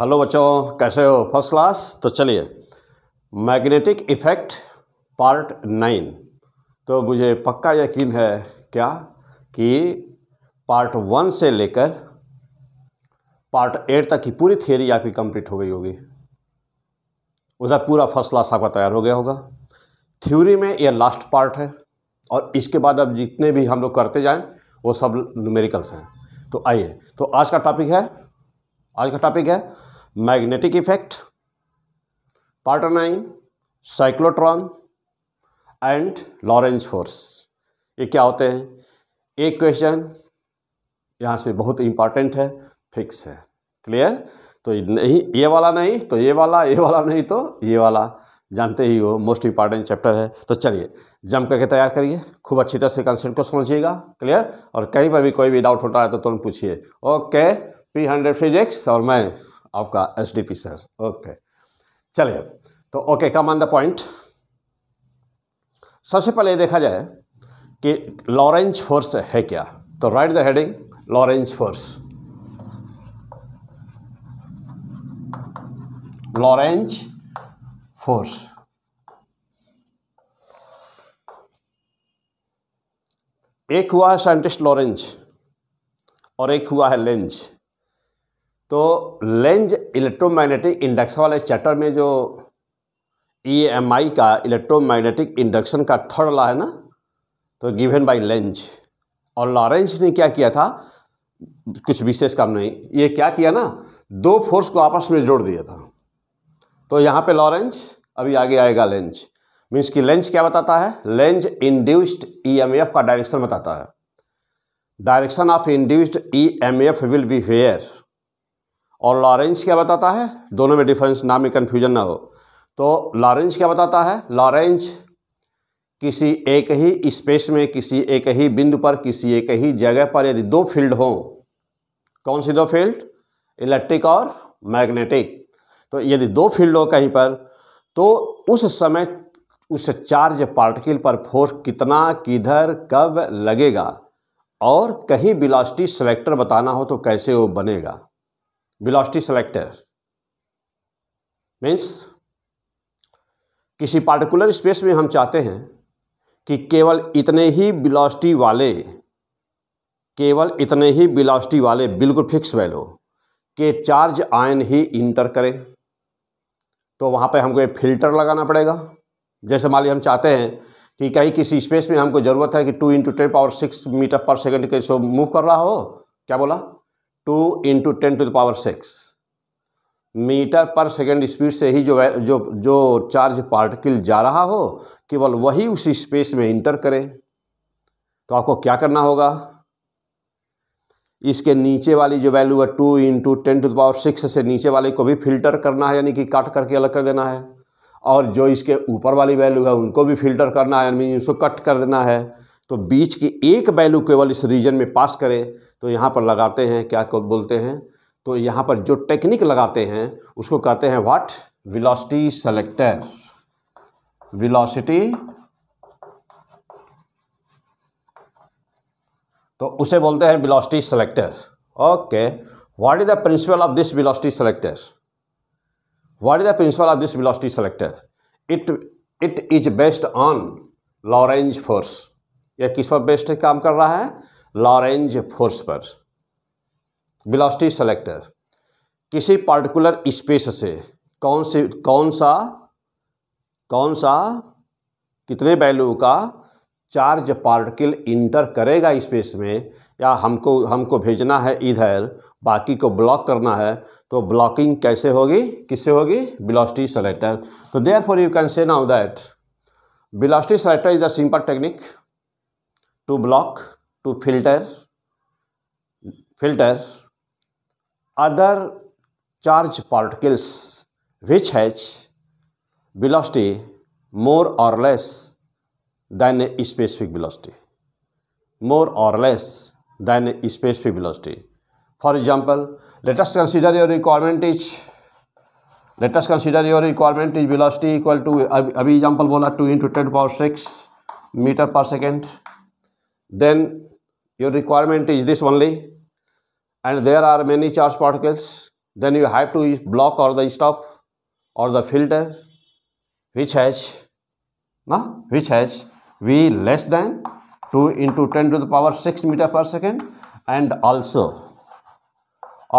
Hello बच्चों कैसे हो फर्स्ट क्लास तो चलिए मैग्नेटिक इफ़ेक्ट पार्ट नाइन तो मुझे पक्का यकीन है क्या कि पार्ट वन से लेकर पार्ट एट तक की पूरी थियोरी आपकी कंप्लीट हो गई होगी उधर पूरा फर्स्ट क्लास आपका तैयार हो गया होगा थ्योरी में यह लास्ट पार्ट है और इसके बाद अब जितने भी हम लोग करते जाएं वो सब न्यूमेरिकल्स हैं तो आइए तो आज का टॉपिक है आज का टॉपिक है magnetic effect part nine cyclotron and Lorentz force ये क्या होते हैं एक क्वेश्चन यहाँ से बहुत इंपॉर्टेंट है फिक्स है क्लियर तो नहीं ये वाला नहीं तो ये वाला ये वाला नहीं तो ये वाला जानते ही हो मोस्ट इंपॉर्टेंट चैप्टर है तो चलिए जम करके तैयार करिए खूब अच्छी तरह से कंसेप्ट को समझिएगा क्लियर और कहीं पर भी कोई भी डाउट होता है तो तुरंत पूछिए ओके पी हंड्रेड फिजिक्स और मैं आपका S D P sir okay चलिए तो okay come on the point सबसे पहले देखा जाए कि लॉरेंज फोर्स है क्या तो write the heading Lorentz force Lorentz force एक हुआ है साइंटिस्ट लॉरेंज और एक हुआ है लेंज तो लेंज इलेक्ट्रोमैग्नेटिक इंडक्शन वाले चैप्टर में जो ई एम आई का इलेक्ट्रोमैग्नेटिक इंडक्शन का थर्ड ला है ना तो गिवन बाय लेंज और लॉरेंज ने क्या किया था कुछ विशेष काम नहीं ये क्या किया ना दो फोर्स को आपस में जोड़ दिया था तो यहाँ पे लॉरेंज अभी आगे आएगा लेंज मीन्स की लेंज क्या बताता है लेंज इंड्यूस्ड ई e का डायरेक्शन बताता है direction of induced E e will be fair और लॉरेंस क्या बताता है दोनों में डिफरेंस नाम में कन्फ्यूजन ना हो तो लॉरेंस क्या बताता है लॉरेंस किसी एक ही स्पेस में किसी एक ही बिंदु पर किसी एक ही जगह पर यदि दो फील्ड हों कौन सी दो फील्ड इलेक्ट्रिक और मैग्नेटिक तो यदि दो फील्ड हो कहीं पर तो उस समय उस चार्ज पार्टिकल पर फोर्स कितना किधर कब लगेगा और कहीं बिलास्टी सेलेक्टर बताना हो तो कैसे वो बनेगा velocity सेलेक्टर मीन्स किसी पार्टिकुलर स्पेस में हम चाहते हैं कि केवल इतने ही बिलास्टी वाले केवल इतने ही बिलास्टी वाले बिल्कुल फिक्स वैल्यू के चार्ज आयन ही इंटर करें तो वहाँ पे हमको एक फिल्टर लगाना पड़ेगा जैसे मान लीजिए हम चाहते हैं कि कहीं किसी स्पेस में हमको ज़रूरत है कि two into ten power six metre per second के सो मूव कर रहा हो क्या बोला two into ten to the power six metre per second speed से ही जो जो जो चार्ज पार्टिकल जा रहा हो केवल वही उस स्पेस में इंटर करे तो आपको क्या करना होगा इसके नीचे वाली जो वैल्यू है two into ten to the power six से नीचे वाले को भी फिल्टर करना है यानी कि काट करके अलग कर देना है और जो इसके ऊपर वाली वैल्यू है उनको भी फिल्टर करना है यानी उसको कट कर देना है तो बीच की एक वैल्यू केवल इस रीजन में पास करे तो यहाँ पर लगाते हैं क्या को बोलते हैं तो यहाँ पर जो टेक्निक लगाते हैं उसको कहते हैं व्हाट वेलोसिटी सेलेक्टर वेलोसिटी तो उसे बोलते हैं velocity selector okay what is the principle of this velocity selector what is the principle of this velocity selector it it is based on Lorentz force यह किस पर बेस्ट काम कर रहा है लॉरेंज फोर्स पर बिलास्टी सेलेक्टर किसी particular space से कौन से कौन सा कौन सा कितने वैल्यू का चार्ज पार्टिकल इंटर करेगा स्पेस में या हमको हमको भेजना है इधर बाकी को ब्लॉक करना है तो ब्लॉकिंग कैसे होगी किससे होगी बिलास्टी सेलेक्टर तो therefore you can say now that velocity selector is the simple technique to block to filter filter other charge particles which has velocity more or less than a specific velocity more or less than a specific velocity for example let us consider your requirement is let us consider your requirement is velocity equal to अभी example बोला two into ten power six meter per second. Then your requirement is this only and there are many charge particles then you have to block or the stop or the filter which has na which has v less than 2 into 10 to the power 6 meter per second and also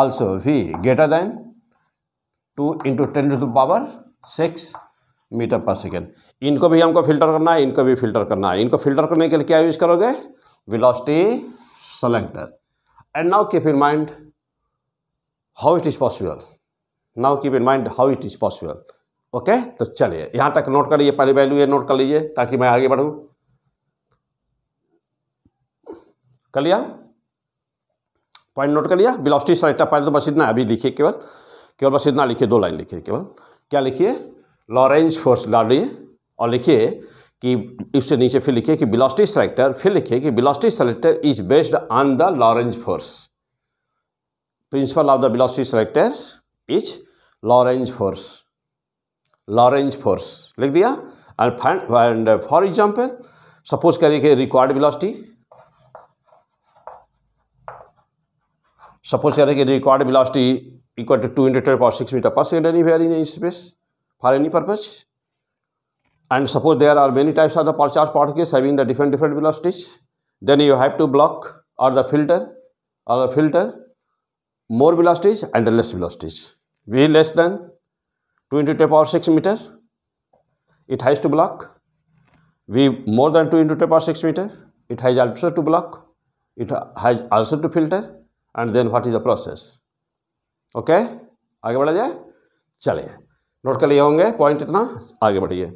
also v greater than 2 into 10 to the power 6 metre per second इनको भी हमको filter करना है इनको भी filter करना है इनको फिल्टर करने के लिए क्या यूज़ करोगे velocity selector and now keep in mind how it is possible now keep in mind how it is possible okay okay? तो चलिए यहाँ तक नोट कर लीजिए पहली वैल्यू ये नोट कर लीजिए ताकि मैं आगे बढ़ू कर लिया पॉइंट नोट कर लिया बिलॉस्टी सेलेक्टर पहले तो बस इतना अभी लिखिए केवल केवल बस इतना लिखिए दो लाइन लिखिए केवल क्या लिखिए लॉरेंज फोर्स डालिए और लिखिए कि इससे नीचे फिर लिखिए कि बिलास्टिक सेलेक्टर फिर लिखिए कि velocity selector is based on the Lorentz force principle of the velocity selector is Lorentz force Lorentz force लिख दिया and and for example suppose करिए कि रिक्वायर्ड बिलास्टी सपोज करें कि required velocity equal to two into ten power six metre per second anywhere in space for any purpose and suppose there are many types of the charge particles having the different different velocities, then you have to block or the filter or the filter more velocities and less velocities. V less than 2 into 10 power 6 meter, it has to block. V more than 2 into 10 power 6 meter, it has also to block. It has also to filter. And then what is the process? okay? आगे बढ़ा जाए चलिए Note कर लिए होंगे point इतना आगे बढ़िए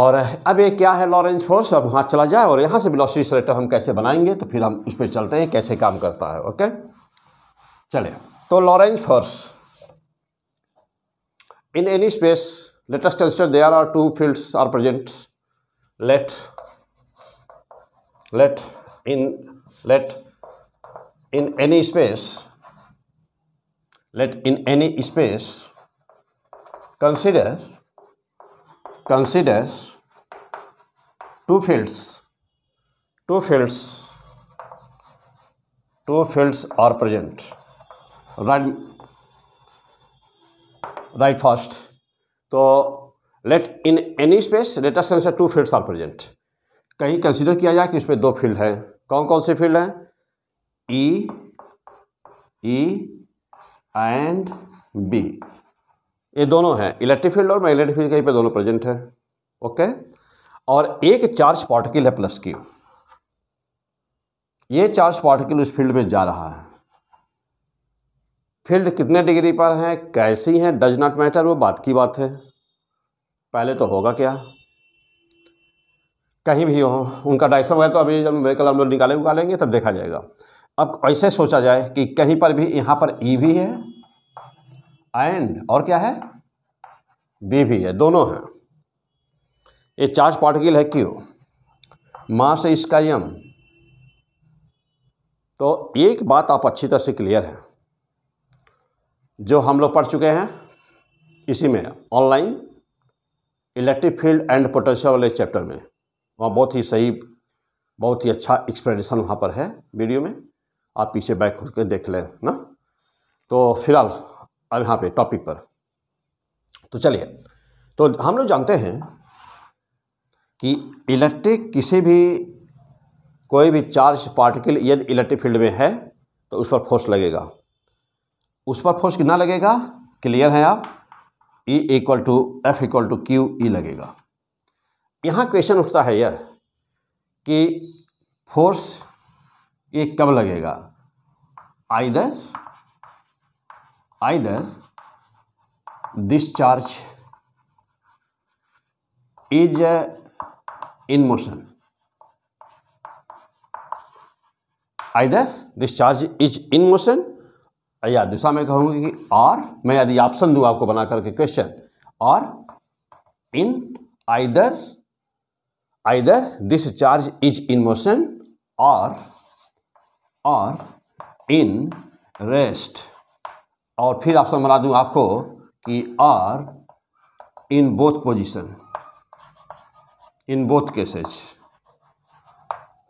और अब ये क्या है लॉरेंज फोर्स अब वहाँ चला जाए और यहाँ से बिलोसरी सेलेक्टर हम कैसे बनाएंगे तो फिर हम उस पर चलते हैं कैसे काम करता है ओके चले तो Lorentz force in any space let us consider are are two fields are present let let in let in any space let in any space consider considers two fields two fields two fields are present run right first तो let in any space letter sense two fields are present कहीं consider किया जाए कि इसमें दो field हैं कौन कौन से फील्ड हैं ई ई एंड बी ये दोनों हैं इलेक्ट्रिक फील्ड और मैग्नेटिक फील्ड कहीं पे दोनों प्रेजेंट है ओके और एक चार्ज पार्टिकल है प्लस की ये चार्ज पार्टिकल उस फील्ड में जा रहा है फील्ड कितने डिग्री पर है कैसी है डज नॉट मैटर वो बात की बात है पहले तो होगा क्या कहीं भी हो उनका डायरेक्शन वगैरह तो अभी जब मेरे कल हम लोग निकालेंगे निकालेंगे तब देखा जाएगा अब ऐसे सोचा जाए कि कहीं पर भी यहाँ पर ई e भी है एंड और क्या है बी भी है दोनों हैं ये चार्ज पार्टिकल है क्यू मास से इसका यम तो एक बात आप अच्छी तरह से क्लियर है जो हम लोग पढ़ चुके हैं इसी में online electric field and potential वाले चैप्टर में वहाँ बहुत ही सही बहुत ही अच्छा एक्सप्लेनेशन वहाँ पर है वीडियो में आप पीछे बैक करके देख लें ना तो फिलहाल अब यहाँ पे टॉपिक पर तो चलिए तो हम लोग जानते हैं कि इलेक्ट्रिक किसी भी कोई भी चार्ज पार्टिकल यदि इलेक्ट्रिक फील्ड में है तो उस पर फोर्स लगेगा उस पर फोर्स कितना लगेगा क्लियर है आप E equal to F equal to Q E लगेगा यहाँ क्वेश्चन उठता है यह कि फोर्स ये e कब लगेगा either either this charge is uh, in motion either this charge is in motion या दूसरा मैं कहूंगी कि और मैं यदि ऑप्शन दू आपको बना करके क्वेश्चन और in either either this charge is in motion और और इन रेस्ट और फिर आप बना दूं आपको कि are in both position in both cases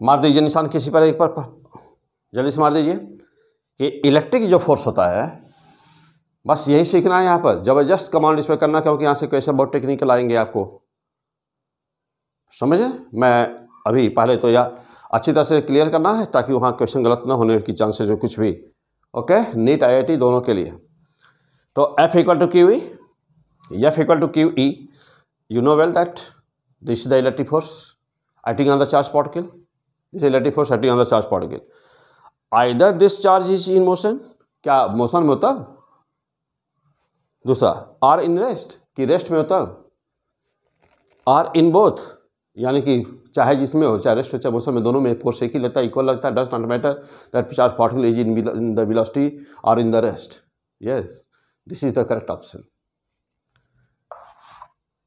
मार दीजिए निशान किसी पर एक पर, पर। जल्दी से मार दीजिए कि इलेक्ट्रिक जो फोर्स होता है बस यही सीखना है यहाँ पर ज़बरदस्त कमांड इसमें करना क्योंकि यहाँ से क्वेश्चन बहुत टेक्निकल आएंगे आपको समझे मैं अभी पहले तो या अच्छी तरह से क्लियर करना है ताकि वहाँ क्वेश्चन गलत ना होने की चांसेस हो कुछ भी ओके नीट आईआईटी दोनों के लिए तो F equal to Q F equal to Q E you know well that this is the electric force acting on the charge particle this electric force acting on the charge particle either this charge is in motion क्या motion में होता दूसरा or in rest कि rest में होता are in both यानी कि चाहे जिसमें हो चाहे रेस्ट हो चाहे मौसम में दोनों में फोर्स एक ही लगता है इक्वल लगता है does not matter that charge particle is in the velocity और in the rest yes this is the correct option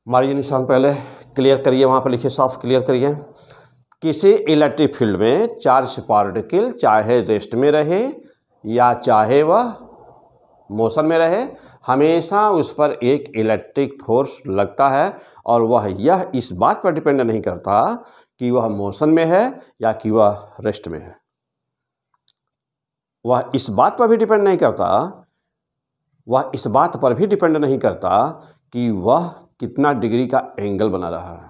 हमारी निशान पहले क्लियर करिए वहाँ पर लिखिए साफ क्लियर करिए किसी इलेक्ट्रिक फील्ड में चार्ज पार्टिकल चाहे रेस्ट में रहे या चाहे वह मोशन में रहे हमेशा उस पर एक इलेक्ट्रिक फोर्स लगता है और वह यह इस बात पर डिपेंड नहीं करता कि वह मोशन में है या कि वह रेस्ट में है वह इस बात पर भी डिपेंड नहीं करता वह इस बात पर भी डिपेंड नहीं करता कि वह कितना डिग्री का एंगल बना रहा है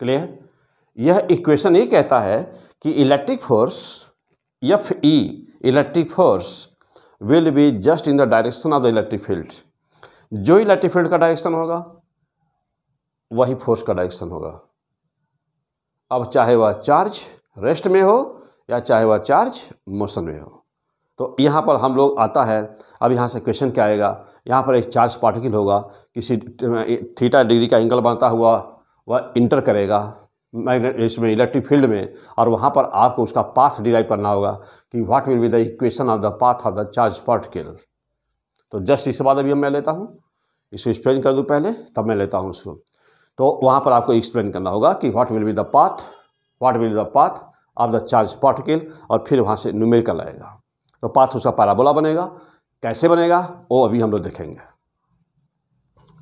क्लियर यह इक्वेशन ये कहता है कि electric force F E electric force will be just in the direction of the electric field जो इलेक्ट्रिक फील्ड का डायरेक्शन होगा वही फोर्स का डायरेक्शन होगा अब चाहे वह चार्ज रेस्ट में हो या चाहे वह चार्ज मोशन में हो तो यहाँ पर हम लोग आता है अब यहाँ से क्वेश्चन क्या आएगा यहाँ पर एक चार्ज पार्टिकल होगा किसी थीटा डिग्री का एंगल बनता हुआ वह इंटर करेगा मैग्नेट इसमें इलेक्ट्रिक फील्ड में और वहाँ पर आपको उसका पाथ डिराइव करना होगा कि what will be the equation of the path of the charge particle तो जस्ट इस बाद अभी मैं लेता हूँ इसको एक्सप्लेन कर दूँ पहले तब मैं लेता हूँ उसको तो वहाँ पर आपको एक्सप्लेन करना होगा कि what will be the path what will the path of the charge particle और फिर वहाँ से न्यूमेरिकल आएगा तो पाथ उसका पैराबोला बनेगा कैसे बनेगा वो अभी हम लोग देखेंगे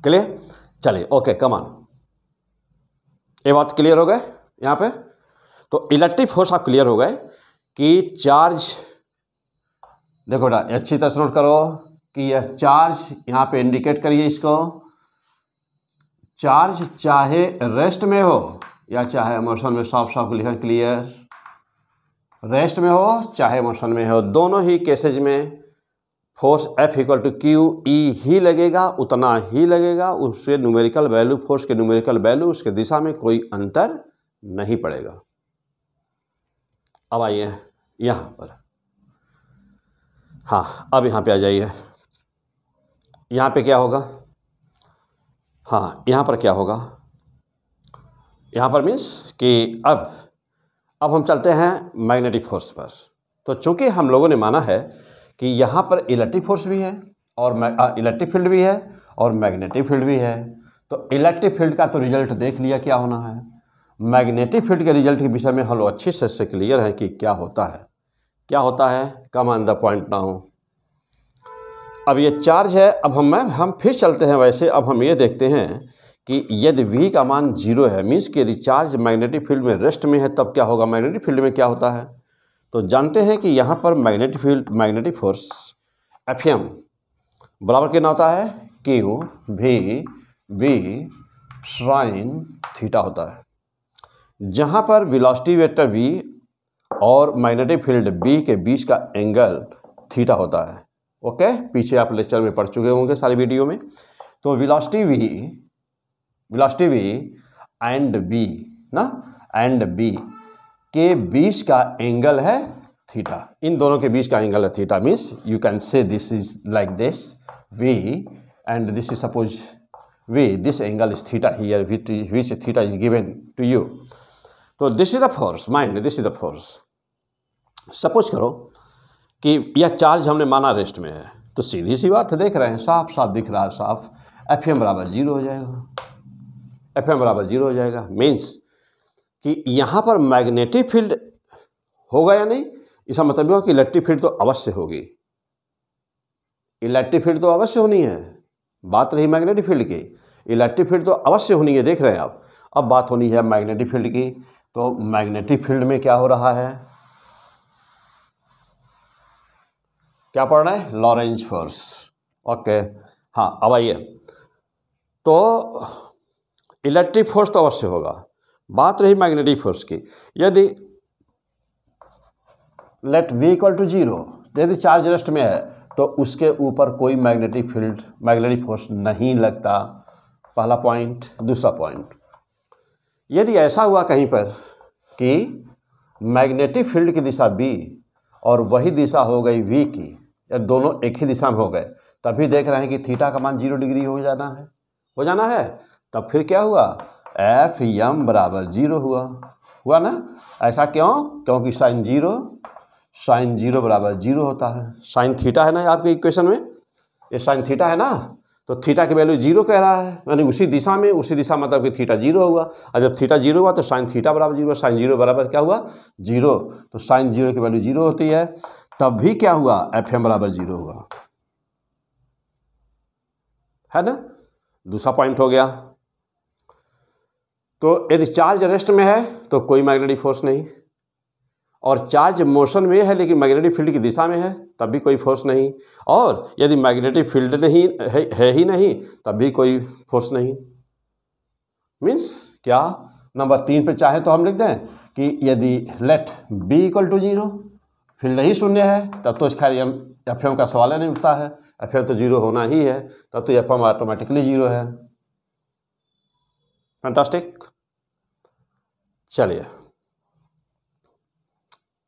क्लियर चलिए ओके कमान ये बात क्लियर हो गए यहाँ पे तो इलेक्ट्रिक फोर्स आप क्लियर हो गए कि चार्ज देखो बेटा अच्छी तरह से नोट करो कि यह चार्ज यहाँ पे इंडिकेट करिए इसको चार्ज चाहे रेस्ट में हो या चाहे मोशन में साफ साफ लिखा क्लियर रेस्ट में हो चाहे मोशन में हो दोनों ही केसेज में force F equal to Q E ही लगेगा उतना ही लगेगा उसके न्यूमेरिकल वैल्यू फोर्स के न्यूमेरिकल वैल्यू उसके दिशा में कोई अंतर नहीं पड़ेगा अब आइए यहाँ पर हाँ अब यहां पे आ जाइए यहां पे क्या होगा हाँ यहां पर क्या होगा यहां पर मीन्स कि अब अब हम चलते हैं मैग्नेटिक फोर्स पर तो चूंकि हम लोगों ने माना है कि यहाँ पर इलेक्ट्रिक फोर्स भी है और इलेक्ट्रिक फील्ड भी है और मैग्नेटिक फील्ड भी है तो इलेक्ट्रिक फील्ड का तो रिजल्ट देख लिया क्या होना है मैग्नेटिक फील्ड के रिजल्ट के विषय में हम लोग अच्छे से क्लियर है कि क्या होता है क्या होता है कम ऑन द पॉइंट ना हो अब ये चार्ज है अब हम मैं हम फिर चलते हैं वैसे अब हम ये देखते हैं कि यदि वी का मान जीरो है मीन्स कि यदि चार्ज मैग्नेटिक फील्ड में रेस्ट में है तब क्या होगा मैग्नेटिक फील्ड में क्या होता है तो जानते हैं कि यहाँ पर magnetic field magnetic force F M बराबर कितना होता है क्यू भी बी श्राइन थीटा होता है जहाँ पर वेलोसिटी वेक्टर वी और मैग्नेटिक फील्ड बी के बीच का एंगल थीटा होता है ओके पीछे आप लेक्चर में पढ़ चुके होंगे सारी वीडियो में तो velocity V velocity V and B ना एंड बी के बीच का एंगल है थीटा इन दोनों के बीच का एंगल है theta means you can say this is like this V and this is suppose V this angle is theta here which theta is given to you तो this is the force mind this is the force suppose करो कि यह charge हमने माना rest में है तो सीधी सी बात है देख रहे हैं साफ साफ दिख रहा है साफ एफ एम बराबर जीरो हो जाएगा एफ एम बराबर जीरो हो जाएगा मीन्स कि यहाँ पर मैग्नेटिक फील्ड होगा या नहीं इसका मतलब हुआ कि इलेक्ट्रिक फील्ड तो अवश्य होगी इलेक्ट्रिक फील्ड तो अवश्य होनी है बात रही मैग्नेटिक फील्ड की इलेक्ट्रिक फील्ड तो अवश्य होनी है देख रहे हैं आप अब बात होनी है मैग्नेटिक फील्ड की तो मैग्नेटिक फील्ड में क्या हो रहा है क्या पढ़ रहा है लॉरेंज फोर्स ओके हाँ अब आइए तो इलेक्ट्रिक फोर्स तो अवश्य होगा बात रही मैग्नेटिक फोर्स की यदि let V equal to zero यदि चार्ज रेस्ट में है तो उसके ऊपर कोई मैग्नेटिक फील्ड मैग्नेटिक फोर्स नहीं लगता पहला पॉइंट दूसरा पॉइंट यदि ऐसा हुआ कहीं पर कि मैग्नेटिक फील्ड की दिशा बी और वही दिशा हो गई वी की या दोनों एक ही दिशा में हो गए तभी देख रहे हैं कि थीटा का मान जीरो डिग्री हो जाना है हो जाना है तब फिर क्या हुआ एफ यम बराबर जीरो हुआ हुआ ना ऐसा क्यों क्योंकि साइन जीरो साइन जीरो बराबर जीरो होता है साइन थीटा है ना आपके इक्वेशन में ये साइन थीटा है ना तो थीटा की वैल्यू जीरो कह रहा है यानी उसी दिशा में उसी दिशा मतलब कि थीटा जीरो हुआ और जब थीटा जीरो हुआ तो साइन थीटा बराबर जीरो साइन जीरो बराबर क्या हुआ जीरो तो साइन जीरो की वैल्यू जीरो होती है तब भी क्या हुआ एफ एम बराबर जीरो हुआ है ना दूसरा पॉइंट हो गया तो यदि चार्ज रेस्ट में है तो कोई मैग्नेटिक फोर्स नहीं और चार्ज मोशन में है लेकिन मैग्नेटिक फील्ड की दिशा में है तब भी कोई फोर्स नहीं और यदि मैग्नेटिक फील्ड नहीं है, है ही नहीं तब भी कोई फोर्स नहीं मीन्स क्या नंबर तीन पे चाहे तो हम लिख दें कि यदि let B equal to zero field ही शून्य है तब तो खैर एफ एम का सवाल नहीं उठता है एफ एम तो जीरो होना ही है तब तो एफ एम ऑटोमेटिकली जीरो है फैंटास्टिक चलिए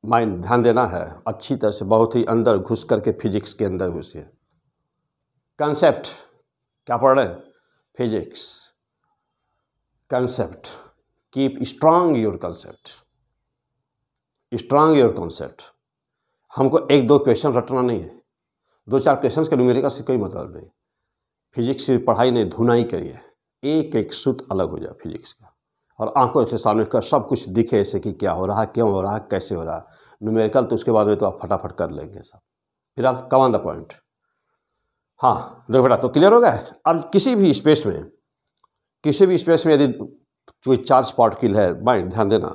माइंड ध्यान देना है अच्छी तरह से बहुत ही अंदर घुस करके फिजिक्स के अंदर घुसिए कंसेप्ट क्या पढ़ रहे हैं physics concept keep strong your concept strong your concept हमको एक दो क्वेश्चन रटना नहीं है दो चार क्वेश्चन का न्यूमेरिकल से कोई मतलब नहीं फिजिक्स की पढ़ाई नहीं धुनाई करिए एक एक सूत अलग हो जाए फिजिक्स का और आंखों के सामने कर सब कुछ दिखे ऐसे कि क्या हो रहा है क्यों हो रहा है कैसे हो रहा है न्यूमेरिकल तो उसके बाद में तो आप फटाफट कर लेंगे सब फिर आप कमान द पॉइंट हाँ देखो बेटा तो क्लियर हो गया अब किसी भी स्पेस में किसी भी स्पेस में यदि कोई चार्ज पार्टिकल है माइंड ध्यान देना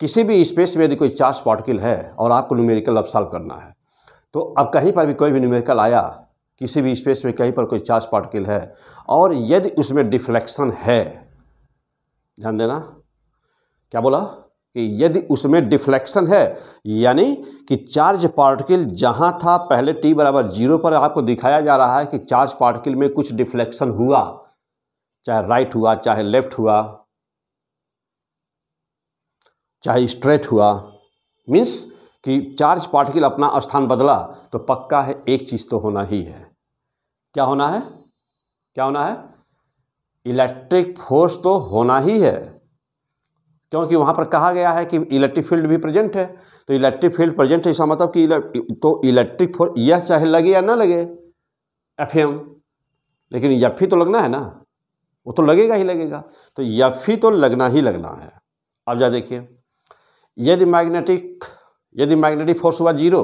किसी भी स्पेस में यदि कोई चार्ज पार्टिकल है और आपको न्यूमेरिकल अब सॉल्व करना है तो अब कहीं पर भी कोई भी न्यूमेरिकल आया किसी भी स्पेस में कहीं पर कोई चार्ज पार्टिकल है और यदि उसमें डिफ्लेक्शन है ध्यान देना क्या बोला कि यदि उसमें डिफ्लेक्शन है यानी कि चार्ज पार्टिकल जहां था पहले टी बराबर जीरो पर आपको दिखाया जा रहा है कि चार्ज पार्टिकल में कुछ डिफ्लेक्शन हुआ चाहे राइट हुआ चाहे लेफ्ट हुआ चाहे स्ट्रेट हुआ मीन्स कि चार्ज पार्टिकल अपना स्थान बदला तो पक्का है एक चीज़ तो होना ही है क्या होना है क्या होना है इलेक्ट्रिक फोर्स तो होना ही है क्योंकि वहाँ पर कहा गया है कि इलेक्ट्रिक फील्ड भी प्रेजेंट है तो इलेक्ट्रिक फील्ड प्रेजेंट है इसका मतलब कि तो इलेक्ट्रिक फोर्स यह चाहे लगे या ना लगे एफ एम लेकिन यफी तो लगना है ना वो तो लगेगा ही लगेगा तो यफी तो लगना ही लगना है अब जा देखिए यदि मैग्नेटिक यदि मैग्नेटिक फोर्स हुआ जीरो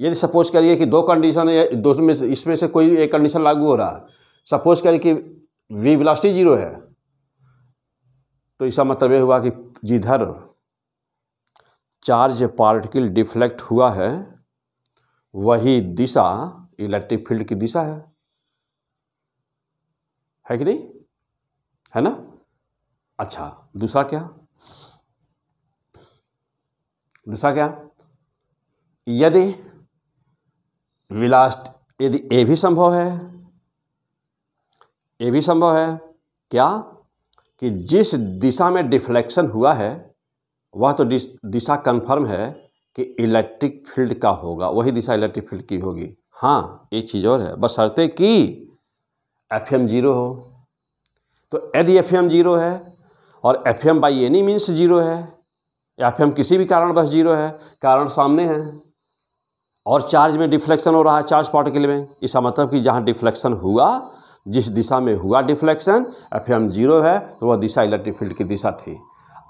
यदि सपोज करिए कि दो कंडीशन है दो में इसमें से कोई एक कंडीशन लागू हो रहा है सपोज करें कि वी वेलोसिटी जीरो है तो इसका मतलब यह हुआ कि जिधर चार्ज पार्टिकल डिफ्लेक्ट हुआ है वही दिशा इलेक्ट्रिक फील्ड की दिशा है है कि नहीं है ना अच्छा दूसरा क्या दूसरा क्या यदि विलास्ट यदि ए भी संभव है ये भी संभव है क्या कि जिस दिशा में डिफ्लेक्शन हुआ है वह तो दिशा कन्फर्म है कि इलेक्ट्रिक फील्ड का होगा वही दिशा इलेक्ट्रिक फील्ड की होगी हाँ ये चीज़ और है बस बशर्ते कि एफ एम जीरो हो तो यदि एफ एम जीरो है और F M by any means zero है या एफ एम किसी भी कारण बस जीरो है कारण सामने है और चार्ज में डिफ्लेक्शन हो रहा है चार्ज पार्टिकल में इसका मतलब कि जहाँ डिफ्लेक्शन हुआ जिस दिशा में हुआ डिफ्लेक्शन एफ एम जीरो है तो वह दिशा इलेक्ट्रिक फील्ड की दिशा थी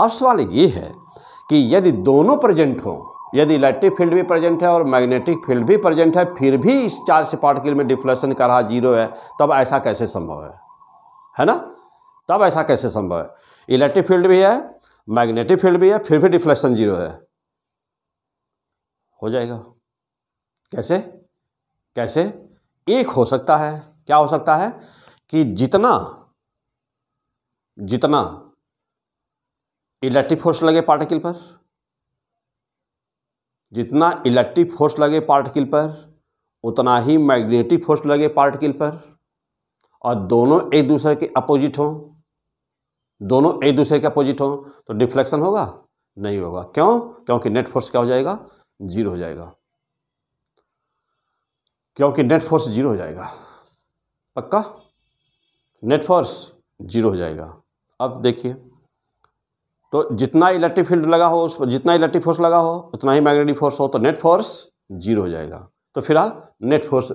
अब सवाल ये है कि यदि दोनों प्रेजेंट हों यदि इलेक्ट्रिक फील्ड भी प्रेजेंट है और मैग्नेटिक फील्ड भी प्रेजेंट है फिर भी इस चार्ज पार्टिकल में डिफ्लेक्शन कर रहा जीरो है तब ऐसा कैसे संभव है है ना तब ऐसा कैसे संभव है इलेक्ट्रिक फील्ड भी है मैग्नेटिक फील्ड भी है फिर भी डिफ्लेक्शन जीरो है हो जाएगा कैसे कैसे एक हो सकता है क्या हो सकता है कि जितना जितना इलेक्ट्रिक फोर्स लगे पार्टिकल पर जितना इलेक्ट्रिक फोर्स लगे पार्टिकल पर उतना ही मैग्नेटिक फोर्स लगे पार्टिकल पर और दोनों एक दूसरे के अपोजिट हों दोनों एक दूसरे के अपोजिट हों तो डिफ्लेक्शन होगा नहीं होगा क्यों क्योंकि नेट फोर्स क्या हो जाएगा जीरो हो जाएगा क्योंकि नेट फोर्स जीरो हो जाएगा पक्का नेट फोर्स जीरो हो जाएगा अब देखिए तो जितना इलेक्ट्रिक फील्ड लगा हो उस पर जितना इलेक्ट्रिक फोर्स लगा हो उतना ही मैग्नेटिक फोर्स हो तो नेट फोर्स जीरो हो जाएगा तो फिलहाल नेट फोर्स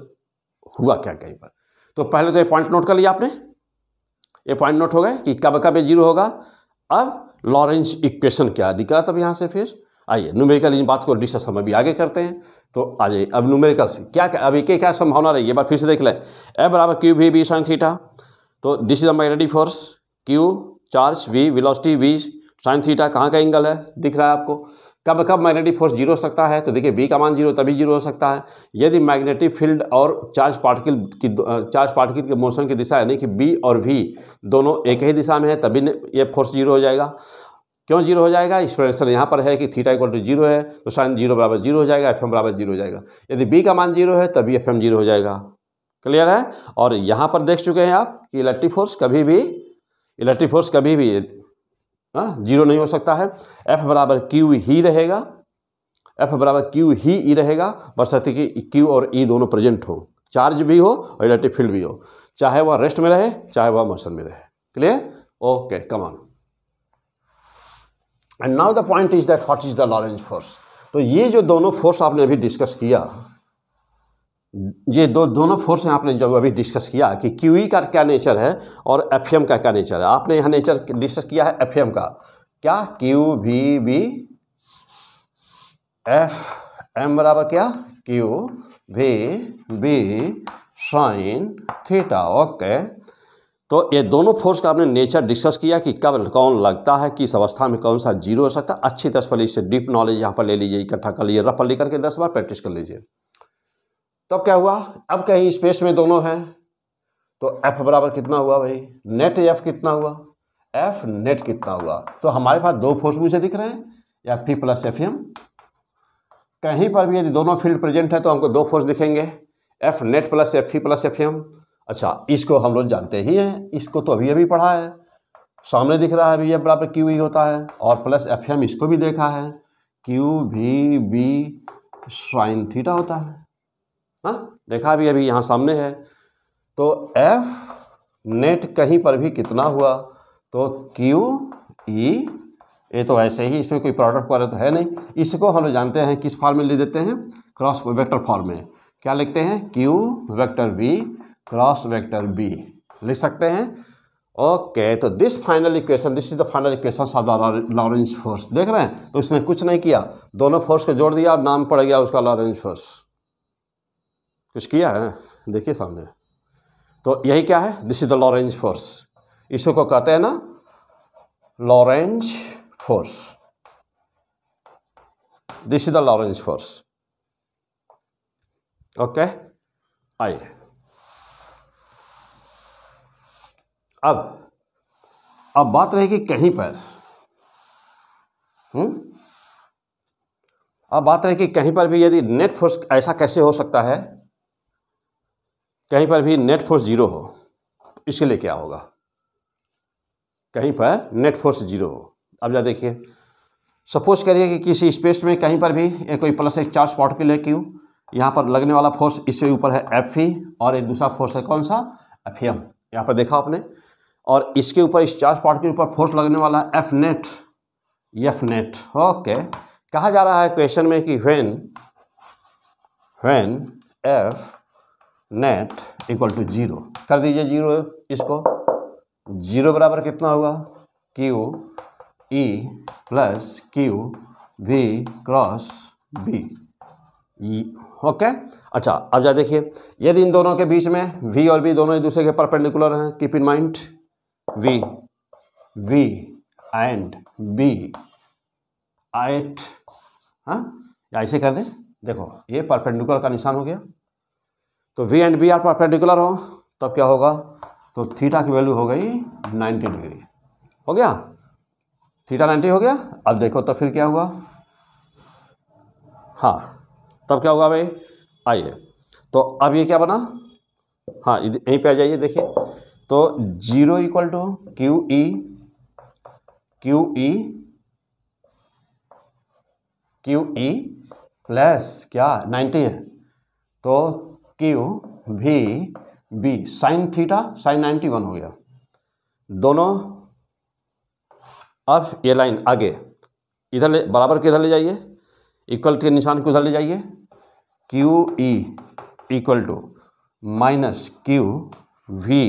हुआ क्या कहीं पर तो पहले तो ये पॉइंट नोट कर लिया आपने ये पॉइंट नोट हो गए कि कब कब ये जीरो होगा अब लॉरेंस इक्वेशन क्या निकला तब यहाँ से फिर आइए न्यूमेरिकल इन बात को डिस्कस हम अभी आगे करते हैं तो आ जाइए अब न्यूमेरिकल से क्या अभी एक क्या संभावना रही है बार फिर से देख लें ए बराबर Q V B sine theta तो this is the magnetic force Q charge V velocity V sine theta कहाँ का एंगल है दिख रहा है आपको कब कब मैग्नेटिक फोर्स जीरो हो सकता है तो देखिए वी का मान जीरो तभी जीरो हो सकता है यदि मैग्नेटिक फील्ड और चार्ज पार्टिकल की चार्ज पार्टिकल के मोशन की दिशा यानी कि बी और वी दोनों एक ही दिशा में है तभी ये फोर्स जीरो हो जाएगा क्यों जीरो हो जाएगा इस पर आंसर यहाँ पर है कि थीटा इक्वल टू जीरो है तो साइन जीरो बराबर जीरो हो जाएगा एफ एम बराबर जीरो हो जाएगा यदि बी का मान जीरो है तभी एफ एम जीरो हो जाएगा क्लियर है और यहाँ पर देख चुके हैं आप कि इलेक्ट्रिक फोर्स कभी भी इलेक्ट्रिक फोर्स कभी भी आ, हाँ, जीरो नहीं हो सकता है एफ बराबर क्यू ही रहेगा एफ बराबर क्यू ही ई e रहेगा बशर्ते कि क्यू और ई e दोनों प्रेजेंट हो चार्ज भी हो और इलेक्ट्रिक फील्ड भी हो चाहे वह रेस्ट में रहे चाहे वह मोशन में रहे clear okay come on and now the point is that what is the Lorentz force तो ये जो दोनों फोर्स आपने अभी डिस्कस किया ये दो दोनों फोर्स आपने जब अभी डिस्कस किया कि क्यूई e का क्या नेचर है और एफ का क्या नेचर है आपने यहाँ नेचर डिस्कस किया है एफ का क्या Q V B F M बराबर क्या Q V B sine theta okay तो ये दोनों फोर्स का आपने नेचर डिस्कस किया कि कब कौन लगता है किस अवस्था में कौन सा जीरो हो सकता है अच्छी तरह से डीप नॉलेज यहाँ पर ले लीजिए इकट्ठा कर लीजिए रफ लेकर के दस बार प्रैक्टिस कर लीजिए तब क्या हुआ अब कहीं स्पेस में दोनों हैं तो एफ बराबर कितना हुआ भाई नेट एफ कितना हुआ एफ नेट कितना हुआ तो हमारे पास दो फोर्स मुझे दिख रहे हैं या पी प्लस एफ एम कहीं पर भी यदि दोनों फील्ड प्रेजेंट है तो हमको दो फोर्स दिखेंगे F net plus F E plus F M अच्छा इसको हम लोग जानते ही हैं इसको तो अभी अभी पढ़ा है सामने दिख रहा है अभी ये बराबर क्यू ई होता है और प्लस एफ एम इसको भी देखा है क्यू भी बी साइन थीटा होता है हाँ देखा अभी अभी यहाँ सामने है तो एफ नेट कहीं पर भी कितना हुआ तो क्यू ई e, ये तो ऐसे ही इसमें कोई प्रोडक्ट वगैरह तो है नहीं इसको हम लोग जानते हैं किस फॉर्म में ले देते हैं क्रॉस वेक्टर फॉर्म में क्या लिखते हैं Q vector V cross vector B लिख सकते हैं ओके तो this final equation this is the final equation of the Lorentz force देख रहे हैं तो इसने कुछ नहीं किया दोनों फोर्स को जोड़ दिया और नाम पड़ गया उसका लॉरेंस फोर्स कुछ किया है देखिए सामने तो यही क्या है this is the Lorentz force इसको को कहते हैं ना Lorentz force this is the Lorentz force okay आइए अब अब बात रहेगी कहीं पर हुँ? हम्म? अब बात रहेगी कहीं पर भी यदि नेट फोर्स ऐसा कैसे हो सकता है कहीं पर भी नेट फोर्स जीरो हो इसके लिए क्या होगा कहीं पर नेट फोर्स जीरो हो अब जब देखिए सपोज करिए कि किसी स्पेस में कहीं पर भी एक कोई प्लस एक चार्ज पार्टिकुलर क्यों यहाँ पर लगने वाला फोर्स इससे ऊपर है एफ e और एक दूसरा फोर्स है कौन सा एफ एम e यहाँ पर देखा आपने और इसके ऊपर इस चार्ज पार्ट के ऊपर फोर्स लगने वाला F net F net okay कहा जा रहा है क्वेश्चन में कि when when F net equal to zero कर दीजिए जीरो इसको जीरो बराबर कितना होगा Q E plus Q V cross B okay अच्छा अब जा देखिए यदि इन दोनों के बीच में वी और बी दोनों एक दूसरे के परपेंडिकुलर हैं keep in mind V V and B at हाँ ऐसे कर दें देखो ये परपेंडिकुलर का निशान हो गया तो V and B are perpendicular हो तब क्या होगा तो थीटा की वैल्यू हो गई 90 डिग्री हो गया थीटा 90 हो गया अब देखो तो फिर क्या हुआ हाँ तब क्या होगा भाई आइए तो अब ये क्या बना हाँ यहीं पे आ जाइए देखिए तो zero equal to Q E Q E Q E plus क्या नाइन्टी है तो क्यू भी B sine theta sine ninety one हो गया दोनों अब ये लाइन आगे इधर ले बराबर के इधर ले जाइए इक्वल के निशान को इधर ले जाइए Q E equal to minus Q V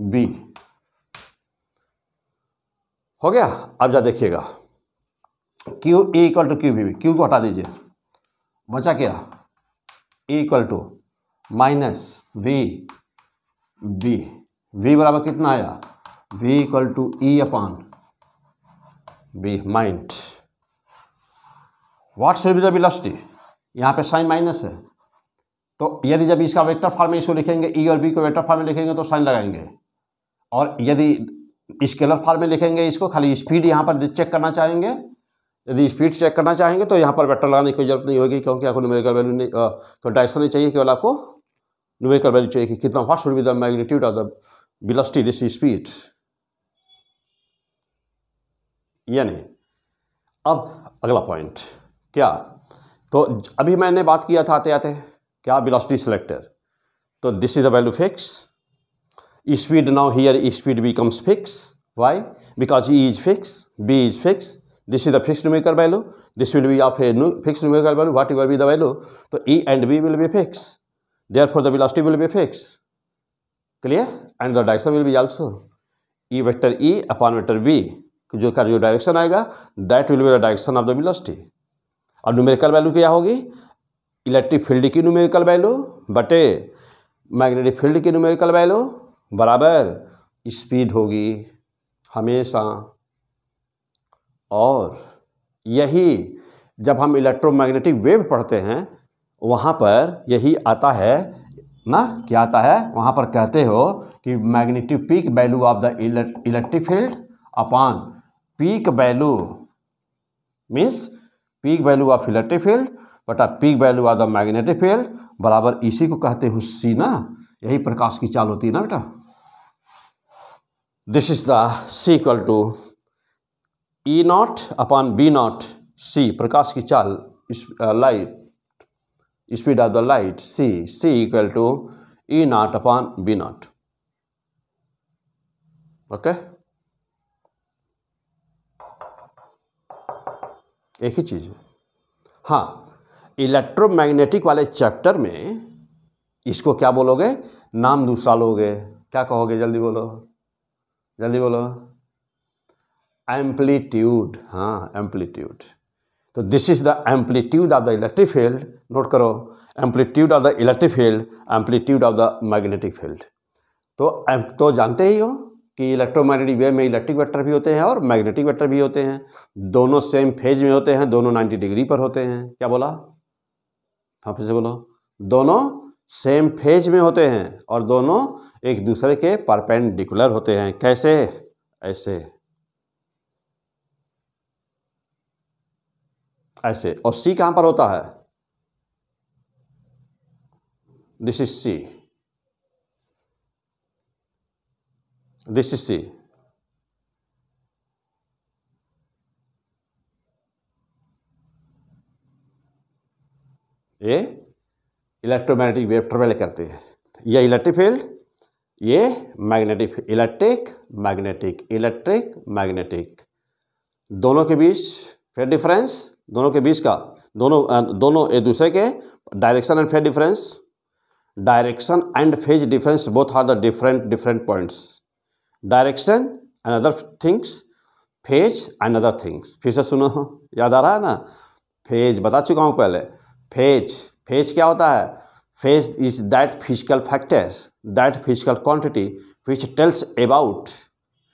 B हो गया अब जा देखिएगा Q A equal to Q B B Q को हटा दीजिए बचा क्या A equal to minus B B V बराबर कितना आया V equal to E upon B mind what should be the velocity यहाँ पे साइन माइनस है तो यदि जब इसका वेक्टर फॉर्म में इसको लिखेंगे ई e और बी को वेक्टर फॉर्म में लिखेंगे तो साइन लगाएंगे और यदि स्केलर फॉर्म में लिखेंगे इसको खाली स्पीड यहाँ पर चेक करना चाहेंगे यदि स्पीड चेक करना चाहेंगे तो यहाँ पर वेक्टर लगाने की कोई जरूरत नहीं होगी क्योंकि आपको न्यूमेरिकल वैल्यू नहीं कोई डायरेक्शन नहीं चाहिए केवल आपको न्यूमेरिकल वैल्यू चाहिए कि कितना fast should be the magnitude of the velocity this speed यानी अब अगला पॉइंट क्या तो अभी मैंने बात किया था आते आते क्या बिलास्टी सिलेक्टर तो this is the value fix speed now here speed becomes fixed. Why? Because E is fixed, B is fixed. This is the fixed numerical value. This will be of a new fixed numerical value. What will be the value? So E and B will be fixed. Therefore, the velocity will be fixed. Clear? And the direction will be also E vector E upon vector B. जो का जो direction आएगा that will be the direction of the velocity और numerical value क्या होगी electric field की numerical value बटे magnetic field की न्यूमेरिकल वैल्यू बराबर स्पीड होगी हमेशा और यही जब हम इलेक्ट्रोमैग्नेटिक वेव पढ़ते हैं वहाँ पर यही आता है ना क्या आता है वहाँ पर कहते हो कि magnetic peak value of the electric field upon peak value means peak value of electric field बटा peak value of the magnetic field बराबर इसी को कहते हो सी ना यही प्रकाश की चाल होती है ना बेटा This is the C equal to E naught upon B naught C. Prakash ki chal is uh, light speed of the light C. C equal to E naught upon B naught. Okay. एक ही चीज़ है हाँ electromagnetic वाले chapter में इसको क्या बोलोगे नाम दूसरा लोगे क्या कहोगे जल्दी बोलो जल्दी बोलो एम्पलीट्यूड हाँ एम्पलीट्यूड तो this is the amplitude of the electric field note करो amplitude of the electric field amplitude of the magnetic field तो तो जानते ही हो कि इलेक्ट्रोमैग्नेटिक वेव में इलेक्ट्रिक वेक्टर भी होते हैं और मैग्नेटिक वेक्टर भी होते हैं दोनों सेम फेज में होते हैं दोनों 90 डिग्री पर होते हैं क्या बोला हाँ फिर से बोलो दोनों सेम फेज में होते हैं और दोनों एक दूसरे के परपेंडिकुलर होते हैं कैसे ऐसे ऐसे और सी कहां पर होता है this is see this is see a electromagnetic wave travel करते हैं यह इलेक्ट्रिक फील्ड ये magnetic electric magnetic electric magnetic दोनों के बीच फेयर डिफरेंस दोनों के बीच का दोनों दोनों एक दूसरे के direction and phase difference direction and phase difference both are the different different points direction and other things phase and other things फिर से सुनो याद आ रहा है ना फेज बता चुका हूँ पहले फेज फेस क्या होता है phase is that physical factor that physical quantity which tells about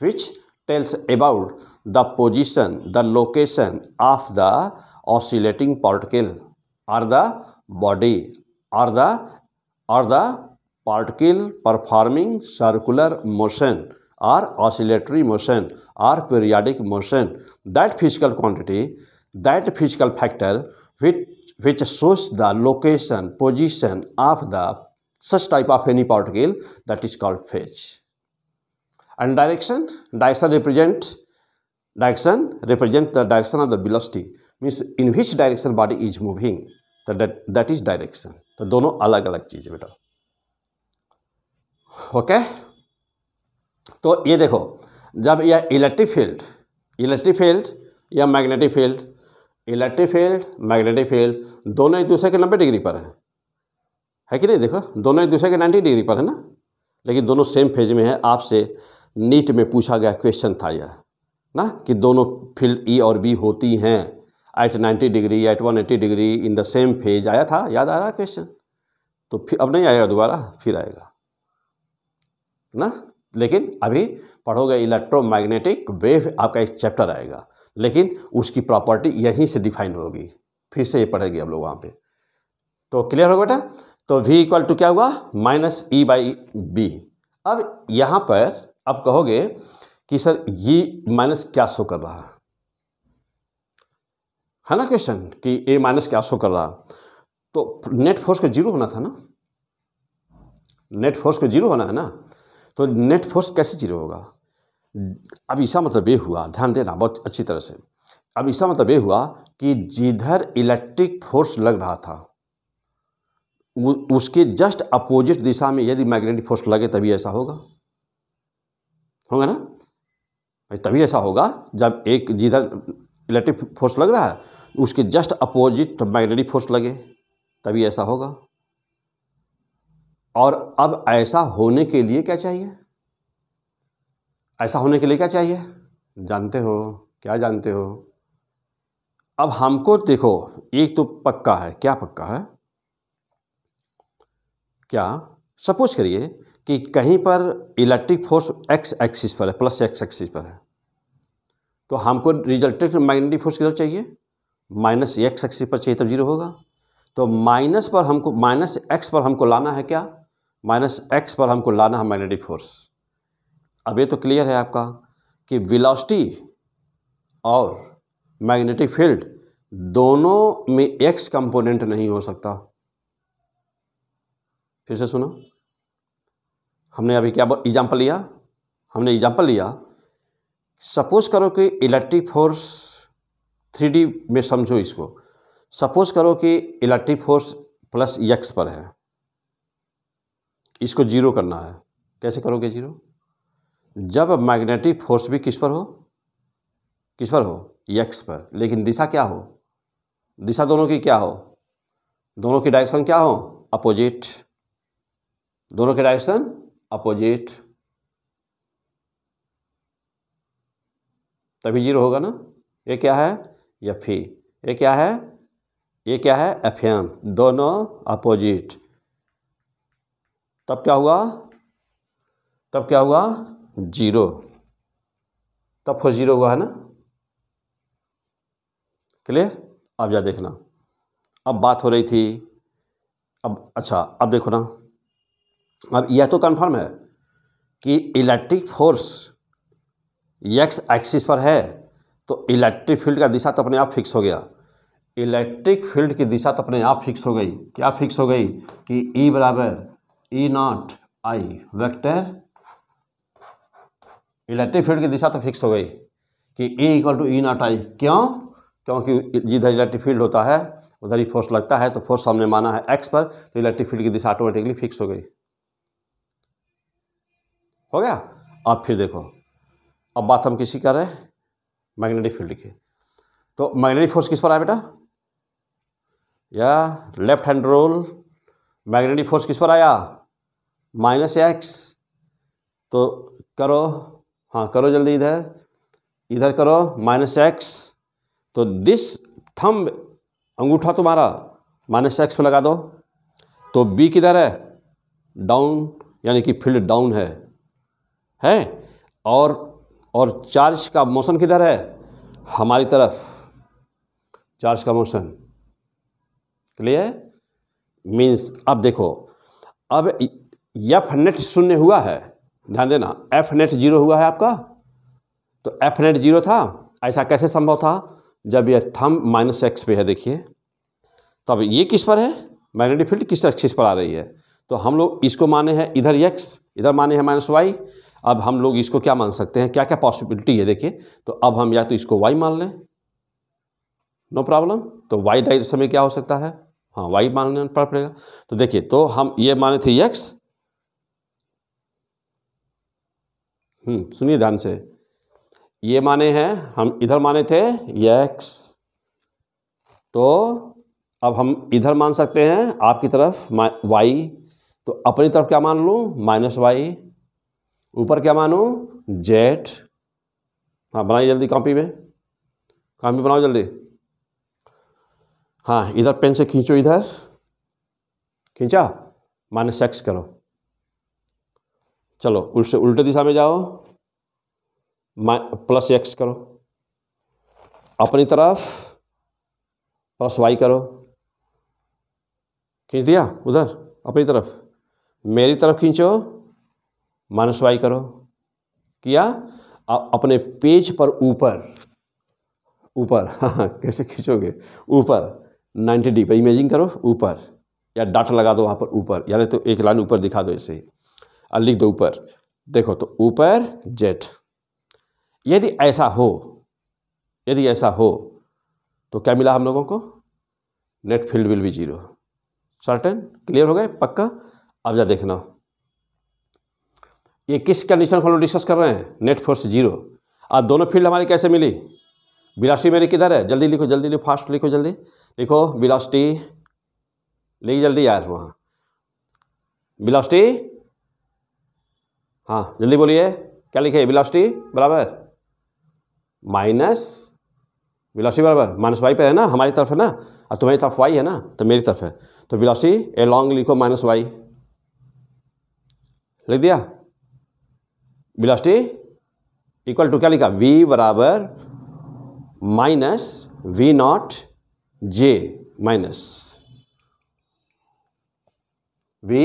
which tells about the position the location of the oscillating particle or the body or the or the particle performing circular motion or oscillatory motion or periodic motion that physical quantity that physical factor with which shows the location, position of the such type of any particle that is called phase. And direction, direction represent direction represent the direction of the velocity means in which direction body is moving. तो that that is direction तो दोनों अलग अलग चीज़ है बेटा okay तो ये देखो जब यह इलेक्ट्रिक फील्ड इलेक्ट्रिक फील्ड या magnetic field electric field magnetic field दोनों एक दूसरे के नब्बे डिग्री पर हैं है कि नहीं देखो दोनों एक दूसरे के नाइन्टी डिग्री पर है ना लेकिन दोनों सेम फेज में है आपसे नीट में पूछा गया क्वेश्चन था यह ना कि दोनों फील्ड ई e और बी होती हैं at ninety degree at one eighty degree in the same phase आया था याद आ रहा क्वेश्चन तो फिर अब नहीं आएगा दोबारा फिर आएगा ना लेकिन अभी पढ़ोगे इलेक्ट्रोमैग्नेटिक वेव आपका एक चैप्टर आएगा लेकिन उसकी प्रॉपर्टी यहीं से डिफाइन होगी फिर से ये पढ़ेगी हम लोग वहाँ पे तो क्लियर होगा बेटा तो v इक्वल टू क्या हुआ माइनस ई बाई बी अब यहाँ पर आप कहोगे कि सर ये माइनस क्या शो कर रहा है है ना क्वेश्चन कि ए माइनस क्या शो कर रहा तो नेट फोर्स को जीरो होना था ना नेट फोर्स को जीरो होना है ना तो नेट फोर्स कैसे जीरो होगा अब इसका मतलब ये हुआ ध्यान देना बहुत अच्छी तरह से अब इसका मतलब ये हुआ कि जिधर इलेक्ट्रिक फोर्स लग रहा था उसके जस्ट अपोजिट दिशा में यदि मैग्नेटिक फोर्स लगे तभी ऐसा होगा होगा ना तभी ऐसा होगा जब एक जिधर इलेक्ट्रिक फोर्स लग रहा है उसके जस्ट अपोजिट मैग्नेटिक फोर्स लगे तभी ऐसा होगा और अब ऐसा होने के लिए क्या चाहिए ऐसा होने के लिए क्या चाहिए जानते हो क्या जानते हो अब हमको देखो एक तो पक्का है क्या पक्का है क्या सपोज करिए कि कहीं पर इलेक्ट्रिक फोर्स एक्स एक्सिस पर है प्लस एक्स एक्सिस पर है तो हमको रिजल्टेड मैग्नेटिक फोर्स किधर चाहिए माइनस एक्स एक्सिस पर चाहिए तब जीरो होगा तो माइनस पर हमको माइनस एक्स पर हमको लाना है क्या माइनस एक्स पर हमको लाना है मैग्नेटिक फोर्स अब ये तो क्लियर है आपका कि वेलोसिटी और मैग्नेटिक फील्ड दोनों में एक्स कंपोनेंट नहीं हो सकता फिर से सुनो हमने अभी क्या एग्जाम्पल लिया हमने एग्जाम्पल लिया सपोज करो कि इलेक्ट्रिक फोर्स थ्री में समझो इसको सपोज करो कि इलेक्ट्रिक फोर्स प्लस एक्स पर है इसको जीरो करना है कैसे करोगे जीरो जब मैग्नेटिक फोर्स भी किस पर हो किस पर हो यक्स पर लेकिन दिशा क्या हो दिशा दोनों की क्या हो दोनों की डायरेक्शन क्या हो अपोजिट दोनों के डायरेक्शन अपोजिट तभी जीरो होगा ना ये क्या है एफ ये क्या है ये क्या है एफ एम दोनों अपोजिट तब क्या हुआ तब क्या हुआ जीरो तब फोर जीरो हुआ है ना क्लियर अब जा देखना अब बात हो रही थी अब अच्छा अब देखो ना अब यह तो कन्फर्म है कि इलेक्ट्रिक फोर्स एक्स एक्सिस पर है तो इलेक्ट्रिक फील्ड का दिशा तो अपने आप फिक्स हो गया इलेक्ट्रिक फील्ड की दिशा तो अपने आप फिक्स हो गई क्या फिक्स हो गई कि ई e बराबर E naught i vector electric field की दिशा तो फिक्स हो गई कि A equal to E naught i क्यों क्योंकि जिधर इलेक्ट्रिक फील्ड होता है उधर ही फोर्स लगता है तो फोर्स हमने माना है एक्स पर तो इलेक्ट्रिक फील्ड की दिशा ऑटोमेटिकली फिक्स हो गई हो गया अब फिर देखो अब बात हम किसी कर रहे हैं मैग्नेटिक फील्ड की तो मैग्नेटिक फोर्स किस पर आया बेटा या left hand rule magnetic force किस पर आया माइनस एक्स तो करो हाँ करो जल्दी इधर इधर करो माइनस एक्स तो दिस थम अंगूठा तुम्हारा माइनस एक्स पर लगा दो तो बी किधर है डाउन यानी कि फील्ड डाउन है है और और चार्ज का मोशन किधर है हमारी तरफ चार्ज का मोशन क्लियर मीन्स अब देखो अब यफ नेट शून्य हुआ है ध्यान देना एफ नेट जीरो हुआ है आपका तो एफ नेट जीरो था ऐसा कैसे संभव था जब यह थम माइनस एक्स पे है देखिए तब तो ये किस पर है मैग्नेटिक फील्ड किस एक्सिस पर आ रही है तो हम लोग इसको माने हैं इधर एक्स इधर माने हैं माइनस वाई अब हम लोग इसको क्या मान सकते हैं क्या क्या पॉसिबिलिटी है देखिए तो अब हम या तो इसको वाई मान लें नो प्रॉब्लम तो वाई डायरेक्शन में क्या हो सकता है हाँ वाई मानना पड़ पड़ेगा तो देखिए तो हम ये माने थे एक्स हम्म, सुनिए ध्यान से ये माने हैं हम इधर माने थे यक्स तो अब हम इधर मान सकते हैं आपकी तरफ वाई तो अपनी तरफ क्या मान लूँ माइनस वाई ऊपर क्या मानूँ जेड हाँ बनाइए जल्दी कॉपी में कॉपी बनाओ जल्दी हाँ इधर पेन से खींचो इधर खींचा माइनस एक्स करो चलो उससे उल्टे दिशा में जाओ प्लस एक्स करो अपनी तरफ प्लस वाई करो खींच दिया उधर अपनी तरफ मेरी तरफ खींचो माइनस वाई करो किया अपने पेज पर ऊपर ऊपर हाँ, हाँ कैसे खींचोगे ऊपर 90 डी पर इमेजिंग करो ऊपर या डाटा लगा दो वहाँ पर ऊपर यानी तो एक लाइन ऊपर दिखा दो ऐसे और लिख दो ऊपर देखो तो ऊपर जेट यदि ऐसा हो यदि ऐसा हो तो क्या मिला हम लोगों को नेट फील्ड विल भी जीरो सर्टेन क्लियर हो गए पक्का अब जा देखना ये किस कंडीशन को हम डिस्कस कर रहे हैं नेट फोर्स जीरो अब दोनों फील्ड हमारी कैसे मिली बिलासटी मेरी किधर है जल्दी लिखो जल्दी लिखो फास्ट लिखो जल्दी लिखो बिलासटी लिख जल्दी यार वहाँ बिलासटी हाँ जल्दी बोलिए क्या लिखे वेलोसिटी बराबर माइनस वेलोसिटी बराबर माइनस वाई पे है ना हमारी तरफ है ना और तुम्हारी तरफ वाई है ना तो मेरी तरफ है तो वेलोसिटी ए लॉन्ग लिखो माइनस वाई लिख दिया बिलास्टी इक्वल टू क्या लिखा v बराबर minus V naught j minus v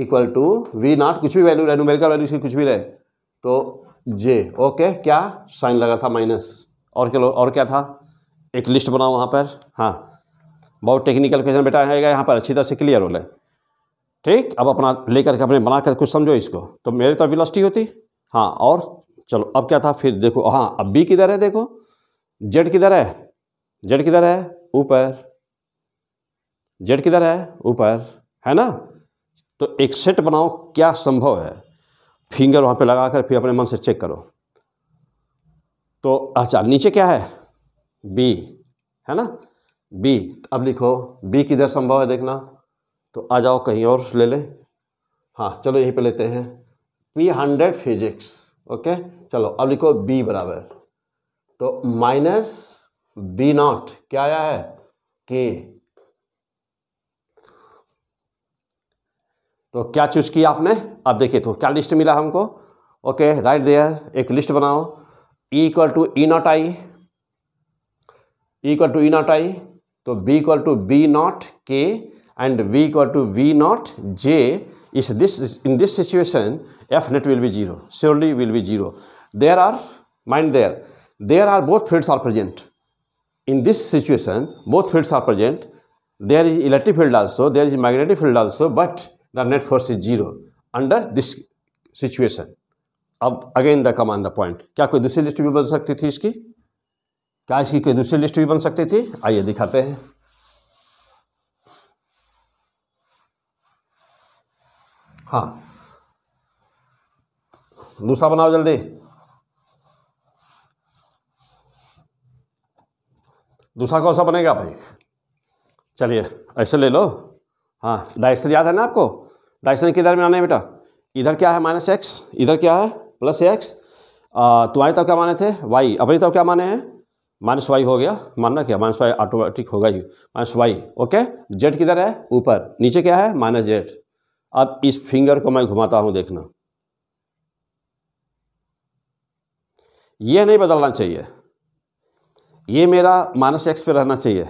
equal to V naught कुछ भी वैल्यू रहे न्यूमेरिकल वैल्यू इसकी कुछ भी रहे तो जे ओके क्या साइन लगा था माइनस और क्या और क्या था एक लिस्ट बनाओ वहाँ पर हाँ बहुत टेक्निकल क्वेश्चन बेटा आएगा यहाँ पर अच्छी तरह से क्लियर हो ले ठीक अब अपना लेकर के अपने बना कर कुछ समझो इसको तो मेरे तरफ वेलोसिटी होती हाँ और चलो अब क्या था फिर देखो हाँ अब बी किधर है देखो जेड किधर है जेड किधर है ऊपर जेड किधर है ऊपर है ना तो एक सेट बनाओ क्या संभव है फिंगर वहाँ पे लगा कर फिर अपने मन से चेक करो तो अच्छा नीचे क्या है बी है ना बी अब लिखो बी किधर संभव है देखना तो आ जाओ कहीं और ले लें हाँ चलो यहीं पे लेते हैं पी हंड्रेड फिजिक्स ओके चलो अब लिखो बी बराबर तो माइनस बी नॉट क्या आया है के तो क्या चूज़ किया आपने अब देखिए तो क्या लिस्ट मिला हमको ओके राइट देयर एक लिस्ट बनाओ E equal to E naught i equal to E naught i तो B equal to B naught k and V equal to V naught j is this in this situation F net will be zero surely will be zero there are mind there there are both fields are present in this situation both fields are present there is electric field also there is magnetic field also but the net force is zero under this situation अब again the come the point क्या कोई दूसरी list भी बन सकती थी इसकी क्या इसकी कोई दूसरी लिस्ट भी बन सकती थी आइए दिखाते हैं हाँ दूसरा बनाओ जल्दी दूसरा कौन सा बनेगा भाई चलिए ऐसे ले लो हाँ डायरेक्शन याद है ना आपको डायरेक्शन किधर में आना है बेटा इधर क्या है माइनस एक्स इधर क्या है प्लस एक्स तुम्हारी तरफ क्या माने थे वाई अपनी तरफ क्या माने हैं माइनस वाई हो गया मानना क्या माइनस वाई ऑटोमेटिक होगा ही माइनस वाई ओके जेड किधर है ऊपर नीचे क्या है माइनस जेड अब इस फिंगर को मैं घुमाता हूँ देखना यह नहीं बदलना चाहिए ये मेरा माइनस एक्स पे रहना चाहिए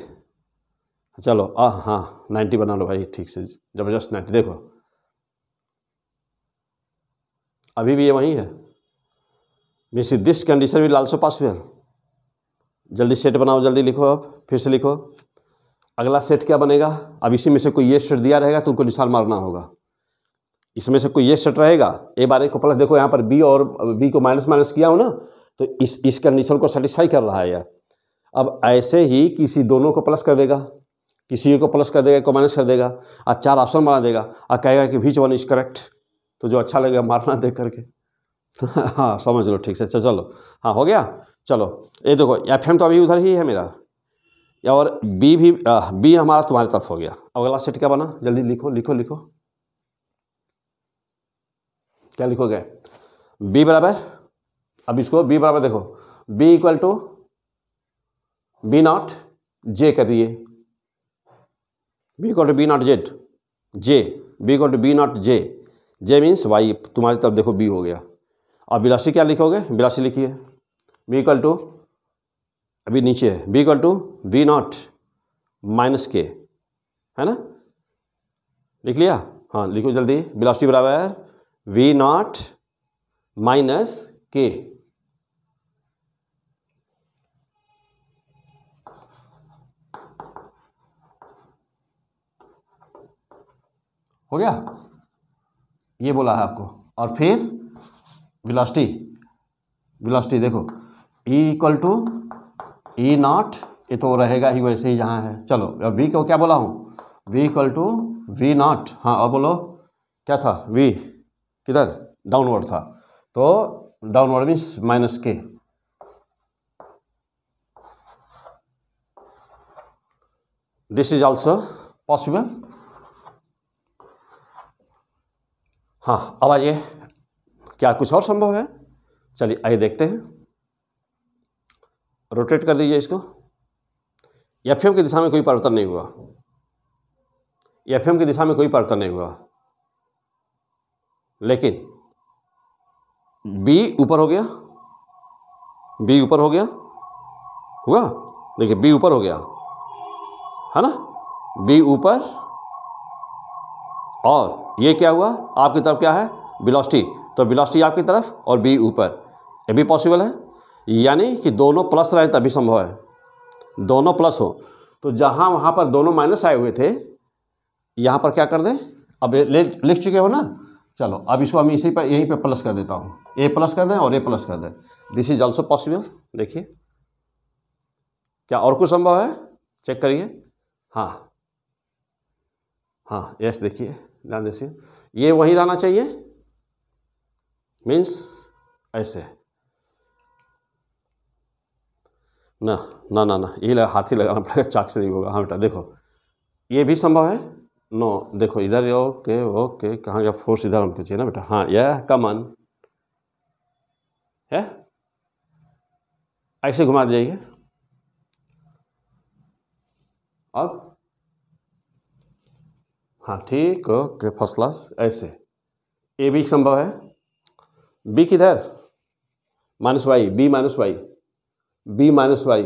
चलो आ हाँ नाइन्टी बना लो भाई ठीक से ज़बरदस्त नाइन्टी देखो अभी भी ये वही है मीन्स दिस कंडीशन भी लालसो पास वेल जल्दी सेट बनाओ जल्दी लिखो अब फिर से लिखो अगला सेट क्या बनेगा अब इसी में से कोई ये सेट दिया रहेगा तो उनको निशान मारना होगा इसमें से कोई ये सेट रहेगा ए बार को प्लस देखो यहाँ पर बी और बी को माइनस माइनस किया हो ना तो इस इस कंडीशन को सेटिस्फाई कर रहा है यार अब ऐसे ही किसी दोनों को प्लस कर देगा किसी को प्लस कर देगा को माइनस कर देगा और चार ऑप्शन बना देगा और कहेगा कि बीच वन इज करेक्ट तो जो अच्छा लगेगा मारना देख करके हाँ समझ लो ठीक से अच्छा, चलो हाँ हो गया चलो ये देखो एफ एम तो अभी उधर ही है मेरा और बी भी आ, बी हमारा तुम्हारी तरफ हो गया अब अगला सेट क्या बना जल्दी लिखो लिखो लिखो क्या लिखोगे बी बराबर अब इसको बी बराबर देखो B equal to B naught j कर दिए b equal to B naught Z j B equal to B naught j j means Y तुम्हारी तरफ देखो b हो गया अब बिलासी क्या लिखोगे बिलासी लिखिए b इक्वल टू अभी नीचे है b equal to V naught minus k है ना लिख लिया हाँ लिखो जल्दी बिलासि बराबर वी नॉट माइनस के हो गया ये बोला है आपको और फिर विलास्टी विलास्टी देखो E equal to E naught ये तो रहेगा ही वैसे ही जहाँ है चलो अब वी को क्या बोला हूँ V equal to V naught हाँ और बोलो क्या था वी किधर डाउनवर्ड था तो downward means minus k this is also possible हाँ अब आइए क्या कुछ और संभव है चलिए आइए देखते हैं रोटेट कर दीजिए इसको एफ की दिशा में कोई परिवर्तन नहीं हुआ एफ की दिशा में कोई परिवर्तन नहीं हुआ लेकिन बी ऊपर हो गया बी ऊपर हो गया हुआ देखिए बी ऊपर हो गया है ना बी ऊपर और ये क्या हुआ आपकी तरफ क्या है बिलॉसिटी तो बिलॉसिटी आपकी तरफ और बी ऊपर ये भी पॉसिबल है यानी कि दोनों प्लस रहे तभी संभव है दोनों प्लस हो तो जहाँ वहाँ पर दोनों माइनस आए हुए थे यहाँ पर क्या कर दें अब ले लिख चुके हो ना चलो अब इसको हम इसी पर यहीं पे प्लस कर देता हूँ ए प्लस कर दें और ए प्लस कर दें दिस इज ऑल्सो पॉसिबल देखिए क्या और कुछ संभव है चेक करिए हाँ हाँ यस देखिए ध्यान देखिए ये वही रहना चाहिए मीन्स ऐसे ना ना ना ना ये हाथी लगाना पड़ेगा चाक से नहीं होगा हाँ बेटा देखो ये भी संभव है नो देखो इधर ओके ओके कहाँ गया फोर्स इधर हम पूछिए ना बेटा हाँ यह कमन है ऐसे घुमा दीजिए अब हाँ ठीक ओके फर्स्ट क्लास ऐसे ए बी संभव है बी किधर minus Y B minus Y B minus Y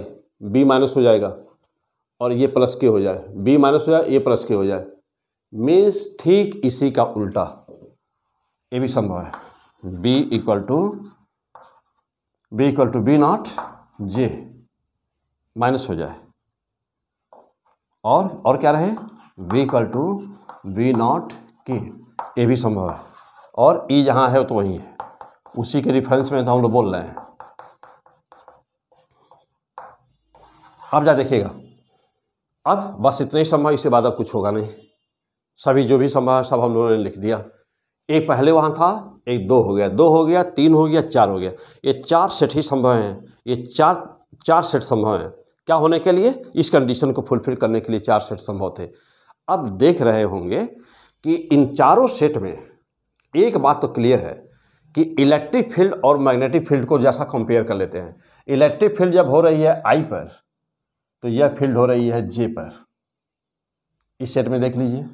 B minus हो जाएगा और ये प्लस के हो जाए बी माइनस हो जाए ये प्लस के हो जाए मीन्स ठीक इसी का उल्टा ये भी संभव है B equal to B equal to B naught j minus हो जाए और और क्या रहे V equal to V naught की ये भी संभव है और ई e जहाँ है तो वहीं है उसी के रिफरेंस में तो हम लोग बोल रहे हैं आप जा देखिएगा अब बस इतने ही संभव इसके बाद अब कुछ होगा नहीं सभी जो भी संभव सब हम लोगों ने लिख दिया एक पहले वहाँ था एक दो हो गया दो हो गया तीन हो गया चार हो गया ये चार सेट ही संभव हैं ये चार चार सेट संभव हैं क्या होने के लिए इस कंडीशन को फुलफिल करने के लिए चार सेट संभव थे अब देख रहे होंगे कि इन चारों सेट में एक बात तो क्लियर है कि इलेक्ट्रिक फील्ड और मैग्नेटिक फील्ड को जैसा कंपेयर कर लेते हैं इलेक्ट्रिक फील्ड जब हो रही है आई पर तो यह फील्ड हो रही है जे पर इस सेट में देख लीजिए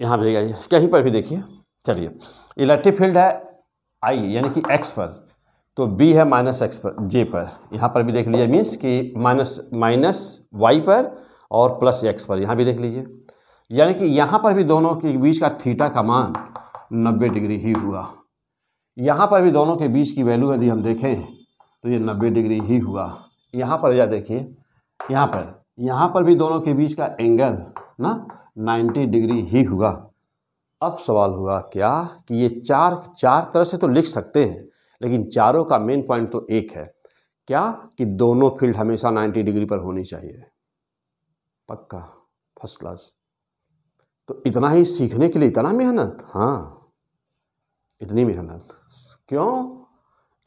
यहाँ भेजाइए कहीं पर भी देखिए चलिए इलेक्ट्रिक फील्ड है आई यानी कि एक्स पर तो बी है माइनस एक्स पर जे पर यहाँ पर भी देख लीजिए मीन्स कि माइनस माइनस वाई पर और प्लस एक्स पर यहाँ भी देख लीजिए यानी कि यहाँ पर भी दोनों के बीच का थीटा का मान नब्बे डिग्री ही हुआ यहाँ पर भी दोनों के बीच की वैल्यू यदि हम देखें तो ये नब्बे डिग्री ही हुआ यहाँ पर या देखिए यहाँ पर यहाँ पर भी दोनों के बीच का एंगल ना 90 डिग्री ही हुआ अब सवाल हुआ क्या कि ये चार चार तरह से तो लिख सकते हैं लेकिन चारों का मेन पॉइंट तो एक है क्या कि दोनों फील्ड हमेशा 90 डिग्री पर होनी चाहिए पक्का फर्स्ट क्लास तो इतना ही सीखने के लिए इतना मेहनत हाँ इतनी मेहनत क्यों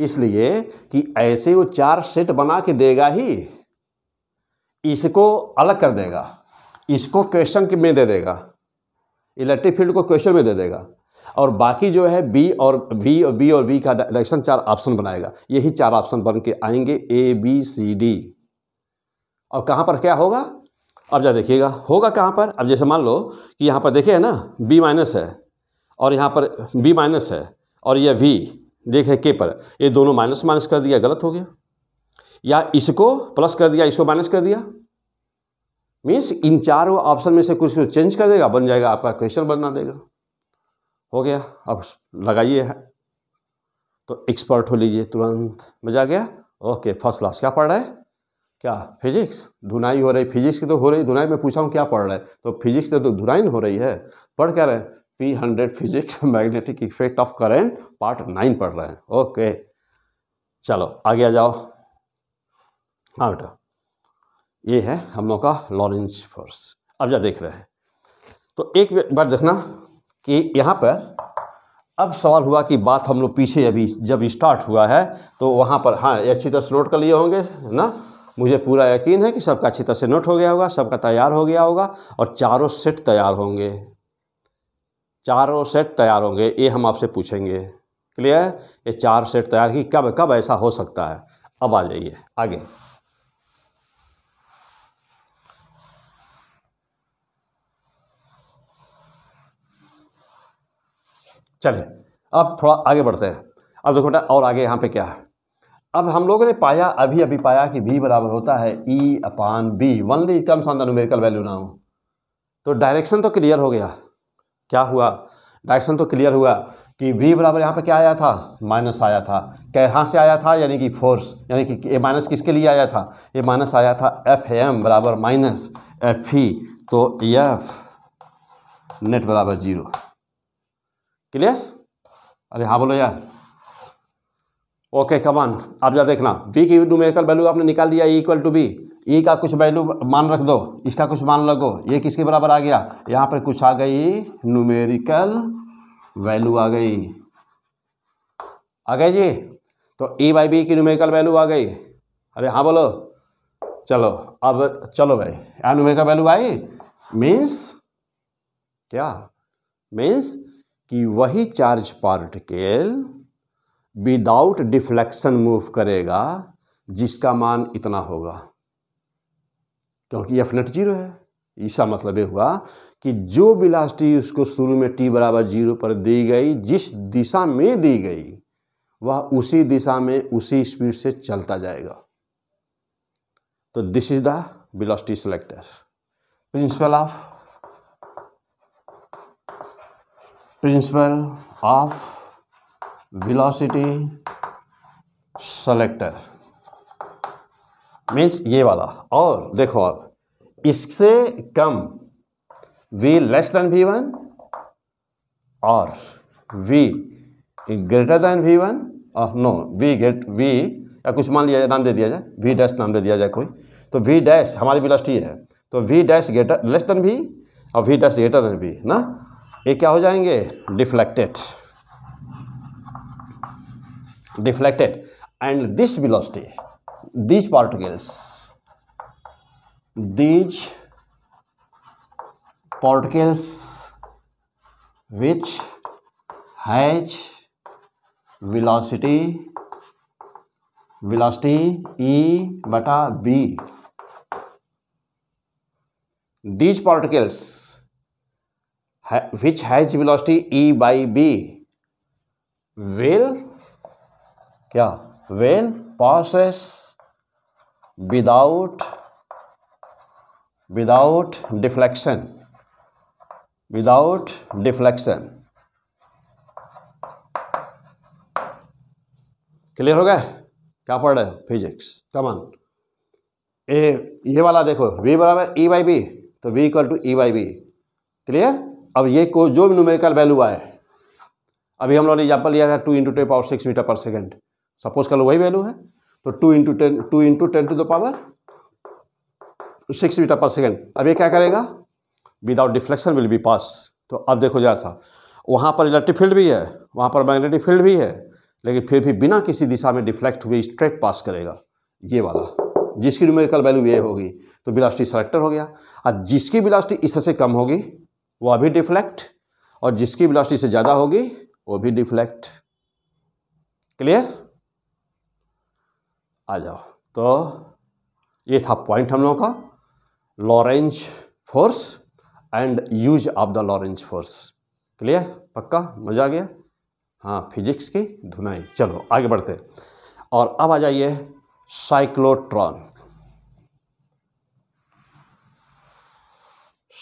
इसलिए कि ऐसे वो चार सेट बना के देगा ही इसको अलग कर देगा इसको क्वेश्चन में दे देगा इलेक्ट्रिक फील्ड को क्वेश्चन में दे देगा और बाकी जो है बी और बी और बी और बी का डायरेक्शन चार ऑप्शन बनाएगा यही चार ऑप्शन बन के आएंगे ए बी सी डी और कहाँ पर क्या होगा अब जा देखिएगा होगा कहाँ पर अब जैसे मान लो कि यहाँ पर है ना बी माइनस है और यहाँ पर बी माइनस है और यह वी देखे के पर ये दोनों माइनस माइनस कर दिया गलत हो गया या इसको प्लस कर दिया इसको माइनस कर दिया मीन्स इन चारों ऑप्शन में से कुछ चेंज कर देगा बन जाएगा आपका क्वेश्चन बना देगा हो गया अब लगाइए तो एक्सपर्ट हो लीजिए तुरंत मजा आ गया ओके फर्स्ट क्लास क्या पढ़ रहा है क्या फिजिक्स धुनाई हो रही फिजिक्स की तो हो रही धुनाई मैं पूछा हूँ क्या पढ़ रहा है तो फिजिक्स तो धुनाई हो रही है पढ़ क्या रहे हैं P hundred physics magnetic effect of current part nine पढ़ रहे हैं ओके चलो आगे आ जाओ हाँ बेटा ये है हम लोग का लॉरेंस फोर्स अब जा देख रहे हैं तो एक बार देखना कि यहाँ पर अब सवाल हुआ कि बात हम लोग पीछे अभी जब स्टार्ट हुआ है तो वहाँ पर हाँ ये अच्छी तरह से नोट कर लिए होंगे ना मुझे पूरा यकीन है कि सबका अच्छी तरह से नोट हो गया होगा सबका तैयार हो गया होगा और चारों सेट तैयार होंगे चारों सेट तैयार होंगे ये हम आपसे पूछेंगे क्लियर ये चार सेट तैयार की कब कब ऐसा हो सकता है अब आ जाइए आगे चलिए अब थोड़ा आगे बढ़ते हैं अब देखो बेटा और आगे यहाँ पे क्या है अब हम लोगों ने पाया अभी अभी पाया कि बी बराबर होता है E e upon B only comes on the numerical value now तो डायरेक्शन तो क्लियर हो गया क्या हुआ डायरेक्शन तो क्लियर हुआ कि बी बराबर यहाँ पे क्या आया था माइनस आया था कहाँ से आया था यानी कि फोर्स यानी कि ए माइनस किसके लिए आया था ये माइनस आया था एफ एम बराबर माइनस एफ ई तो एफ नेट बराबर जीरो क्लियर अरे हाँ बोलो यार ओके कमान आप जरा देखना बी की न्यूमेरिकल वैल्यू आपने निकाल लिया E equal to B E का कुछ वैल्यू मान रख दो इसका कुछ मान लगो ये किसके बराबर आ गया यहाँ पर कुछ आ गई न्यूमेरिकल वैल्यू आ गई आ गई जी तो ई बाई बी की न्यूमेरिकल वैल्यू आ गई अरे हाँ बोलो चलो अब चलो भाई यहाँ न्यूमेरिकल वैल्यू आई मीन्स क्या मीन्स कि वही charge particle without deflection move करेगा जिसका मान इतना होगा क्योंकि एफ नेट जीरो है इसका मतलब ये हुआ कि जो बिलास्टी उसको शुरू में टी बराबर जीरो पर दी गई जिस दिशा में दी गई वह उसी दिशा में उसी स्पीड से चलता जाएगा तो this is the velocity selector principle of principle of velocity selector means ये वाला और देखो आप इससे कम v less than V one और V greater than V one और नो वी ग्रेट वी या कुछ मान लिया जाए नाम दे दिया जाए v डैश नाम दे दिया जाए कोई तो v डैश हमारी वेलोसिटी है तो v dash greater less than v और v dash greater than v ना ये क्या हो जाएंगे deflected deflected and this velocity these particles these particles which has velocity velocity e beta b these particles which has velocity e by b will क्या when passes without without deflection without deflection clear हो गया क्या पढ़ रहे हो physics कमन ए ये वाला देखो v बराबर ई बाई बी तो v equal to E by B clear अब ये को जो भी न्यूमेरिकल वैल्यू आए अभी हम लोगों ने एग्जाम्पल लिया था two into two power six metre per second suppose कर लो वही वैल्यू है तो two into ten two into ten to the power six metre per second अब ये क्या करेगा without deflection will be pass तो अब देखो जरा सा वहाँ पर इलेक्ट्रिक फील्ड भी है वहाँ पर मैग्नेटिक फील्ड भी है लेकिन फिर भी बिना किसी दिशा में डिफ्लेक्ट हुए स्ट्रेट पास करेगा ये वाला जिसकी न्यूमेरिकल वैल्यू ये होगी तो बिलास्टी सेलेक्टर हो गया और जिसकी बिलास्टी इससे कम होगी वह भी डिफ्लेक्ट और जिसकी बिलास्टी से ज़्यादा होगी वो भी डिफ्लेक्ट क्लियर आ जाओ तो ये था पॉइंट हम लोगों का Lorentz force and use of the Lorentz force clear पक्का मज़ा आ गया हाँ फिजिक्स की धुनाई चलो आगे बढ़ते और अब आ जाइए साइक्लोट्रॉन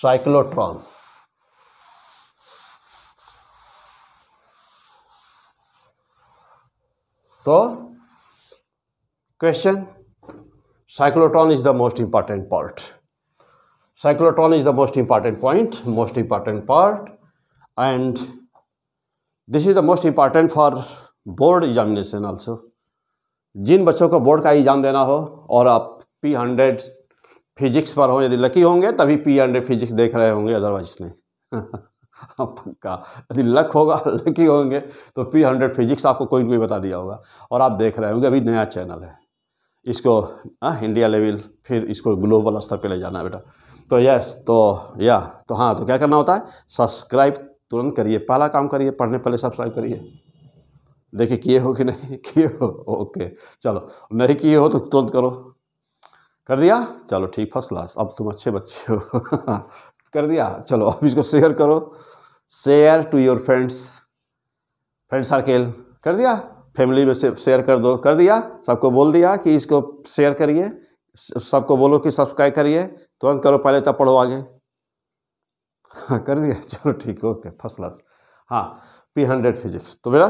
साइक्लोट्रॉन तो question Cyclotron is the most important part Cyclotron is the most important point most important part and this is the most important for board examination also जिन बच्चों को बोर्ड का एग्ज़ाम देना हो और आप पी हंड्रेड फिजिक्स पर हो यदि लकी होंगे तभी पी हंड्रेड फिजिक्स देख रहे होंगे अदरवाइज नहीं पक्का यदि लक होगा लकी होंगे तो पी हंड्रेड फिजिक्स आपको कोई ना कोई बता दिया होगा और आप देख रहे होंगे अभी नया चैनल है इसको आ, इंडिया लेवल फिर इसको ग्लोबल स्तर पे ले जाना है बेटा तो यस तो या तो हाँ तो क्या करना होता है सब्सक्राइब तुरंत करिए पहला काम करिए पढ़ने पहले सब्सक्राइब करिए देखिए किए हो कि नहीं किए हो ओके चलो नहीं किए हो तो तुरंत करो कर दिया चलो ठीक फर्स्ट क्लास अब तुम अच्छे बच्चे हो कर दिया चलो अब इसको शेयर करो share to your friends friend circle कर दिया फैमिली में से शेयर कर दो कर दिया सबको बोल दिया कि इसको शेयर करिए सबको बोलो कि सब्सक्राइब करिए तुरंत करो पहले तब पढ़ो आगे हाँ कर दिया चलो ठीक ओके फर्स्ट क्लास हाँ पी हंड्रेड फिजिक्स तो बेटा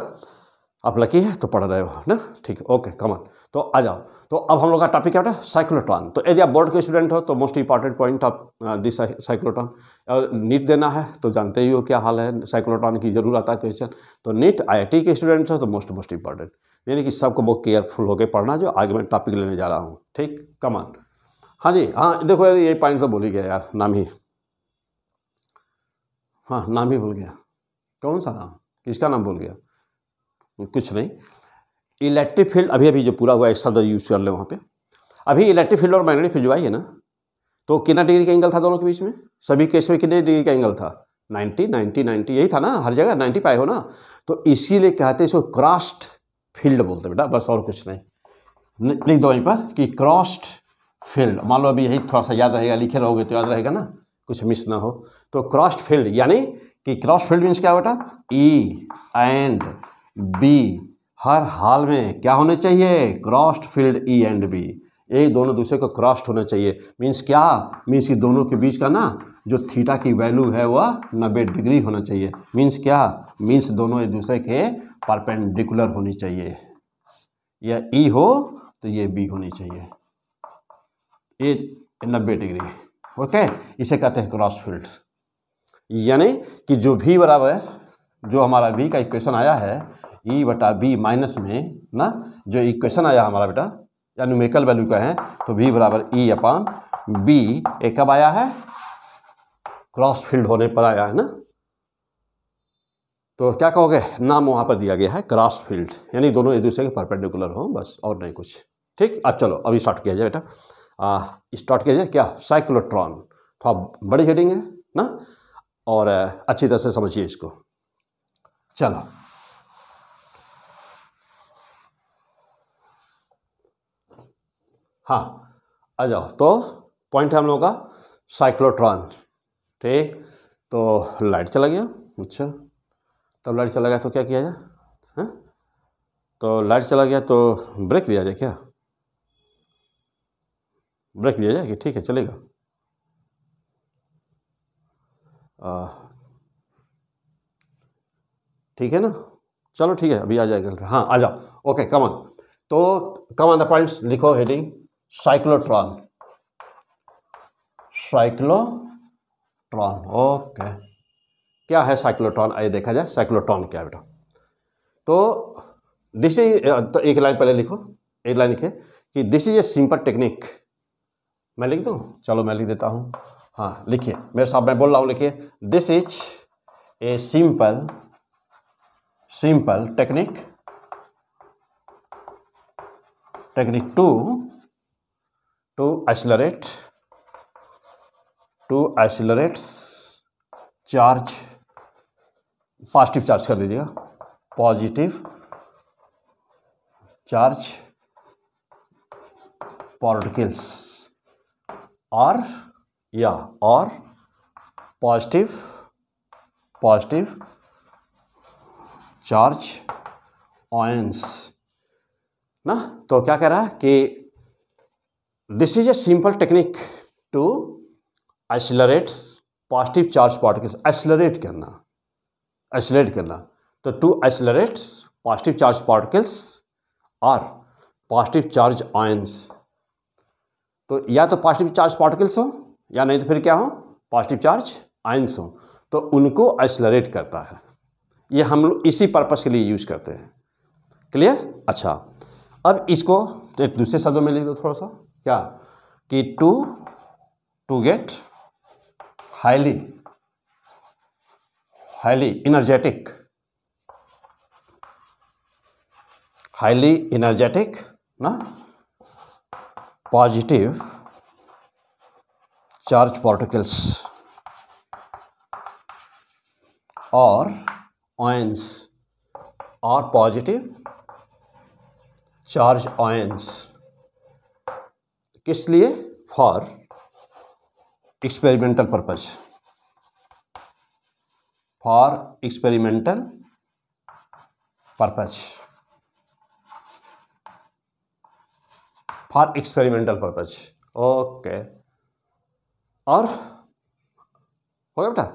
आप लकी है तो पढ़ रहे हो ना ठीक ओके कमल तो आ जाओ तो अब हम लोग का टॉपिक क्या होता है साइक्लोट्रॉन तो यदि आप बोर्ड के स्टूडेंट हो तो most important point of this cyclotron और नीट देना है तो जानते ही हो क्या हाल है साइक्लोट्रॉन की जरूर आता है क्वेश्चन तो नीट आई के स्टूडेंट हो तो मोस्ट मोस्ट इंपॉर्टेंट यानी कि सबको बहुत केयरफुल होकर पढ़ना जो आगे मैं टॉपिक लेने जा रहा हूँ ठीक कमान हाँ जी हाँ देखो यार ये पॉइंट तो भूल ही गया यार नाम ही हाँ नाम ही भूल गया कौन सा नाम किसका नाम भूल गया कुछ नहीं इलेक्ट्रिक फील्ड अभी अभी जो पूरा हुआ है शब्द यूज़ कर लें वहाँ पे अभी इलेक्ट्रिक फील्ड और मैग्नेटिक फील्ड जो आई है ना तो कितना डिग्री का एंगल था दोनों के बीच में सभी केस में कितने डिग्री का एंगल था 90 90 90 यही था ना हर जगह 90 पाए हो ना तो इसीलिए कहते हैं इसको क्रॉस्ड फील्ड बोलते बेटा बस और कुछ नहीं लिख दो यहीं पर कि क्रॉस्ड फील्ड मान लो अभी यही थोड़ा सा याद रहेगा लिखे रहोगे तो याद रहेगा ना कुछ मिस ना हो तो क्रॉस्ड फील्ड यानी कि क्रॉस फील्ड मीन्स क्या बेटा ई एंड बी हर हाल में क्या होने चाहिए crossed field E and B ए दोनों दूसरे को क्रॉस्ड होना चाहिए मीन्स क्या मीन्स कि दोनों के बीच का ना जो थीटा की वैल्यू है वह नब्बे डिग्री होना चाहिए मीन्स क्या मीन्स दोनों एक दूसरे के परपेंडिकुलर होनी चाहिए यह ई e हो तो ये बी होनी चाहिए ये नब्बे डिग्री ओके इसे कहते हैं क्रॉस फील्ड यानी कि जो भी बराबर जो हमारा वी का इक्वेशन आया है ई e बटा बी माइनस में ना जो इक्वेशन आया हमारा बेटा या न्यूमेरिकल वैल्यू का है तो बी बराबर ई अपान बी ए कब आया है क्रॉस फील्ड होने पर आया है ना तो क्या कहोगे नाम वहाँ पर दिया गया है क्रॉस फील्ड यानी दोनों एक दूसरे के परपेंडिकुलर हों बस और नहीं कुछ ठीक अब चलो अभी स्टार्ट किया जाए बेटा स्टार्ट किया जाए क्या साइक्लोट्रॉन तो थोड़ा बड़ी हेडिंग है ना और अच्छी तरह से समझिए इसको चलो हाँ आ जाओ तो पॉइंट है हम लोगों का साइक्लोट्रॉन ठीक तो लाइट चला गया अच्छा तब लाइट चला गया तो क्या किया जाए हाँ? तो लाइट चला गया तो ब्रेक लिया जाए क्या ब्रेक लिया जाए कि ठीक है चलेगा ठीक है ना चलो ठीक है अभी आ जाएगा हाँ आ जाओ ओके कमन तो कमन द पॉइंट्स लिखो हेडिंग साइक्लोट्रॉन साइक्लोट्रॉन ओके क्या है साइक्लोट्रॉन आइए देखा जाए साइक्लोट्रॉन क्या बेटा तो दिस इज तो एक लाइन पहले लिखो एक लाइन लिखे कि this is a simple technique मैं लिख दूँ चलो मैं लिख देता हूँ हाँ लिखिए मेरे साथ मैं बोल रहा हूँ लिखिए this is a simple simple technique technique to to accelerate to accelerates charge positive charge कर दीजिएगा पॉजिटिव चार्ज पार्टिकल्स और या और पॉजिटिव पॉजिटिव चार्ज ऑयंस ना तो क्या कह रहा है कि this is a simple technique to accelerate positive charge particles accelerate करना accelerate करना तो to accelerate positive charge particles or positive charge ions तो या तो positive charge particles हो या नहीं तो फिर क्या हो positive charge ions हो तो उनको accelerate करता है ये हम लोग इसी पर्पज़ के लिए यूज करते हैं क्लियर अच्छा अब इसको एक दूसरे शब्दों में ले लो थोड़ा सा क्या कि to to get highly highly energetic highly energetic ना पॉजिटिव चार्ज पार्टिकल्स और ऑयंस और पॉजिटिव चार्ज ऑयंस किस लिए for experimental purpose for experimental purpose for experimental purpose okay और हो गया बेटा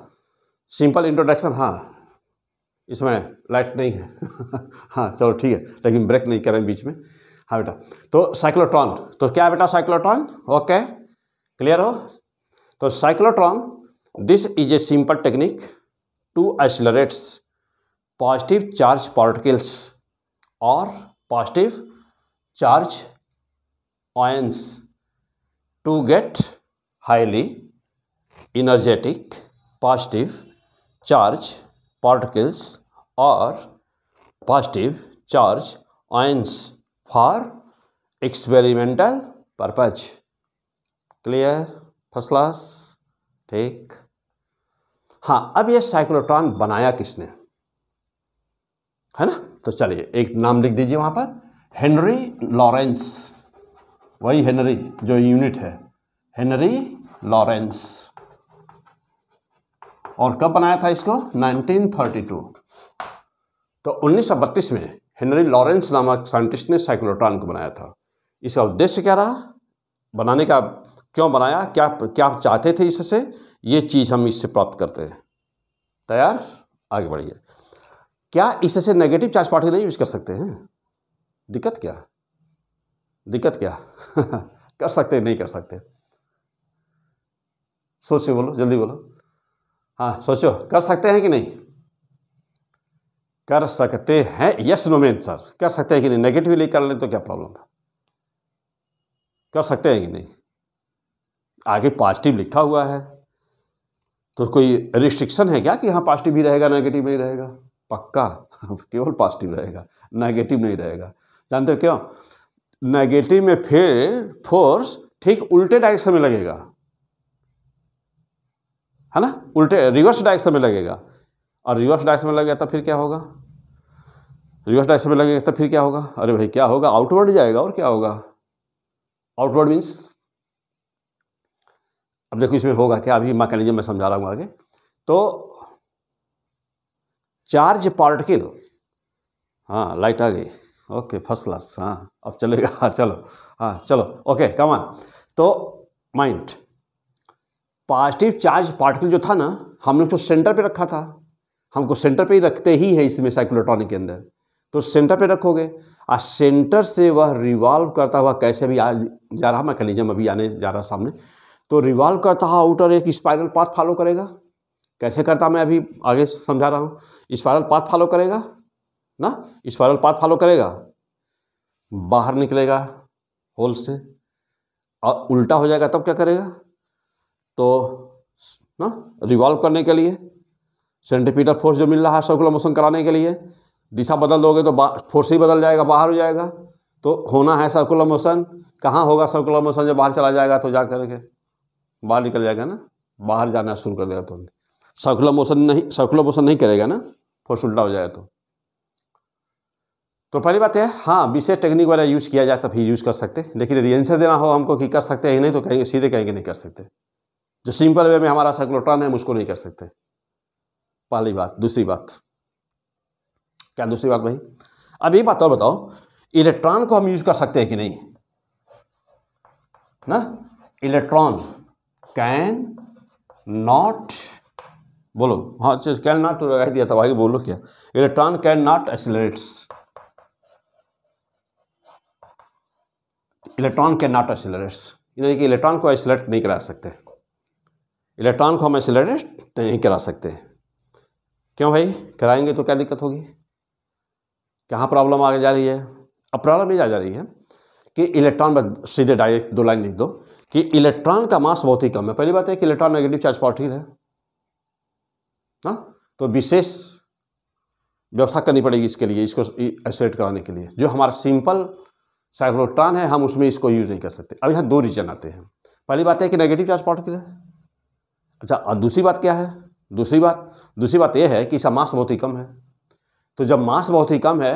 सिंपल इंट्रोडक्शन हाँ इसमें लाइट नहीं है हाँ चलो ठीक है लेकिन ब्रेक नहीं करें बीच में हाँ बेटा तो साइक्लोट्रॉन तो क्या बेटा साइक्लोट्रॉन ओके क्लियर हो तो cyclotron this is a simple technique to accelerates positive charge particles और positive charge ions to get highly energetic positive charge particles और positive charge ions for experimental purpose clear first class ठीक हाँ अब ये cyclotron बनाया किसने है ना तो चलिए एक नाम लिख दीजिए वहां पर हेनरी लॉरेंस वही हेनरी जो यूनिट है हेनरी लॉरेंस और कब बनाया था इसको 1932 तो 1932 में हेनरी लॉरेंस नामक साइंटिस्ट ने साइक्लोट्रॉन को बनाया था इसका उद्देश्य क्या रहा बनाने का क्यों बनाया क्या क्या चाहते थे इससे ये चीज़ हम इससे प्राप्त करते हैं तैयार आगे बढ़िए क्या इससे नेगेटिव चार्ज पार्टी नहीं यूज़ कर सकते हैं दिक्कत क्या दिक्कत क्या कर सकते नहीं कर सकते सोचो बोलो जल्दी बोलो हाँ सोचो कर सकते हैं कि नहीं कर सकते हैं यस नो में सर कर सकते हैं कि नहीं नेगेटिवली कर लें तो क्या प्रॉब्लम है कर सकते हैं कि नहीं आगे पॉजिटिव लिखा हुआ है तो कोई रिस्ट्रिक्शन है क्या कि हाँ पॉजिटिव भी रहेगा नेगेटिव नहीं रहेगा पक्का केवल पॉजिटिव रहेगा नेगेटिव नहीं रहेगा जानते हो क्यों नेगेटिव में फिर फोर्स ठीक उल्टे डायरेक्शन में लगेगा है ना उल्टे रिवर्स डायरेक्शन में लगेगा और रिवर्स डायरेक्शन में लग गया तो फिर क्या होगा रिवर्स डायरेक्शन में लगेगा तो फिर क्या होगा अरे भाई क्या होगा आउटवर्ड जाएगा और क्या होगा आउटवर्ड मीन्स अब देखो इसमें होगा क्या अभी मैकेनिज्म में समझा रहा हूँ आगे तो चार्ज पार्टिकल हाँ लाइट आ गई ओके फर्स्ट क्लास हाँ अब चलेगा हाँ, चलो हाँ चलो ओके कमान तो माइंड पॉजिटिव चार्ज पार्टिकल जो था ना हमने उसको तो सेंटर पे रखा था हमको सेंटर पे ही रखते ही है इसमें साइक्लोट्रॉनिक के अंदर तो सेंटर पे रखोगे और सेंटर से वह रिवॉल्व करता हुआ कैसे भी आ जा रहा मैकेनिज्म अभी आने जा रहा सामने तो रिवॉल्व करता हुआ आउटर एक स्पाइरल पाथ फॉलो करेगा कैसे करता मैं अभी आगे समझा रहा हूँ स्पाइरल पाथ फॉलो करेगा ना स्पाइरल पाथ फॉलो करेगा बाहर निकलेगा होल से और उल्टा हो जाएगा तब क्या करेगा तो ना रिवॉल्व करने के लिए सेंटीपीटर फोर्स जो मिल रहा है सर्कुलर मोशन कराने के लिए दिशा बदल दोगे तो फोर्स ही बदल जाएगा बाहर हो जाएगा तो होना है सर्कुलर मोशन कहाँ होगा सर्कुलर मोशन जब बाहर चला जाएगा तो जा करके बाहर निकल जाएगा ना बाहर जाना शुरू कर देगा तो सर्कुलर मोशन नहीं सर्कुलर मोशन नहीं करेगा ना फोर्स उल्टा हो जाएगा तो तो पहली बात है हाँ विशेष टेक्निक वगैरह यूज़ किया जाए तभी यूज़ कर सकते लेकिन यदि आंसर देना हो हमको कि कर सकते हैं नहीं तो कहेंगे सीधे कहेंगे नहीं कर सकते जो सिंपल वे में हमारा सर्कुलर टर्न है हम उसको नहीं कर सकते पहली बात दूसरी बात क्या दूसरी बात भाई अब ये बात और बताओ इलेक्ट्रॉन को हम यूज कर सकते हैं कि नहीं ना इलेक्ट्रॉन कैन नॉट बोलो हाँ अच्छा, कैन नॉट लगा तो दिया था भाई बोलो क्या electron can not accelerates electron can not accelerates यानी कि इलेक्ट्रॉन को एसिलेट नहीं करा सकते इलेक्ट्रॉन को हम एसिलेट नहीं करा सकते क्यों भाई कराएंगे तो क्या दिक्कत होगी कहाँ प्रॉब्लम आ जा रही है अब प्रॉब्लम ये आ जा रही है कि इलेक्ट्रॉन में सीधे डायरेक्ट दो लाइन लिख दो कि इलेक्ट्रॉन का मास बहुत ही कम है पहली बात है कि इलेक्ट्रॉन नेगेटिव चार्ज पॉजिटिव है ना हाँ? तो विशेष व्यवस्था करनी पड़ेगी इसके लिए इसको एसेट कराने के लिए जो हमारा सिंपल साइक्लोट्रॉन है हम उसमें इसको यूज़ नहीं कर सकते अब यहाँ दो रीजन आते हैं पहली बात है कि नेगेटिव चार्ज पॉजिटिव है अच्छा और दूसरी बात क्या है दूसरी बात दूसरी बात यह है कि इसका मास बहुत ही कम है तो जब मास बहुत ही कम है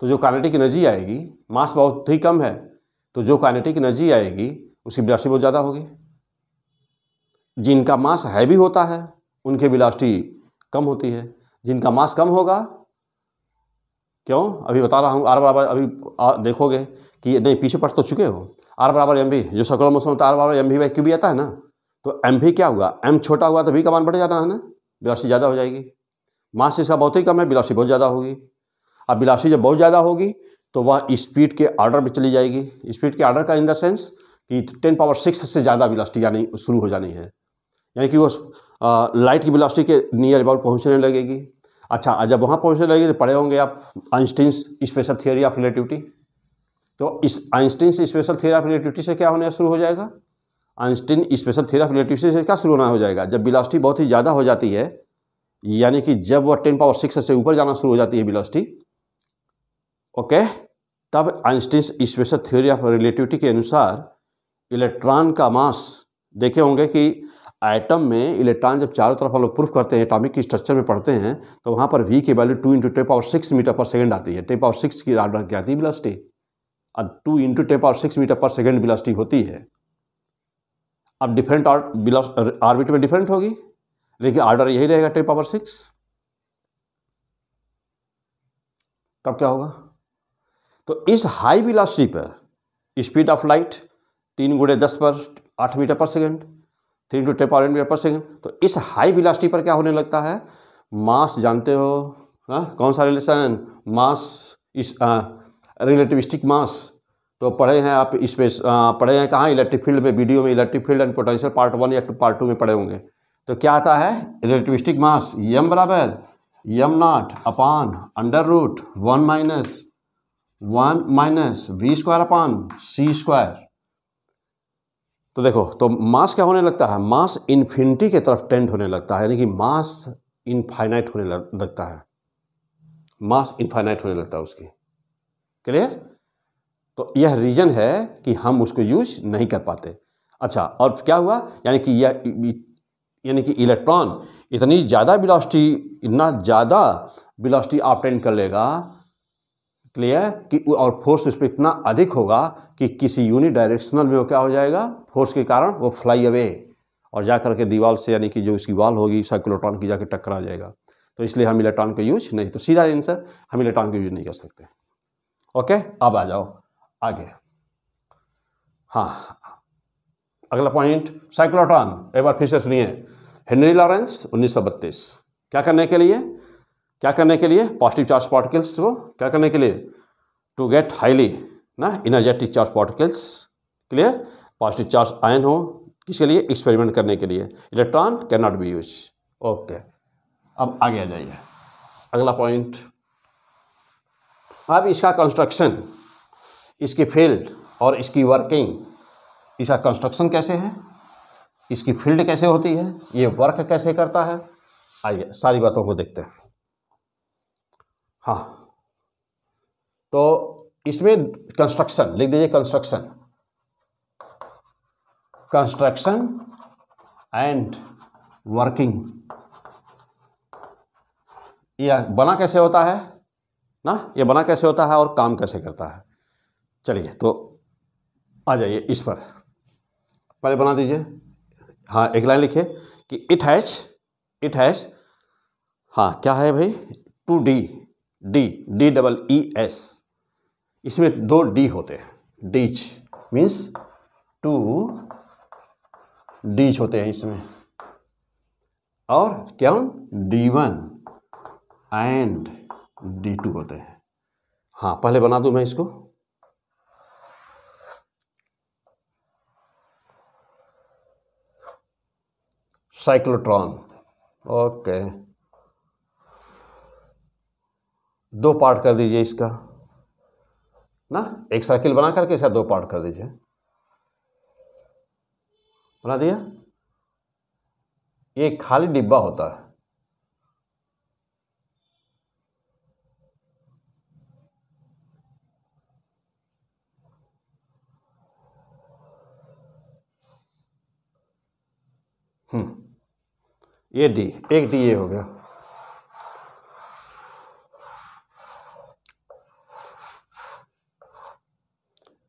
तो जो कानेटिक एनर्जी आएगी मास बहुत ही कम है तो जो कानेटिक एनर्जी आएगी उसकी वेलोसिटी बहुत ज़्यादा होगी जिनका मास हैवी होता है उनकी वेलोसिटी कम होती है जिनका मास कम होगा क्यों अभी बता रहा हूँ आर बराबर अभी आ, देखोगे कि नहीं पीछे पट तो चुके हो आर बराबर एम बी जो सकल मौसम होता है आर बराबर एम बी बाई भी आता है ना तो एम भी क्या हुआ एम छोटा हुआ तो भी का मान बढ़ जाना है ना बिलासी ज़्यादा हो जाएगी मास इसका बहुत ही कम है बिलासी बहुत ज़्यादा होगी अब बिलासी जब बहुत ज़्यादा होगी तो वह स्पीड के आर्डर में चली जाएगी स्पीड के आर्डर का इन द सेंस कि टेन पावर सिक्स से ज़्यादा वेलोसिटी यानी शुरू हो जानी है यानी कि वो लाइट की बिलास्टिक के नियर अबाउट पहुँचने लगेगी अच्छा जब वहाँ पहुँचने लगेगी तो पढ़े होंगे आप Einstein special theory of relativity तो इस Einstein special theory of relativity से क्या होने शुरू हो जाएगा Einstein special theory of relativity से क्या शुरू होना हो जाएगा जब बिलास्टी बहुत ही ज़्यादा हो जाती है यानी कि जब वह टेन पावर सिक्स से ऊपर जाना शुरू हो जाती है बिलास्टी ओके तब Einstein special theory of relativity के अनुसार इलेक्ट्रॉन का मास देखे होंगे कि आइटम में इलेक्ट्रॉन जब चारों तरफ हम लोग प्रूफ करते हैं एटॉमिक स्ट्रक्चर में पढ़ते हैं तो वहाँ पर वी की value two into ten power six metre per second आती है टेन पावर सिक्स की आर्डर क्या आती है बिलास्टी और two into ten power six metre per second velocity होती है अब डिफरेंट ऑर्बिट में डिफरेंट होगी लेकिन ऑर्डर यही रहेगा टेन पावर सिक्स तब क्या होगा तो इस हाई बिलासिटी पर स्पीड ऑफ लाइट तीन गुड़े दस पर आठ metre per second three into ten power eight metre per second तो इस हाई बिलासिटी पर क्या होने लगता है मास जानते हो हा? कौन सा रिलेशन मास इस रिलेटिविस्टिक हाँ, मास तो पढ़े हैं आप स्पेस पढ़े हैं कहाँ इलेक्ट्रिक फील्ड में वीडियो में electric field and potential part one या पार्ट टू में पढ़े होंगे तो क्या आता है इलेक्ट्रिस्टिक मास यम बराबर m naught upon under root one minus one minus v square upon c square तो देखो तो मास क्या होने लगता है मास इन्फिनिटी की तरफ टेंड होने लगता है यानी कि मास इनफाइनाइट होने लगता है मास इनफाइनाइट होने लगता है उसकी क्लियर तो यह रीज़न है कि हम उसको यूज नहीं कर पाते अच्छा और क्या हुआ यानी कि यह यानी कि इलेक्ट्रॉन इतनी ज़्यादा बिलास्टी इतना ज़्यादा बिलास्टी ऑप्टेन कर लेगा क्लियर कि और फोर्स उस पर इतना अधिक होगा कि किसी डायरेक्शनल में वो क्या हो जाएगा फोर्स के कारण वो फ्लाई अवे और जा करके दीवार से यानी कि जो उसकी वाल होगी साइक्लोट्रॉन की जाकर आ जाएगा तो इसलिए हम इलेक्ट्रॉन का यूज नहीं तो सीधा आंसर हम इलेक्ट्रॉन का यूज नहीं कर सकते ओके अब आ जाओ आगे हाँ अगला पॉइंट साइक्लोटॉन एक बार फिर से सुनिए हेनरी लॉरेंस 1932 क्या करने के लिए क्या करने के लिए पॉजिटिव चार्ज पार्टिकल्स को क्या करने के लिए टू गेट हाईली ना energetic charge particles clear positive charge ion हो किसके लिए एक्सपेरिमेंट करने के लिए electron can not be use okay अब आगे आ जाइए अगला पॉइंट अब इसका कंस्ट्रक्शन इसके फील्ड और इसकी वर्किंग इसका कंस्ट्रक्शन कैसे है इसकी फील्ड कैसे होती है ये वर्क कैसे करता है आइए सारी बातों को देखते हैं हाँ तो इसमें कंस्ट्रक्शन लिख दीजिए कंस्ट्रक्शन कंस्ट्रक्शन एंड वर्किंग यह बना कैसे होता है ना ये बना कैसे होता है और काम कैसे करता है चलिए तो आ जाइए इस पर पहले बना दीजिए हाँ एक लाइन लिखिए कि इट हैच इट हैच हाँ क्या है भाई two D D D double E S इसमें दो डी होते हैं डीच मीन्स टू डीच होते हैं इसमें और क्या D one and D two होते हैं हाँ पहले बना दूँ मैं इसको साइक्लोट्रॉन ओके दो पार्ट कर दीजिए इसका ना एक साइकिल बना करके इसका दो पार्ट कर दीजिए बना दिया ये खाली डिब्बा होता है हम्म ये डी एक डी ए हो गया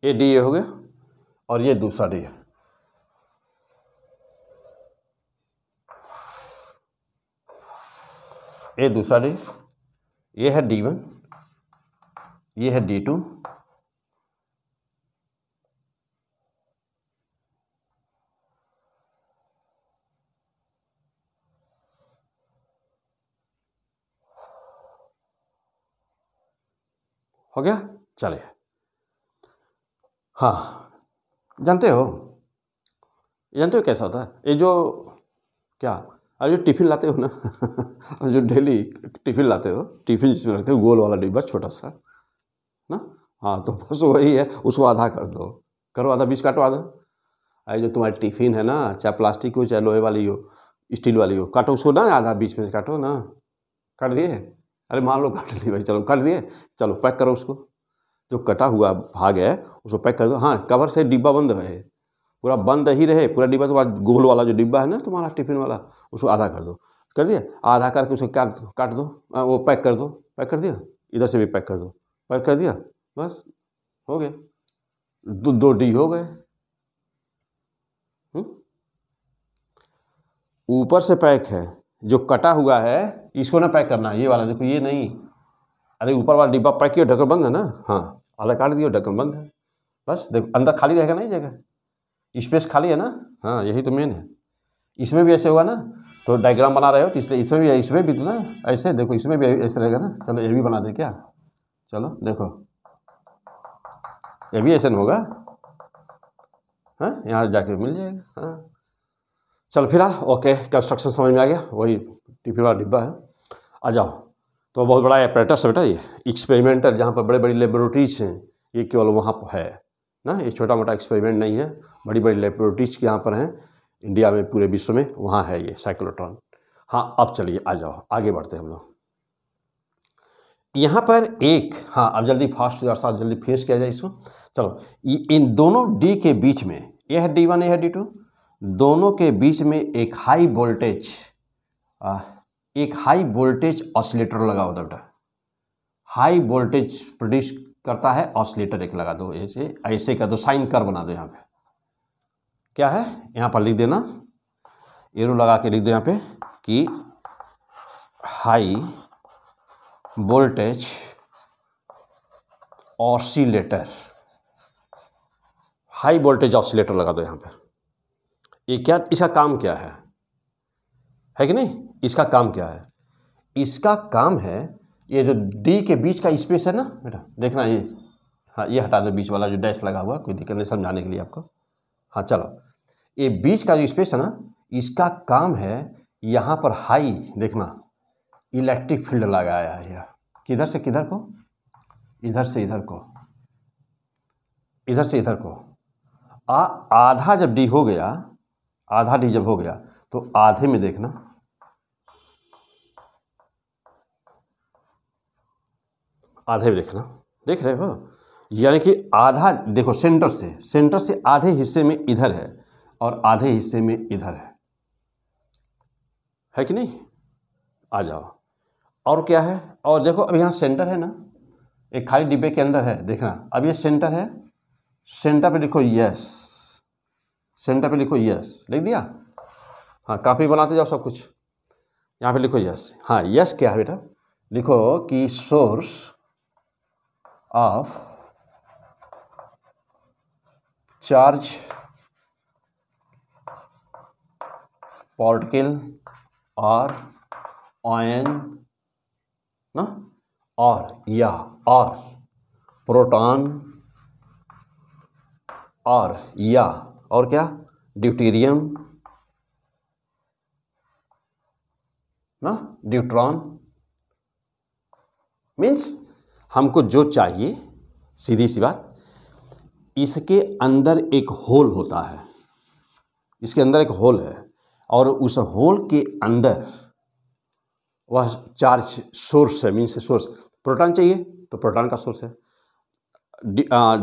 ये डी ए हो गया और ये दूसरा डी है ये दूसरा डी ये है डी वन ये है डी टू गया चलिए हाँ जानते हो जानते हो कैसा होता है ये जो क्या अरे जो टिफ़िन लाते हो ना जो डेली टिफ़िन लाते हो टिफ़िन जिसमें रखते हो गोल वाला डिब्बा छोटा सा ना हाँ तो बस वही है उसको आधा कर दो करो आधा बीच काटो आधा अरे जो तुम्हारी टिफ़िन है ना चाहे प्लास्टिक हो चाहे लोहे वाली हो स्टील वाली हो काटो उसको ना आधा बीच में से काटो ना काट दिए अरे मान लो काट ली भाई चलो काट दिए चलो पैक करो उसको जो कटा हुआ भाग है उसको पैक कर दो हाँ कवर से डिब्बा बंद रहे पूरा बंद ही रहे पूरा डिब्बा तो तुम्हारा गोल वाला जो डिब्बा है ना तुम्हारा टिफिन वाला उसको आधा कर दो कर दिया आधा करके उसको काट काट दो आ, वो पैक कर दो पैक कर दिया इधर से भी पैक कर दो पैक कर दिया बस हो गया दो दो डी हो गए हम्म? ऊपर से पैक है जो कटा हुआ है इसको ना पैक करना ये वाला देखो ये नहीं अरे ऊपर वाला डिब्बा पैक किया ढक्कन बंद है ना हाँ अलग काट दिया ढक्कन बंद है बस देखो अंदर खाली रहेगा ना ये जगह स्पेस खाली है ना हाँ यही तो मेन है इसमें भी ऐसे होगा ना तो डायग्राम बना रहे हो तो इसलिए इसमें भी इसमें भी तो ना ऐसे देखो इसमें भी ऐसे रहेगा ना चलो ये भी बना दे क्या चलो देखो ये भी ऐसे होगा हाँ यहाँ जाके मिल जाएगा हाँ चलो फिलहाल ओके कंस्ट्रक्शन समझ में आ गया वही टिफिन वाला डिब्बा है आ जाओ तो बहुत बड़ा अपरेटस है बेटा ये एक्सपेरिमेंटल जहाँ पर बड़े बड़ी लेबोरेटरीज हैं ये केवल वहाँ पर है ना ये छोटा मोटा एक्सपेरिमेंट नहीं है बड़ी बड़ी लेबोरेटरीज यहाँ पर हैं इंडिया में पूरे विश्व में वहाँ है ये साइक्लोट्रॉन हाँ अब चलिए आ जाओ आगे बढ़ते हैं हम लोग यहाँ पर एक हाँ अब जल्दी फास्ट साथ जल्दी फिनिश किया जाए इसको चलो इन दोनों डी के बीच में यह डी वन यह डी टू दोनों के बीच में एक हाई वोल्टेज एक हाई वोल्टेज ऑसिलेटर लगा होता बेटा हाई वोल्टेज प्रोड्यूस करता है ऑसिलेटर एक लगा दो ऐसे ऐसे का दो साइन कर बना दो यहाँ पे क्या है यहाँ पर लिख देना एरो लगा के लिख दो यहाँ पे कि high voltage oscillator high voltage oscillator लगा दो यहाँ पे ये क्या इसका काम क्या है है कि नहीं इसका काम क्या है इसका काम है ये जो डी के बीच का स्पेस है ना बेटा देखना ये हाँ ये हटा दो बीच वाला जो डैश लगा हुआ कोई दिक्कत नहीं समझाने के लिए आपको हाँ चलो ये बीच का जो स्पेस है ना इसका काम है यहाँ पर हाई देखना इलेक्ट्रिक फील्ड लगाया है यह किधर से किधर को इधर से इधर को इधर से इधर को आ आधा जब डी हो गया आधा डी जब हो गया तो आधे में देखना आधे में देखना देख रहे हो यानी कि आधा देखो सेंटर से सेंटर से आधे हिस्से में इधर है और आधे हिस्से में इधर है है कि नहीं आ जाओ और क्या है और देखो अब यहाँ सेंटर है ना एक खाली डिब्बे के अंदर है देखना अब ये सेंटर है सेंटर पे लिखो यस सेंटर पे लिखो यस लिख दिया हाँ काफ़ी बनाते जाओ सब कुछ यहाँ पे लिखो यस हाँ यस क्या है बेटा लिखो कि source of charge particle are ion ना और या आर प्रोटॉन आर या और क्या ड्यूटीरियम ना ड्यूट्रॉन मीन्स हमको जो चाहिए सीधी सी बात इसके अंदर एक होल होता है इसके अंदर एक होल है और उस होल के अंदर वह चार्ज सोर्स है मीन्स सोर्स प्रोटॉन चाहिए तो प्रोटॉन का सोर्स है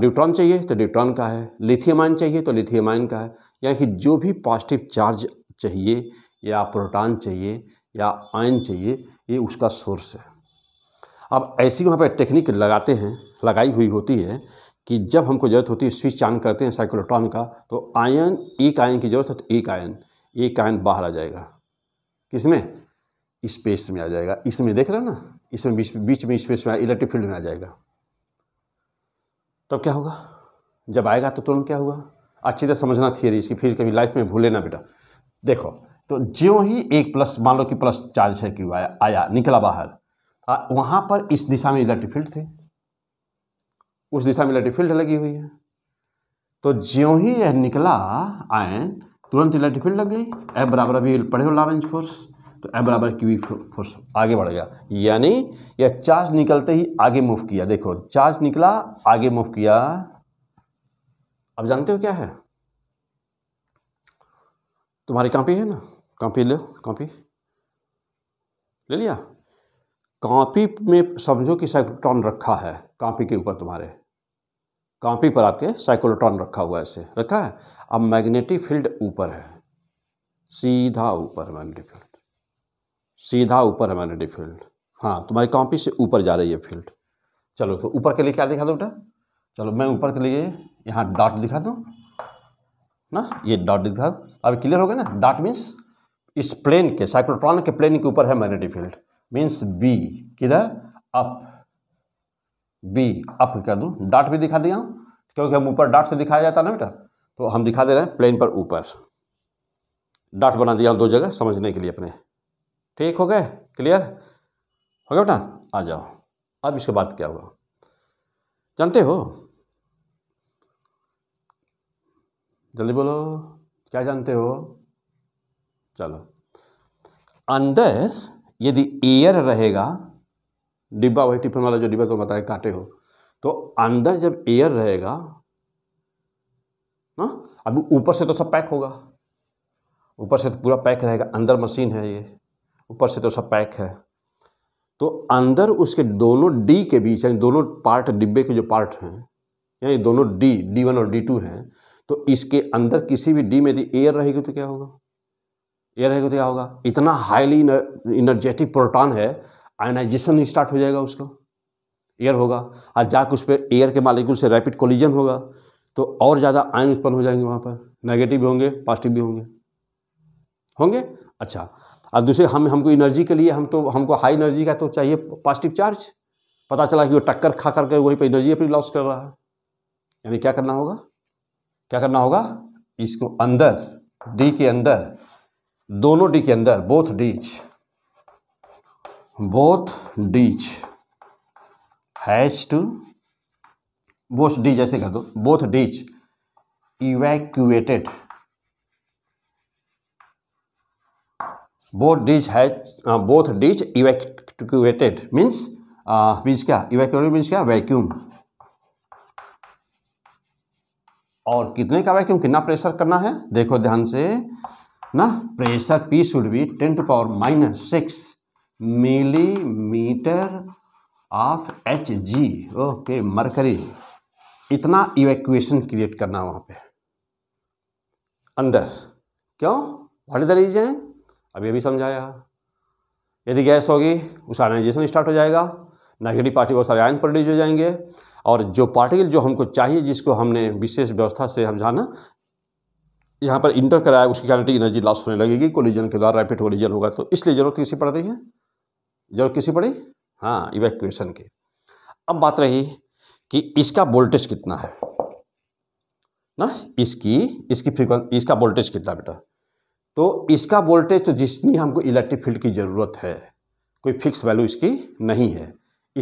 ड्यूट्रॉन चाहिए तो ड्यूट्रॉन का है लिथियम आयन चाहिए तो लिथियम आयन का है यानी कि जो भी पॉजिटिव चार्ज चाहिए या प्रोटॉन चाहिए या आयन चाहिए ये उसका सोर्स है अब ऐसी वहाँ पर टेक्निक लगाते हैं लगाई हुई होती है कि जब हमको ज़रूरत होती है स्विच ऑन करते हैं साइक्लोट्रॉन का तो आयन एक आयन की ज़रूरत है तो एक आयन एक आयन बाहर आ जाएगा किसमें स्पेस में आ जाएगा इसमें देख रहे हैं ना इसमें बीच बीच में स्पेस में इलेक्ट्रिक फील्ड में आ जाएगा तब क्या होगा जब आएगा तो तुरंत क्या हुआ अच्छी तरह समझना थियरी इसकी फिर कभी लाइफ में भूले ना बेटा देखो तो ज्यों ही एक प्लस मान लो कि प्लस चार्ज है क्यों आया आया निकला बाहर वहाँ पर इस दिशा में इलेक्ट्रिक फील्ड थे उस दिशा में इलेक्ट्रिक फील्ड लगी हुई है तो ज्यों ही यह निकला आयन तुरंत इलेक्ट्रिक फील्ड लग गई ए बराबर अभी पढ़े हो लॉरेंज फोर्स तो ए बराबर क्यू फोर्स आगे बढ़ गया यानी यह चार्ज निकलते ही आगे मूव किया देखो चार्ज निकला आगे मूव किया अब जानते हो क्या है तुम्हारी कॉपी है ना कॉपी ले कॉपी ले लिया कॉपी में समझो कि साइक्लोट्रॉन रखा है कॉपी के ऊपर तुम्हारे कॉपी पर आपके साइक्लोट्रॉन रखा हुआ है ऐसे रखा है अब मैग्नेटिक फील्ड ऊपर है सीधा ऊपर है मैग्नेटिक फील्ड सीधा ऊपर है मैग्नेटिक फील्ड हाँ तुम्हारी कॉपी से ऊपर जा रही है फील्ड चलो तो ऊपर के लिए क्या दिखा दो बेटा चलो मैं ऊपर के लिए यहाँ डॉट दिखा दूँ ना ये डॉट दिखा दो अब क्लियर हो गया ना डॉट मीन्स इस प्लेन के साइक्लोट्रॉन के प्लेन के ऊपर है मैग्नेटिक फील्ड मीन्स बी किधर अप बी अप कर दूँ डाट भी दिखा दिया क्योंकि हम ऊपर डाट से दिखाया जाता ना बेटा तो हम दिखा दे रहे हैं प्लेन पर ऊपर डाट बना दिया हूँ दो जगह समझने के लिए अपने ठीक हो गए क्लियर हो गया बेटा आ जाओ अब इसके बाद क्या हुआ जानते हो जल्दी बोलो क्या जानते हो चलो अंदर यदि एयर रहेगा डिब्बा वही टिफिन वाला जो डिब्बा को बताए काटे हो तो अंदर जब एयर रहेगा ना अभी ऊपर से तो सब पैक होगा ऊपर से तो पूरा पैक रहेगा अंदर मशीन है ये ऊपर से तो सब पैक है तो अंदर उसके दोनों डी के बीच यानी दोनों पार्ट डिब्बे के जो पार्ट हैं यानी दोनों डी डी वन और डी टू हैं तो इसके अंदर किसी भी डी में यदि एयर रहेगी तो क्या होगा एयर है क्या होगा इतना हाईली इनर्जेटिक प्रोटॉन है आयनाइजेशन स्टार्ट हो जाएगा उसका एयर होगा और जाकर उस पर एयर के मालिक्यूल से रैपिड कोलिजन होगा तो और ज़्यादा आयन उत्पन्न हो जाएंगे वहाँ पर नेगेटिव भी होंगे पॉजिटिव भी होंगे होंगे अच्छा और दूसरे हम हमको एनर्जी के लिए हम तो हमको हाई एनर्जी का तो चाहिए पॉजिटिव चार्ज पता चला कि वो टक्कर खा करके वहीं पर एनर्जी अपनी लॉस कर रहा है यानी क्या करना होगा क्या करना होगा इसको अंदर डी के अंदर दोनों डी के अंदर both dees both dees has to both D जैसे कर दो both dees evacuated both dees has both dees evacuated means means क्या इवैक्यूएटेड मीन्स क्या वैक्यूम और कितने का वैक्यूम कितना प्रेशर करना है देखो ध्यान से ना pressure P should be ten to power minus six millimetre of H G okay mercury इतना इवैक्यूएशन क्रिएट करना वहां पे अंदर क्यों व्हाट इज द रीजन अभी अभी समझाया यदि गैस होगी उसका आयनाइजेशन स्टार्ट हो जाएगा नेगेटिव पार्टिकल सारे आयन प्रोड्यूस हो जाएंगे और जो पार्टिकल जो हमको चाहिए जिसको हमने विशेष व्यवस्था से समझाना यहाँ पर इंटर कराया उसकी कारण एनर्जी लॉस होने लगेगी कोलिजन के द्वारा रैपिड कोलिजन होगा तो इसलिए ज़रूरत किसी पड़ रही है जरूरत किसी पड़ी हाँ इवैक्यूएशन की अब बात रही कि इसका वोल्टेज कितना है ना इसकी इसकी फ्रीक्वेंसी इसका वोल्टेज कितना बेटा तो इसका वोल्टेज तो जितनी हमको इलेक्ट्रिक फील्ड की ज़रूरत है कोई फिक्स वैल्यू इसकी नहीं है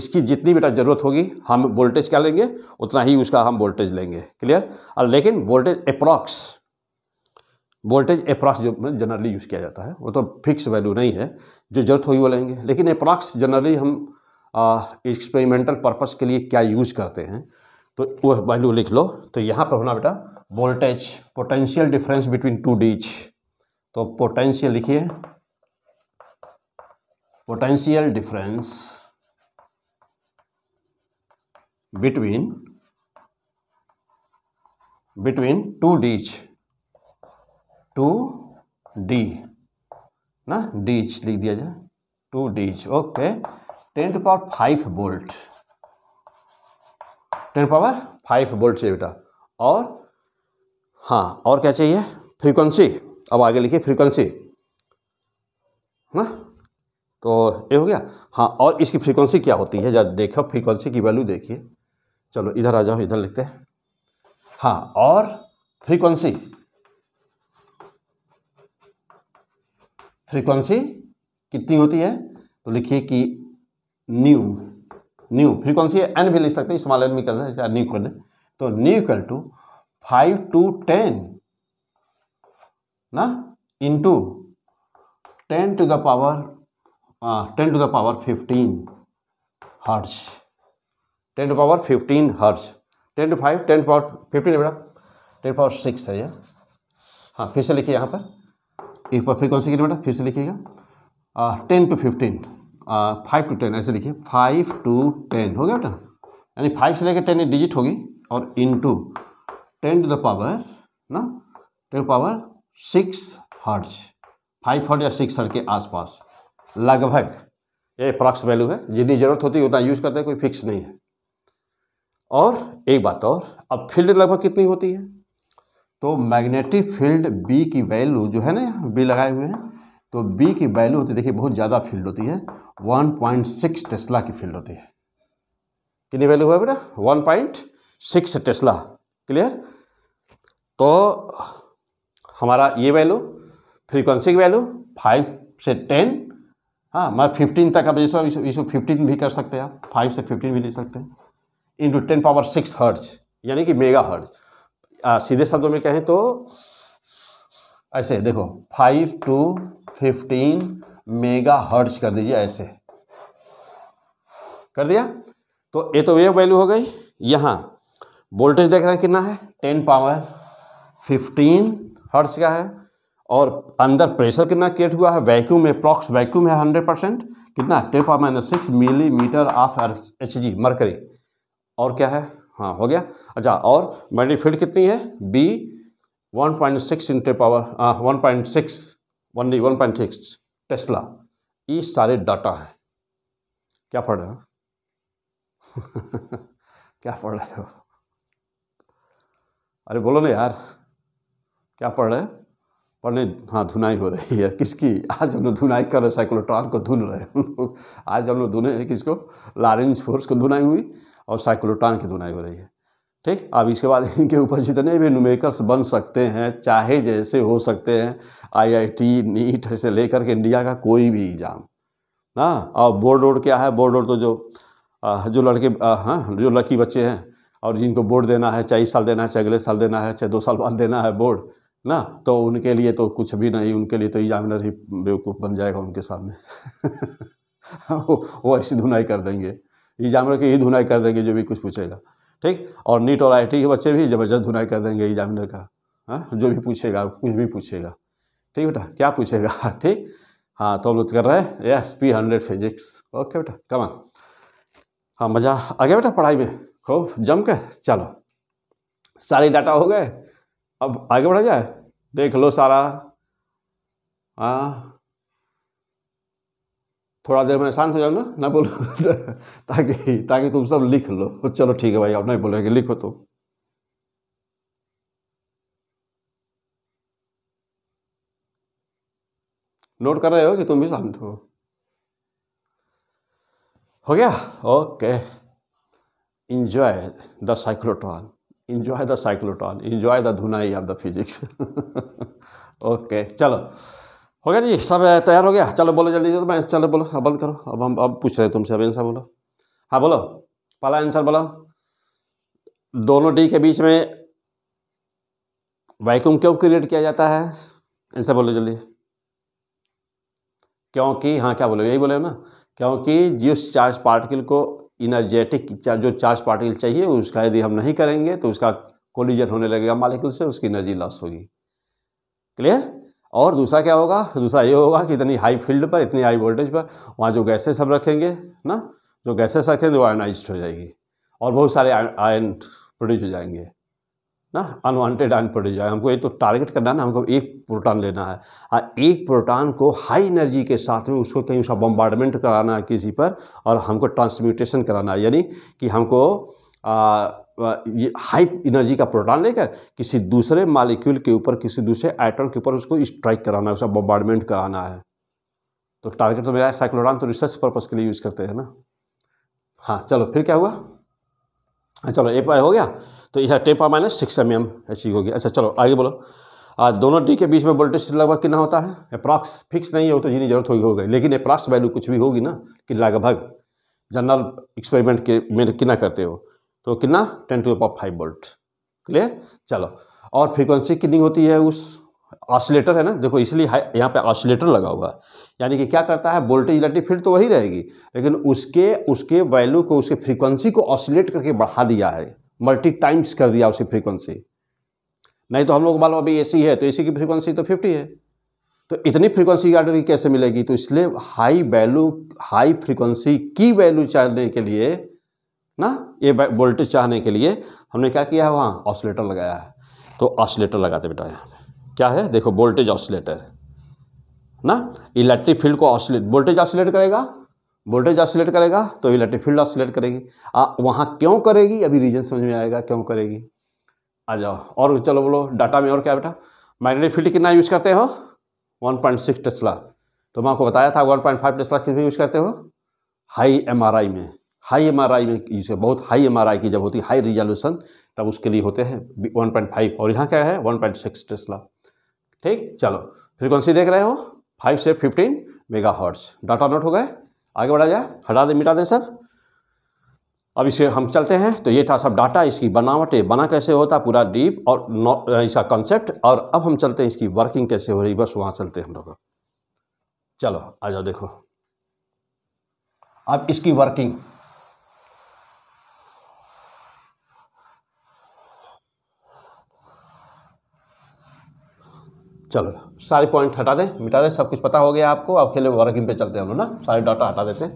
इसकी जितनी बेटा ज़रूरत होगी हम वोल्टेज क्या लेंगे उतना ही उसका हम वोल्टेज लेंगे क्लियर और लेकिन वोल्टेज अप्रॉक्स वोल्टेज एप्रॉक्स जो जनरली मतलब यूज़ किया जाता है वो तो फिक्स वैल्यू नहीं है जो जरूरत होगी वो लेंगे लेकिन एप्रॉक्स जनरली हम एक्सपेरिमेंटल पर्पज़ के लिए क्या यूज़ करते हैं तो वो वैल्यू लिख लो तो यहाँ पर होना बेटा voltage potential difference between two dees तो पोटेंशियल लिखिए potential difference between between two dees two D ना डी लिख दिया जाए two D okay ten to power five volt ten power five volt चाहिए बेटा और हाँ और क्या चाहिए फ्रीक्वेंसी अब आगे लिखिए फ्रीक्वेंसी ना तो ये हो गया हाँ और इसकी फ्रीक्वेंसी क्या होती है जब देखो फ्रीक्वेंसी की वैल्यू देखिए चलो इधर आ जाओ इधर लिखते हैं हाँ और फ्रीक्वेंसी फ्रीक्वेंसी कितनी होती है तो लिखिए कि न्यू न्यू फ्रीक्वेंसी एन भी लिख सकते हैं स्मॉल एन भी कर रहे हैं न्यू कर दें तो nu equal to five to ten ना to ten to the power ten to the power fifteen hertz ten to power fifteen hertz ten to five ten power fifteen बेटा ten power six है यह हाँ फिर से लिखिए यहाँ पर एक बार फिर कौन सी किलोमीटर फिर से लिखिएगा ten to fifteen five to ten ऐसे लिखिए फाइव टू टेन हो गया बेटा यानी फाइव से लेकर टेन डिजिट होगी और in to ten to the power ना ten power six hertz five hertz या सिक्स हर्ट के आसपास लगभग ये प्रॉक्स वैल्यू है जितनी ज़रूरत होती है उतना यूज़ करते हैं कोई फिक्स नहीं है और एक बात और अब फील्ड लगभग कितनी होती है तो मैग्नेटिक फील्ड बी की वैल्यू जो है ना यहाँ बी लगाए हुए हैं तो बी की वैल्यू होती है देखिए बहुत ज़्यादा फील्ड होती है 1.6 टेस्ला की फील्ड होती है कितनी वैल्यू है बेटा 1.6 टेस्ला क्लियर तो हमारा ये वैल्यू फ्रीक्वेंसी की वैल्यू फाइव से टेन हाँ मैं फिफ्टीन तक आप इसको इसको फिफ्टीन भी कर सकते हैं आप फाइव से फिफ्टीन भी ले सकते हैं into ten power six hertz यानी कि मेगा हर्ट्ज आ, सीधे शब्दों में कहें तो ऐसे देखो five to fifteen mega hertz कर दीजिए ऐसे कर दिया तो ये तो वेव वैल्यू हो गई यहाँ वोल्टेज देख रहे हैं कितना है टेन पावर फिफ्टीन हर्ज का है और अंदर प्रेशर कितना क्रिएट हुआ है वैक्यूम में प्रॉक्स वैक्यूम है हंड्रेड परसेंट कितना ten power minus six millimetre of H G mercury और क्या है हाँ हो गया अच्छा और मैग्नेटिक फील्ड कितनी है B one point six into power one point six one one point six tesla ये सारे डाटा है क्या पढ़ रहे हो क्या पढ़ रहे हो अरे बोलो ना यार क्या पढ़ रहे हैं पढ़ने हाँ धुनाई हो रही है किसकी आज हम लोग धुनाई कर रहे साइक्लोट्रॉन को धुन रहे हैं आज हम लोग धुने किसको लॉरेंस फोर्स को धुनाई हुई और साइक्लोटान की धुनाई हो रही है ठीक अब इसके बाद इनके ऊपर जितने भी नुमेकर्स बन सकते हैं चाहे जैसे हो सकते हैं आईआईटी नीट से लेकर के इंडिया का कोई भी एग्ज़ाम ना और बोर्ड वोर्ड क्या है बोर्ड वोर्ड तो जो जो लड़के हाँ जो लड़की बच्चे हैं और जिनको बोर्ड देना है चाहे इस साल देना है चाहे अगले साल देना है चाहे दो साल बाद देना है बोर्ड ना तो उनके लिए तो कुछ भी नहीं उनके लिए तो एग्जामिनर ही बेवकूफ़ बन जाएगा उनके सामने वो ऐसी धुनाई कर देंगे एग्जाम की ही धुनाई कर देंगे जो भी कुछ पूछेगा ठीक और नीट और आई के बच्चे भी ज़बरदस्त धुनाई कर देंगे एग्जामिनर का हाँ जो भी पूछेगा कुछ भी पूछेगा ठीक बेटा क्या पूछेगा ठीक हाँ तो हम लोग कर रहे हैं S P hundred physics okay बेटा कमा हाँ मज़ा आ गया बेटा पढ़ाई में खूब जम के चलो सारे डाटा हो गए अब आगे बढ़ा जाए देख लो सारा हाँ थोड़ा देर में शांत हो जाओ ना ना बोलो ताकि ताकि तुम सब लिख लो चलो ठीक है भाई आप नहीं बोलेंगे लिखो तो नोट कर रहे हो कि तुम भी शांत हो हो गया okay enjoy the cyclotron enjoy the cyclotron enjoy the धुनाई ऑफ द फिजिक्स ओके चलो हो गया जी सब तैयार हो गया चलो बोलो जल्दी जल्दी मैं चलो बोलो अब बंद करो अब हम अब पूछ रहे हैं तुमसे अब आंसर बोलो हाँ बोलो पहला आंसर बोलो दोनों डी के बीच में वैक्यूम क्यों क्रिएट किया जाता है आंसर बोलो जल्दी क्योंकि हाँ क्या बोलो यही बोले ना क्योंकि जिस चार्ज पार्टिकल को इनर्जेटिक जो चार्ज पार्टिकल चाहिए उसका यदि हम नहीं करेंगे तो उसका कोलिजन होने लगेगा मालिक्यूल से उसकी एनर्जी लॉस होगी क्लियर और दूसरा क्या होगा दूसरा ये होगा कि इतनी हाई फील्ड पर इतनी हाई वोल्टेज पर वहाँ जो गैसेस सब रखेंगे ना जो गैसेस रखेंगे वो आयोनाइज हो जाएगी और बहुत सारे आयन प्रोड्यूस हो जाएंगे ना अनवांटेड आयन प्रोड्यूस जाएंगे हमको ये तो टारगेट करना है ना हमको एक प्रोटॉन लेना है और हाँ, एक प्रोटॉन को हाई एनर्जी के साथ में उसको कहीं उसका बम्बार्डमेंट कराना है किसी पर और हमको ट्रांसम्यूटेशन कराना है यानी कि हमको आ, ये हाई एनर्जी का प्रोटॉन लेकर किसी दूसरे मालिक्यूल के ऊपर किसी दूसरे आइटम के ऊपर उसको स्ट्राइक कराना है उसका बॉबार्डमेंट कराना है तो टारगेट तो मेरा साइक्लोडान तो रिसर्च पर्पज़ के लिए यूज़ करते हैं ना हाँ चलो फिर क्या हुआ हाँ चलो ए हो गया तो यह ten power minus six M M ऐसी हो गया अच्छा चलो आगे बोलो आज दोनों डी के बीच में वोल्टेज लगभग कितना होता है अप्रॉक्स फिक्स नहीं हो तो जिन्हें जरूरत होगी हो गई लेकिन अप्रॉक्स वैल्यू कुछ भी होगी ना कि लगभग जनरल एक्सपेरिमेंट के मेरे कितना करते हो तो कितना ten to power five volt clear चलो और फ्रीक्वेंसी कितनी होती है उस ऑसिलेटर है ना देखो इसलिए यहाँ पे ऑसिलेटर लगा हुआ है यानी कि क्या करता है वोल्टेज इलेक्ट्रिक फील्ड तो वही रहेगी लेकिन उसके उसके वैल्यू को उसके फ्रीक्वेंसी को ऑसिलेट करके बढ़ा दिया है मल्टी टाइम्स कर दिया उसकी फ्रीक्वेंसी नहीं तो हम लोग मालूम अभी ए है तो ए की फ्रीक्वेंसी तो फिफ्टी है तो इतनी फ्रीक्वेंसी की कैसे मिलेगी तो इसलिए हाई वैल्यू हाई फ्रीक्वेंसी की वैल्यू चलने के लिए ना ये वोल्टेज चाहने के लिए हमने क्या किया है वहाँ ऑसलेटर लगाया है तो ऑसलेटर लगाते बेटा यहाँ क्या है देखो वोल्टेज ऑसलेटर ना इलेक्ट्रिक फील्ड को ऑसलेट वोल्टेज ऑसलेट करेगा वोल्टेज ऑसलेट करेगा तो इलेक्ट्रिक फील्ड ऑसलेट करेगी आ, वहाँ क्यों करेगी अभी रीजन समझ में आएगा क्यों करेगी आ जाओ और चलो बोलो डाटा में और क्या बेटा मैग्नेटिक फील्ड कितना यूज़ करते हो 1.6 पॉइंट टेस्ला तो मैं आपको बताया था 1.5 टेस्ला किस में यूज़ करते हो हाई एमआरआई में हाई एम में यूज़ बहुत हाई एम की जब होती है हाई रिजोल्यूशन तब उसके लिए होते हैं वन पॉइंट फाइव और यहाँ क्या है वन पॉइंट सिक्स टेस्ला ठीक चलो फ्रीक्वेंसी देख रहे हो फाइव से fifteen mega hertz data note हो गए आगे बढ़ा जाए हटा दें मिटा दें सर अब इसे हम चलते हैं तो ये था सब डाटा इसकी बनावटें बना कैसे होता पूरा डीप और इसका कंसेप्ट और अब हम चलते हैं इसकी वर्किंग कैसे हो रही बस वहाँ चलते हैं हम लोग चलो आ जाओ देखो अब इसकी वर्किंग चलो सारे पॉइंट हटा दें मिटा दें सब कुछ पता हो गया आपको अब खेले वर्किंग पे चलते हैं हम लोग ना सारे डाटा हटा देते हैं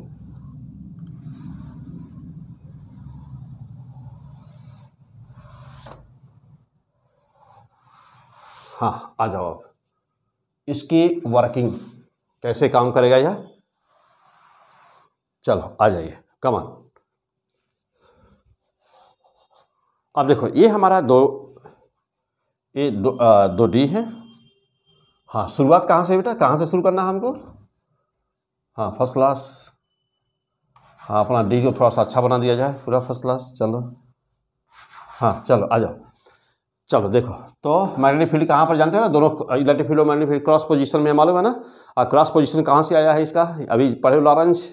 हाँ आ जाओ आप इसकी वर्किंग कैसे काम करेगा यह चलो आ जाइए कमान अब देखो ये हमारा दो ये दो आ, दो डी है हाँ शुरुआत कहाँ से बेटा कहाँ से शुरू करना है हमको हाँ फर्स्ट क्लास हाँ अपना डी को थोड़ा सा अच्छा बना दिया जाए पूरा फर्स्ट क्लास चलो हाँ चलो आ जाओ चलो देखो तो मैग्नेटिक फील्ड कहाँ पर जानते हो ना दोनों इलेक्ट्रिक फील्ड और मैग्नेटिक फील्ड क्रॉस पोजीशन में मालूम है ना और क्रॉस पोजीशन कहाँ से आया है इसका अभी पढ़े हो लॉरेंस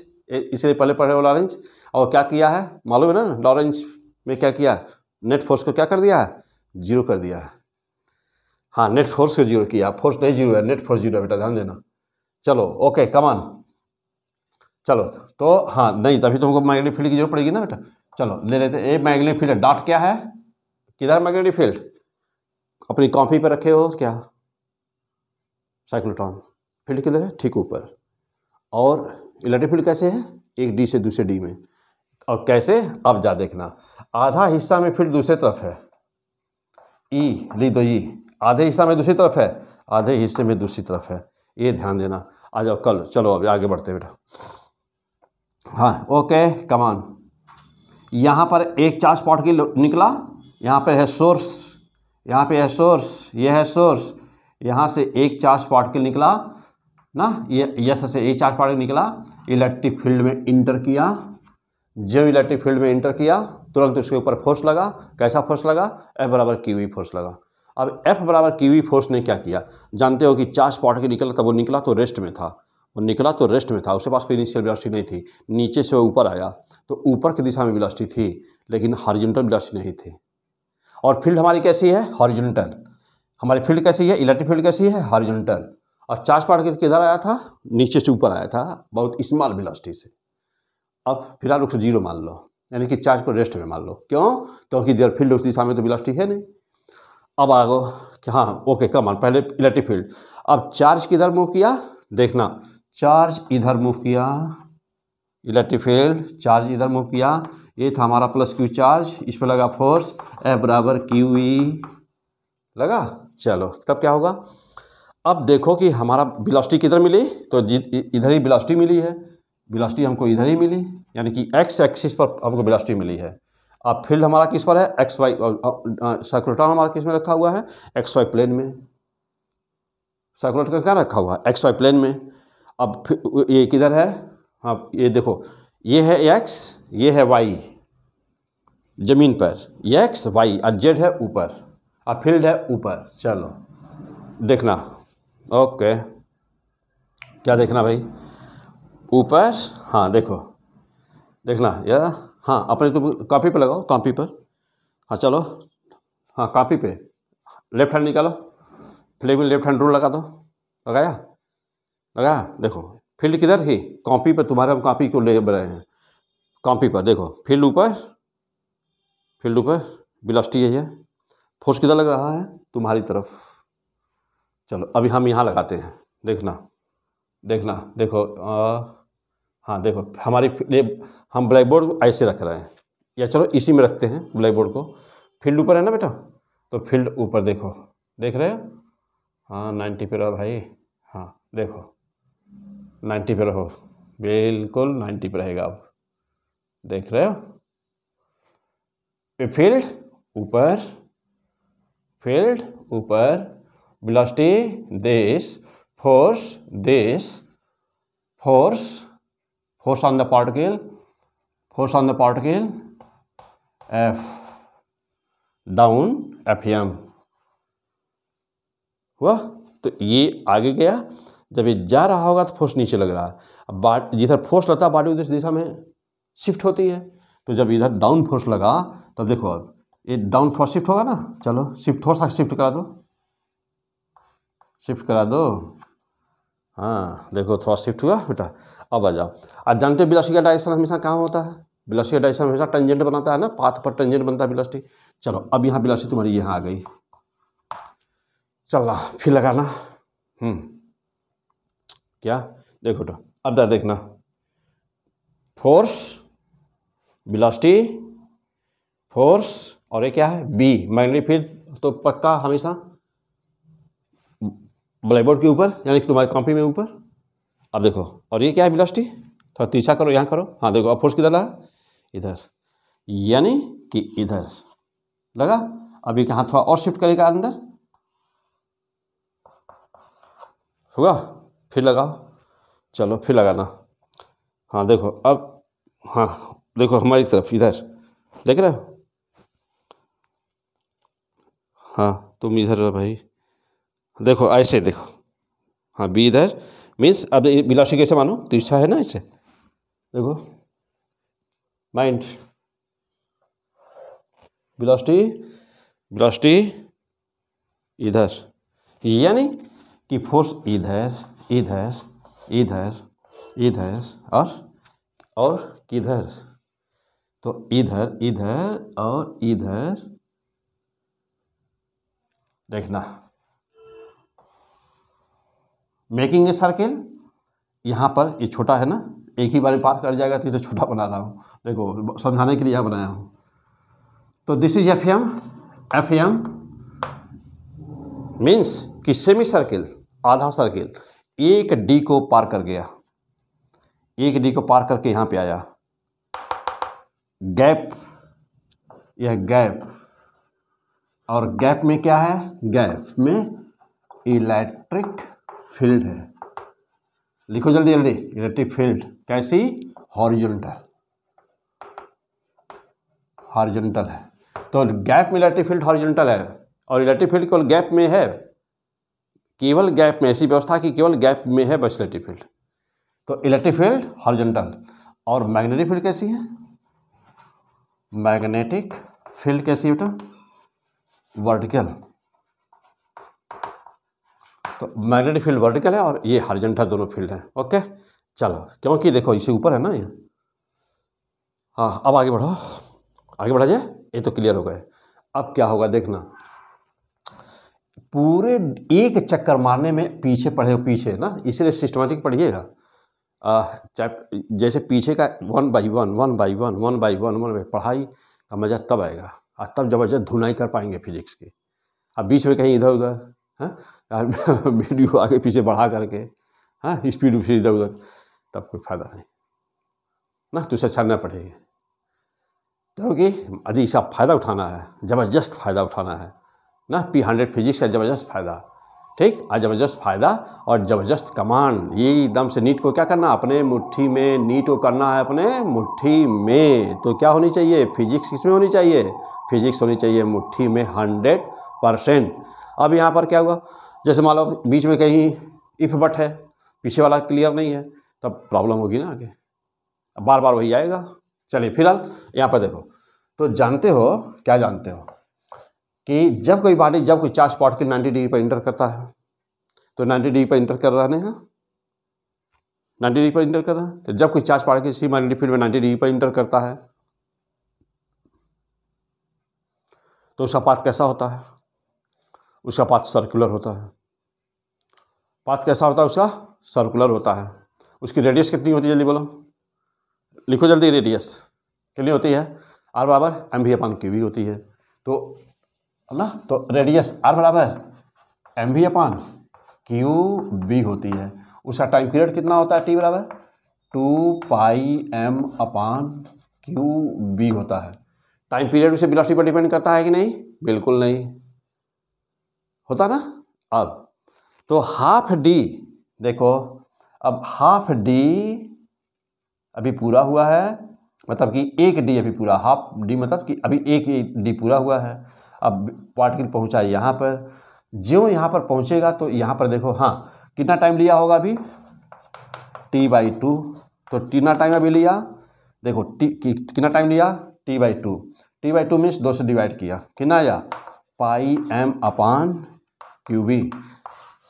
इसलिए पहले पढ़े हो लॉरेंस और क्या किया है मालूम है ना लॉरेंस में क्या किया नेट फोर्स को क्या कर दिया है जीरो कर दिया है हाँ नेट फोर्स को जीरो किया फोर्स नहीं जीरो है नेट फोर्स जीरो बेटा ध्यान देना चलो ओके कमान चलो तो हाँ नहीं तभी तुमको मैग्नेटिक फील्ड की जरूरत पड़ेगी ना बेटा चलो ले लेते ए मैग्नेटिक फील्ड डॉट क्या है किधर मैग्नेटिक फील्ड अपनी कॉपी पर रखे हो क्या साइक्लोट्रॉन फील्ड किधर है ठीक ऊपर और इलेक्ट्रिक फील्ड कैसे है एक डी से दूसरे डी में और कैसे अब जा देखना आधा हिस्सा में फील्ड दूसरे तरफ है ई e, ली दो ई e। आधे हिस्सा में दूसरी तरफ है आधे हिस्से में दूसरी तरफ है ये ध्यान देना आ जाओ कल चलो अभी आगे बढ़ते बेटा हाँ ओके कमान यहाँ पर एक चार्ज पॉट की निकला यहाँ पर है सोर्स यहाँ पे है सोर्स यह है सोर्स यहाँ से एक चार्ज के निकला ना ये यस से एक चार्ज पॉट निकला इलेक्ट्रिक फील्ड में इंटर किया जब इलेक्ट्रिक फील्ड में इंटर किया तुरंत उसके ऊपर फोर्स लगा कैसा फोर्स लगा ए बराबर की हुई फोर्स लगा अब एफ बराबर वी फोर्स e ने क्या किया जानते हो कि चार्ज पॉट के निकला तब वो निकला तो रेस्ट में था वो निकला तो रेस्ट में था उसके पास कोई इनिशियल वेलोसिटी नहीं थी नीचे से वो ऊपर आया तो ऊपर की दिशा में ब्लास्टी थी लेकिन हॉरिजेंटल ब्लास्टी नहीं थी और फील्ड हमारी कैसी है हॉरिजेंटल हमारी फील्ड कैसी है इलेक्ट्रिक फील्ड कैसी है हॉरिजेंटल और चार्ज पॉट किधर आया था नीचे से ऊपर आया था बहुत स्मॉल ब्लास्टी से अब फिलहाल उसको जीरो मान लो यानी कि चार्ज को रेस्ट में मान लो क्यों क्योंकि देर फील्ड उस दिशा में तो वेलोसिटी है नहीं अब आ गो कि हाँ ओके कमान पहले इलेक्ट्रिक फील्ड अब चार्ज किधर मूव किया देखना चार्ज इधर मूव किया इलेक्ट्रिक फील्ड चार्ज इधर मूव किया ये था हमारा प्लस क्यू चार्ज इस पर लगा फोर्स ए बराबर क्यू ई e। लगा चलो तब क्या होगा अब देखो कि हमारा बिलास्टी किधर मिली तो इधर ही बिलास्टी मिली है बिलास्टी हमको इधर ही मिली यानी कि एक्स एक्सिस पर हमको बिलास्टी मिली है अब फील्ड हमारा किस पर है एक्स वाई सर्कुलेटर हमारा किस में रखा हुआ है एक्स वाई प्लेन में सर्कुलेटर क्या रखा हुआ है एक्स वाई प्लेन में अब ये किधर है हाँ ये देखो ये है एक्स ये है वाई ज़मीन पर ये एक्स वाई और जेड है ऊपर और फील्ड है ऊपर चलो देखना ओके क्या देखना भाई ऊपर हाँ देखो देखना यह हाँ अपने तो कॉपी पे लगाओ कॉपी पर हाँ चलो हाँ कॉपी पे लेफ्ट हैंड निकालो फ्लैग में लेफ्ट हैंड रूल लगा दो लगाया लगाया देखो फील्ड किधर थी कॉपी पर तुम्हारे हम कॉपी को ले रहे हैं कॉपी पर देखो फील्ड ऊपर फील्ड ऊपर बिलास्टी है ये फोर्स किधर लग रहा है तुम्हारी तरफ चलो अभी हम यहाँ लगाते हैं देखना देखना देखो आ, हाँ देखो हमारी हम ब्लैक बोर्ड को ऐसे रख रहे हैं या चलो इसी में रखते हैं ब्लैक बोर्ड को फील्ड ऊपर है ना बेटा तो फील्ड ऊपर देखो देख रहे हो हाँ नाइन्टी पे रहो भाई हाँ देखो नाइन्टी पे रहो बिल्कुल नाइन्टी पे रहेगा आप देख रहे हो फील्ड ऊपर फील्ड ऊपर बिलास्टी देश फोर्स देश force force on the particle force on the particle F down Fm e हुआ तो ये आगे गया जब ये जा रहा होगा तो फोर्स नीचे लग रहा है बाट जिधर फोर्स लगता है बॉडी उस दिशा में शिफ्ट होती है तो जब इधर डाउन फोर्स लगा तब देखो अब ये डाउन फोर्स शिफ्ट होगा ना चलो शिफ्ट थोड़ा सा शिफ्ट करा दो शिफ्ट करा दो हाँ देखो थोड़ा शिफ्ट हुआ बेटा अब आ जाओ आज जानते हो बिलासी का डायरेक्शन हमेशा कहाँ होता है बिलासी का हमेशा टेंजेंट बनाता है ना पाथ पर टेंजेंट बनता है बिलासी चलो अब यहाँ बिलासी तुम्हारी यहाँ आ गई चल फिर लगाना हम्म। क्या देखो तो अब दर देखना फोर्स बिलास्टी फोर्स और ये क्या है बी मैग्नेटिक फील्ड तो पक्का हमेशा ब्लैकबोर्ड के ऊपर यानी कि तुम्हारी कॉपी में ऊपर अब देखो और ये क्या है बिलास्टी थोड़ा तीसरा करो यहाँ करो हाँ देखो अब फोर्स किधर रहा इधर यानी कि इधर लगा अभी कहाँ थोड़ा और शिफ्ट करेगा अंदर होगा फिर लगाओ चलो फिर लगाना हाँ देखो अब हाँ देखो हमारी तरफ इधर देख रहे हो हाँ तुम इधर हो भाई देखो ऐसे देखो हाँ बी इधर मीन्स अब बिलासी कैसे मानो तो इच्छा है ना ऐसे देखो माइंड velocity velocity इधर यानी कि फोर्स इधर इधर इधर इधर और और किधर तो इधर इधर और इधर देखना मेकिंग ए सर्किल यहाँ पर ये छोटा है ना एक ही बार में पार कर जाएगा तो इसे छोटा बना रहा हूँ देखो समझाने के लिए यह बनाया हूँ तो this is F M F M means कि सेमी सर्किल आधा सर्किल एक डी को पार कर गया एक डी को पार करके यहाँ पे आया गैप यह गैप और गैप में क्या है गैप में इलेक्ट्रिक फील्ड है लिखो जल्दी जल्दी इलेक्ट्रिक फील्ड कैसी हॉरिजॉन्टल हॉरिजॉन्टल है तो गैप में इलेक्ट्रिक फील्ड हॉरिजॉन्टल है और इलेक्ट्रिक फील्ड केवल गैप में है केवल गैप में ऐसी व्यवस्था की केवल गैप में है बस इलेक्ट्रिक फील्ड तो इलेक्ट्रिक फील्ड हॉरिजॉन्टल और मैग्नेटिक फील्ड कैसी है मैग्नेटिक फील्ड कैसी बेटा वर्टिकल तो मैग्नेटिक फील्ड वर्टिकल है और ये हॉरिजॉन्टल दोनों फील्ड है ओके चलो क्योंकि देखो इसे ऊपर है ना ये हाँ अब आगे बढ़ो आगे बढ़ा जाए ये तो क्लियर हो गए अब क्या होगा देखना पूरे एक चक्कर मारने में पीछे पढ़े हो पीछे ना इसलिए सिस्टमेटिक पढ़िएगा जैसे पीछे का one by one one by one one by one one by पढ़ाई का मज़ा तब आएगा और तब जबरदस्त धुनाई कर पाएंगे फिजिक्स की अब बीच में कहीं इधर उधर हैं हाँ? वीडियो आगे पीछे बढ़ा करके हाँ स्पीड उसी इधर उधर तब कोई फायदा नहीं ना तो तुझसे छानना पड़ेगा क्योंकि तो यदि इसका फ़ायदा उठाना है ज़बरदस्त फ़ायदा उठाना है ना पी हंड्रेड फिजिक्स का ज़बरदस्त फ़ायदा ठीक आज ज़बरदस्त फ़ायदा और ज़बरदस्त कमांड ये एकदम से नीट को क्या करना अपने मुट्ठी में नीट को करना है अपने मुट्ठी में तो क्या होनी चाहिए फिजिक्स किसमें होनी चाहिए फिजिक्स होनी चाहिए मुट्ठी में हंड्रेड परसेंट अब यहाँ पर क्या हुआ जैसे मान लो बीच में कहीं इफ बट है पीछे वाला क्लियर नहीं है तब प्रॉब्लम होगी ना आगे अब बार बार वही आएगा चलिए फिलहाल यहाँ पर देखो तो जानते हो क्या जानते हो कि जब कोई बॉडी जब कोई चार्ज पॉट के 90 डिग्री पर इंटर करता है तो 90 डिग्री पर इंटर कर रहे हैं 90 डिग्री पर इंटर कर रहा है तो जब कोई चार्ज पाड़ के सी मैग्नेटिक फील्ड में 90 डिग्री पर इंटर करता है तो उसका पाथ कैसा होता है उसका पाथ सर्कुलर होता है पाथ कैसा होता है उसका सर्कुलर होता है उसकी रेडियस कितनी होती है जल्दी बोलो लिखो जल्दी रेडियस कितनी होती है आर बराबर M V upon Q V होती है तो ना तो रेडियस आर बराबर M V upon Q V होती है उसका टाइम पीरियड कितना होता है टी बराबर two pi M upon Q V होता है टाइम पीरियड उसे वेलोसिटी पर डिपेंड करता है कि नहीं बिल्कुल नहीं होता ना अब तो हाफ डी देखो अब हाफ डी अभी पूरा हुआ है मतलब कि एक डी अभी पूरा हाफ डी मतलब कि अभी एक डी पूरा हुआ है अब पार्टिकल पहुंचा यहाँ पर जो यहाँ पर पहुँचेगा तो यहाँ पर देखो हाँ कितना टाइम लिया होगा अभी टी बाई टू तो कितना टाइम अभी लिया देखो टी कितना टाइम लिया T by two T by two means दो से डिवाइड किया कितना आया pi M upon Q B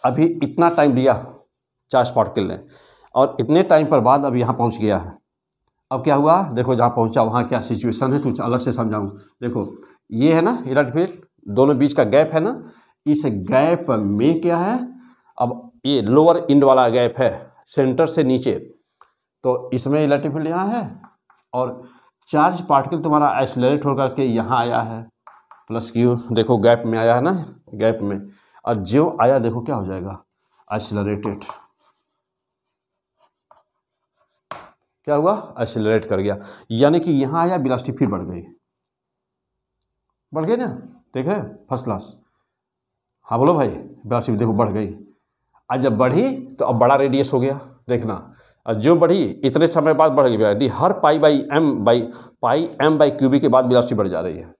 अभी इतना टाइम लिया चार्ज पार्टिकल ने और इतने टाइम पर बाद अब यहाँ पहुँच गया है अब क्या हुआ देखो जहाँ पहुँचा वहाँ क्या सिचुएशन है तो कुछ अलग से समझाऊँ देखो ये है ना इलेक्ट फील्ड दोनों बीच का गैप है ना इस गैप में क्या है अब ये लोअर इंड वाला गैप है सेंटर से नीचे तो इसमें इलेक्ट्रिक फील्ड यहाँ है और चार्ज पार्टिकल तुम्हारा एसलेट होकर के यहाँ आया है प्लस क्यू देखो गैप में आया है ना गैप में और जो आया देखो क्या हो जाएगा एक्सलरेटेड क्या हुआ एक्सेलरेट कर गया यानी कि यहाँ आया बिलास्टी फिर बढ़ गई बढ़ गई ना देख रहे फर्स्ट क्लास हाँ बोलो भाई बिलास्टी देखो बढ़ गई आज जब बढ़ी तो अब बड़ा रेडियस हो गया देखना जो बढ़ी इतने समय बाद बढ़ गई यदि हर pi by M by pi M by Q B के बाद बिलास्टी बढ़ जा रही है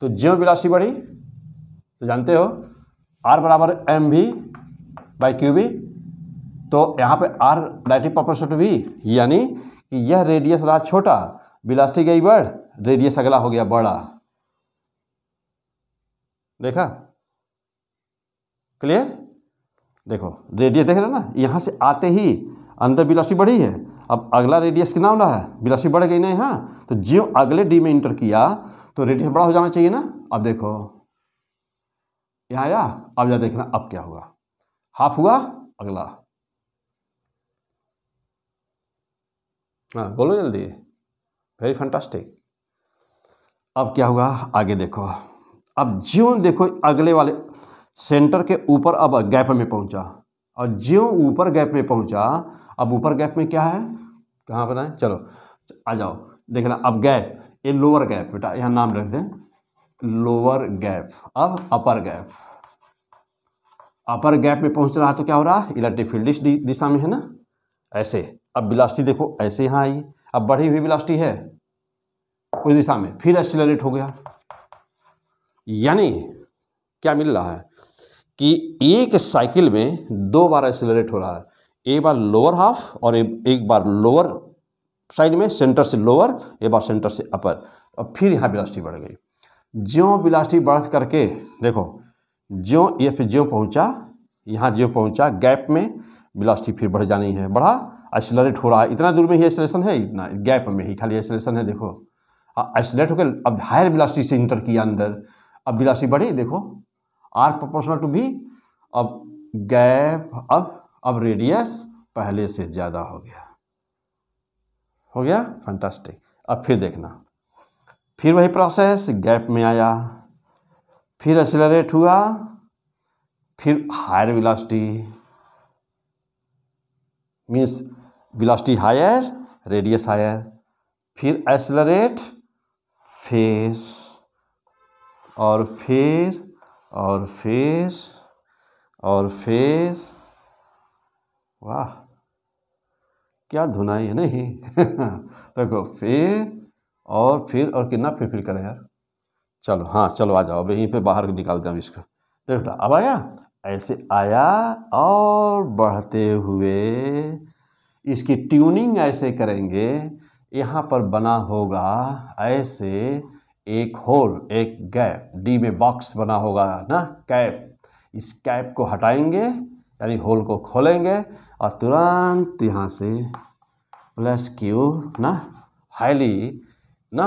तो ज्यो बिलास्टी बढ़ी तो जानते हो आर बराबर एम भी बाई क्यूबी तो यहाँ पे R directly proportional to V यानी कि यह रेडियस रहा छोटा विलास्टी गई बढ़ रेडियस अगला हो गया बड़ा देखा क्लियर देखो रेडियस देख रहे हो ना यहाँ से आते ही अंदर बिलासी बढ़ी है अब अगला रेडियस कितना होना है बिलासी बढ़ गई ना यहाँ तो जो अगले डी में इंटर किया तो रेडियस बड़ा हो जाना चाहिए ना अब देखो यहाँ आया अब जा देखना अब क्या हुआ हाफ हुआ अगला हाँ बोलो जल्दी वेरी फंटास्टिक अब क्या हुआ आगे देखो अब ज्यों देखो अगले वाले सेंटर के ऊपर अब गैप में पहुंचा और ज्यों ऊपर गैप में पहुंचा अब ऊपर गैप में क्या है कहाँ पर है चलो आ जाओ देखना अब गैप ये लोअर गैप बेटा यहाँ नाम रख दें लोअर गैप अब अपर गैप अपर गैप में पहुंच रहा तो क्या हो रहा है इलेक्ट्रिक फील्ड इस दिशा में है ना ऐसे अब बिलास्टी देखो ऐसे यहाँ आई अब बढ़ी हुई बिलास्टी है उस दिशा में फिर एक्सिलरेट हो गया यानी क्या मिल रहा है कि एक साइकिल में दो बार एक्सिलरेट हो रहा है एक बार लोअर हाफ और एक, बार लोअर साइड में सेंटर से लोअर एक बार सेंटर से अपर और फिर यहाँ बिलास्टी बढ़ गई ज्यो बिलास्टी बढ़ करके देखो ज्यो ये फिर ज्यों पहुँचा यहाँ ज्यों पहुँचा गैप में बिलास्टी फिर बढ़ जानी है बढ़ा आइसोलेट हो रहा है इतना दूर में ही आइसोलेशन है इतना गैप में ही खाली आइसोलेशन है देखो हाँ, आइसोलेट होकर अब हायर बिलासिटी से इंटर किया अंदर अब बिलासिटी बढ़ी देखो आर प्रोपोर्शनल टू भी अब गैप अब अब रेडियस पहले से ज़्यादा हो गया हो गया फंटास्टिक अब फिर देखना फिर वही प्रोसेस गैप में आया फिर एसिलरेट हुआ फिर higher velocity means velocity higher radius higher फिर एसलरेट फेस और फिर और फिर और फिर वाह क्या धुनाई है नहीं देखो फिर और फिर और कितना फिर फिर करें यार चलो हाँ चलो आ जाओ अब यहीं पे बाहर निकालते हैं इसको देखो अब आया ऐसे आया और बढ़ते हुए इसकी ट्यूनिंग ऐसे करेंगे यहाँ पर बना होगा ऐसे एक होल एक गैप डी में बॉक्स बना होगा ना कैप इस कैप को हटाएंगे यानी होल को खोलेंगे और तुरंत यहाँ से प्लस क्यू ना हाईली ना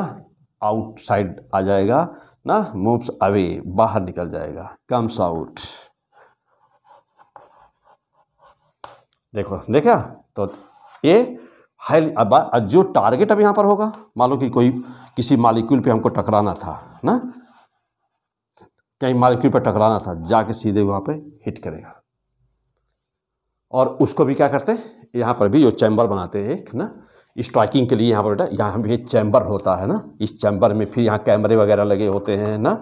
आउटसाइड आ जाएगा ना मूव्स अवे बाहर निकल जाएगा कम्स आउट देखो देखा तो ये है अब जो टारगेट अब यहाँ पर होगा मान लो कि कोई किसी मालिक्यूल पे हमको टकराना था ना कहीं मालिक्यूल पे टकराना था जाके सीधे वहाँ पे हिट करेगा और उसको भी क्या करते हैं यहाँ पर भी जो चैम्बर बनाते हैं एक ना स्ट्राइकिंग के लिए यहाँ पर बेटा यहाँ भी एक चैम्बर होता है ना इस चैम्बर में फिर यहाँ कैमरे वगैरह लगे होते हैं ना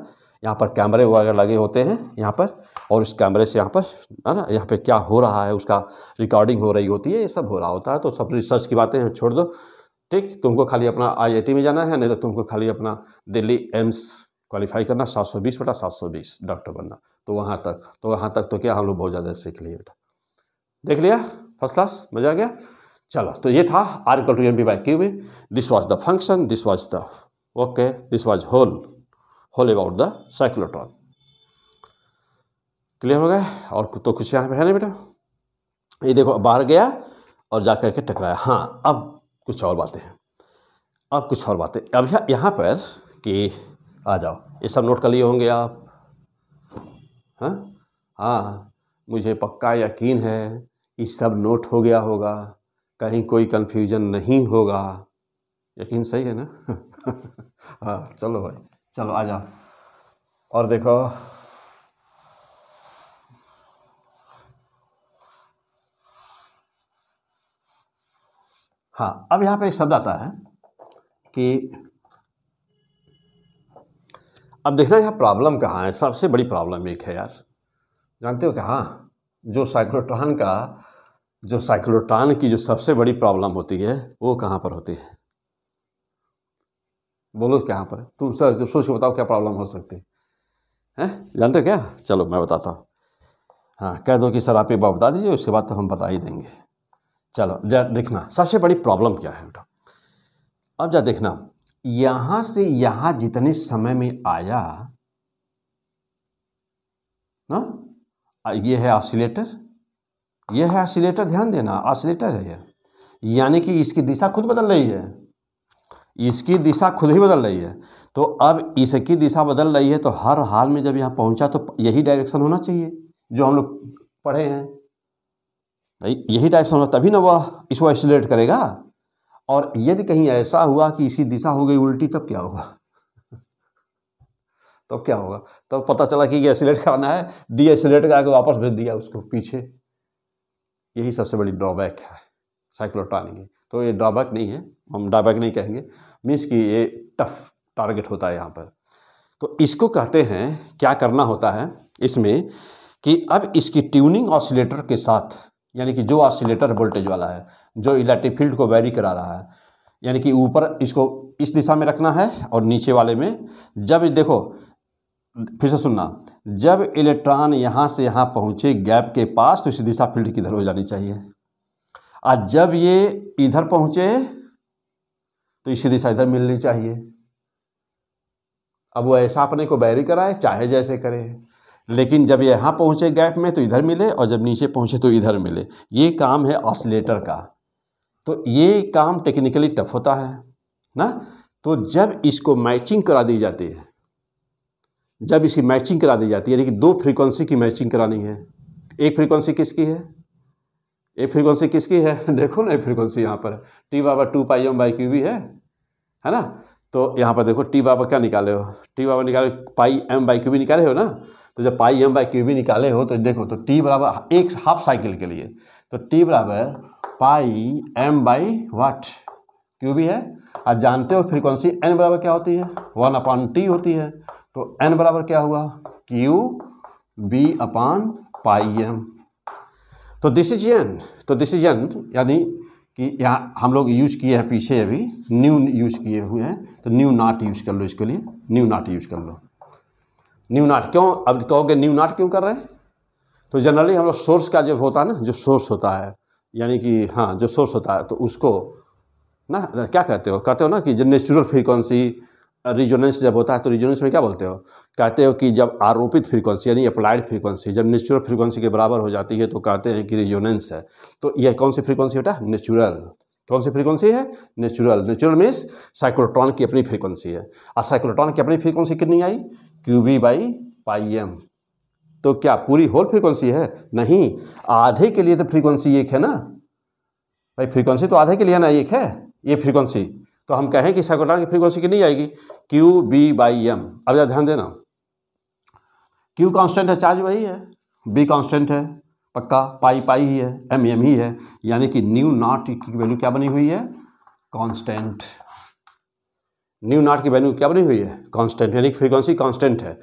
यहाँ पर कैमरे वगैरह लगे होते हैं यहाँ पर और इस कैमरे से यहाँ पर है ना यहाँ पे क्या हो रहा है उसका रिकॉर्डिंग हो रही होती है ये सब हो रहा होता है तो सब रिसर्च की बातें छोड़ दो ठीक तुमको खाली अपना आईआईटी में जाना है नहीं तो तुमको खाली अपना दिल्ली एम्स क्वालिफाई करना सात सौ बीस बेटा सात सौ बीस डॉक्टर बनना तो वहाँ तक तो वहाँ तक तो क्या हम लोग बहुत ज़्यादा सीख लिए बेटा देख लिया फर्स्ट क्लास मजा आ गया चलो तो ये था R equal to M B by Q में this was the function this was the okay this was whole whole about the cyclotron clear हो गए और तो कुछ यहाँ पे है ना बेटा ये देखो बाहर गया और जा करके टकराया हाँ अब कुछ और बातें हैं अब कुछ और बातें अब यहाँ पर कि आ जाओ ये सब नोट कर लिए होंगे आप हाँ हाँ मुझे पक्का यकीन है कि सब नोट हो गया होगा कहीं कोई कन्फ्यूजन नहीं होगा यकीन सही है ना हाँ चलो भाई चलो आ जाओ और देखो हाँ अब यहाँ पे एक शब्द आता है कि अब देखना यहाँ प्रॉब्लम कहाँ है सबसे बड़ी प्रॉब्लम एक है यार जानते हो हाँ जो साइक्लोट्रॉन का जो साइक्लोट्रॉन की जो सबसे बड़ी प्रॉब्लम होती है वो कहाँ पर होती है बोलो कहाँ पर तुम सर सोच के बताओ क्या प्रॉब्लम हो सकती है जानते हो क्या चलो मैं बताता हूँ हाँ कह दो कि सर आप एक बार बता दीजिए उसके बाद तो हम बता ही देंगे चलो जा देखना सबसे बड़ी प्रॉब्लम क्या है बेटा अब जा देखना यहाँ से यहाँ जितने समय में आया ना ये है ऑसिलेटर यह है ऑसिलेटर ध्यान देना ऑसिलेटर है यह यानी कि इसकी दिशा खुद बदल रही है इसकी दिशा खुद ही बदल रही है तो अब इसकी दिशा बदल रही है तो हर हाल में जब यहाँ पहुँचा तो यही डायरेक्शन होना चाहिए जो हम लोग पढ़े हैं यही डायरेक्शन होना तभी ना वह इसको एक्सीट करेगा और यदि कहीं ऐसा हुआ कि इसकी दिशा हो गई उल्टी तब क्या होगा तब क्या होगा तब पता चला कि ये एक्सीट करना है डी एक्सीट करा के वापस भेज दिया उसको पीछे यही सबसे बड़ी ड्रॉबैक है साइक्लोट्रॉनिक तो ये ड्रॉबैक नहीं है हम डाबैक नहीं कहेंगे मीन्स कि ये टफ टारगेट होता है यहाँ पर तो इसको कहते हैं क्या करना होता है इसमें कि अब इसकी ट्यूनिंग ऑसिलेटर के साथ यानी कि जो ऑसिलेटर वोल्टेज वाला है जो इलेक्ट्रिक फील्ड को वैरी करा रहा है यानी कि ऊपर इसको इस दिशा में रखना है और नीचे वाले में जब देखो फिर से सुनना जब इलेक्ट्रॉन यहाँ से यहाँ पहुँचे गैप के पास तो इस दिशा फील्ड की इधर हो जानी चाहिए और जब ये इधर पहुँचे तो इसी दिशा इधर मिलनी चाहिए अब वो ऐसा अपने को बैरी कराए चाहे जैसे करे लेकिन जब यहाँ पहुँचे गैप में तो इधर मिले और जब नीचे पहुँचे तो इधर मिले ये काम है ऑसिलेटर का तो ये काम टेक्निकली टफ होता है ना तो जब इसको मैचिंग करा दी जाती है जब इसकी मैचिंग करा दी जाती है यानी कि दो फ्रीक्वेंसी की मैचिंग करानी है एक फ्रीक्वेंसी किसकी है ये फ्रीक्वेंसी किसकी है देखो ना ये फ्रीक्वेंसी यहाँ पर है टी बाबा two pi M by Q भी है है ना तो यहाँ पर देखो टी बाबा क्या निकाले हो टी बाबा निकाले पाई एम बाई क्यू भी निकाले हो ना तो जब पाई एम बाई क्यू भी निकाले हो तो देखो तो टी बराबर एक हाफ साइकिल के लिए तो टी बराबर पाई एम बाई वाट क्यू भी है आप जानते हो फ्रीक्वेंसी एन बराबर क्या होती है वन अपॉन टी होती है तो एन बराबर क्या हुआ Q B upon pi M तो डिसीजन तो डिसीजन यानी कि यहाँ हम लोग यूज़ किए हैं पीछे अभी न्यू यूज़ किए हुए हैं तो न्यू नाट यूज़ कर लो इसके लिए न्यू नाट यूज़ कर लो न्यू नाट क्यों अब कहोगे न्यू नाट क्यों कर रहे हैं तो जनरली हम लोग सोर्स का जब होता है ना जो सोर्स होता है यानी कि हाँ जो सोर्स होता है तो उसको ना क्या कहते हो कहते हो ना कि जो नेचुरल फ्रिक्वेंसी रिजोनेंस जब होता है तो रिजोनेंस में क्या बोलते हो कहते हो कि जब आरोपित फ्रीक्वेंसी यानी अप्लाइड फ्रीक्वेंसी जब नेचुरल फ्रीक्वेंसी के बराबर हो जाती है तो कहते हैं कि रिजोनेंस है तो यह कौन सी फ्रीक्वेंसी बेटा नेचुरल कौन सी फ्रीक्वेंसी है नेचुरल नेचुरल मीन्स साइक्लोट्रॉन की अपनी फ्रीक्वेंसी है और साइक्लोट्रॉन की अपनी फ्रीक्वेंसी कितनी आई q B by pi M तो क्या पूरी होल फ्रीक्वेंसी है नहीं आधे के लिए तो फ्रीक्वेंसी एक है ना भाई फ्रीक्वेंसी तो आधे के लिए ना एक है ये फ्रीक्वेंसी तो हम कहें कि सैकड़ों की फ्रीक्वेंसी कितनी आएगी क्यू बी बाई एम अब जरा ध्यान देना क्यू कांस्टेंट है चार्ज वही है बी कांस्टेंट है पक्का पाई पाई ही है एम एम ही है यानी कि न्यू नॉट की वैल्यू क्या बनी हुई है कांस्टेंट न्यू नॉट की वैल्यू क्या बनी हुई है कांस्टेंट यानी कि फ्रीक्वेंसी कांस्टेंट है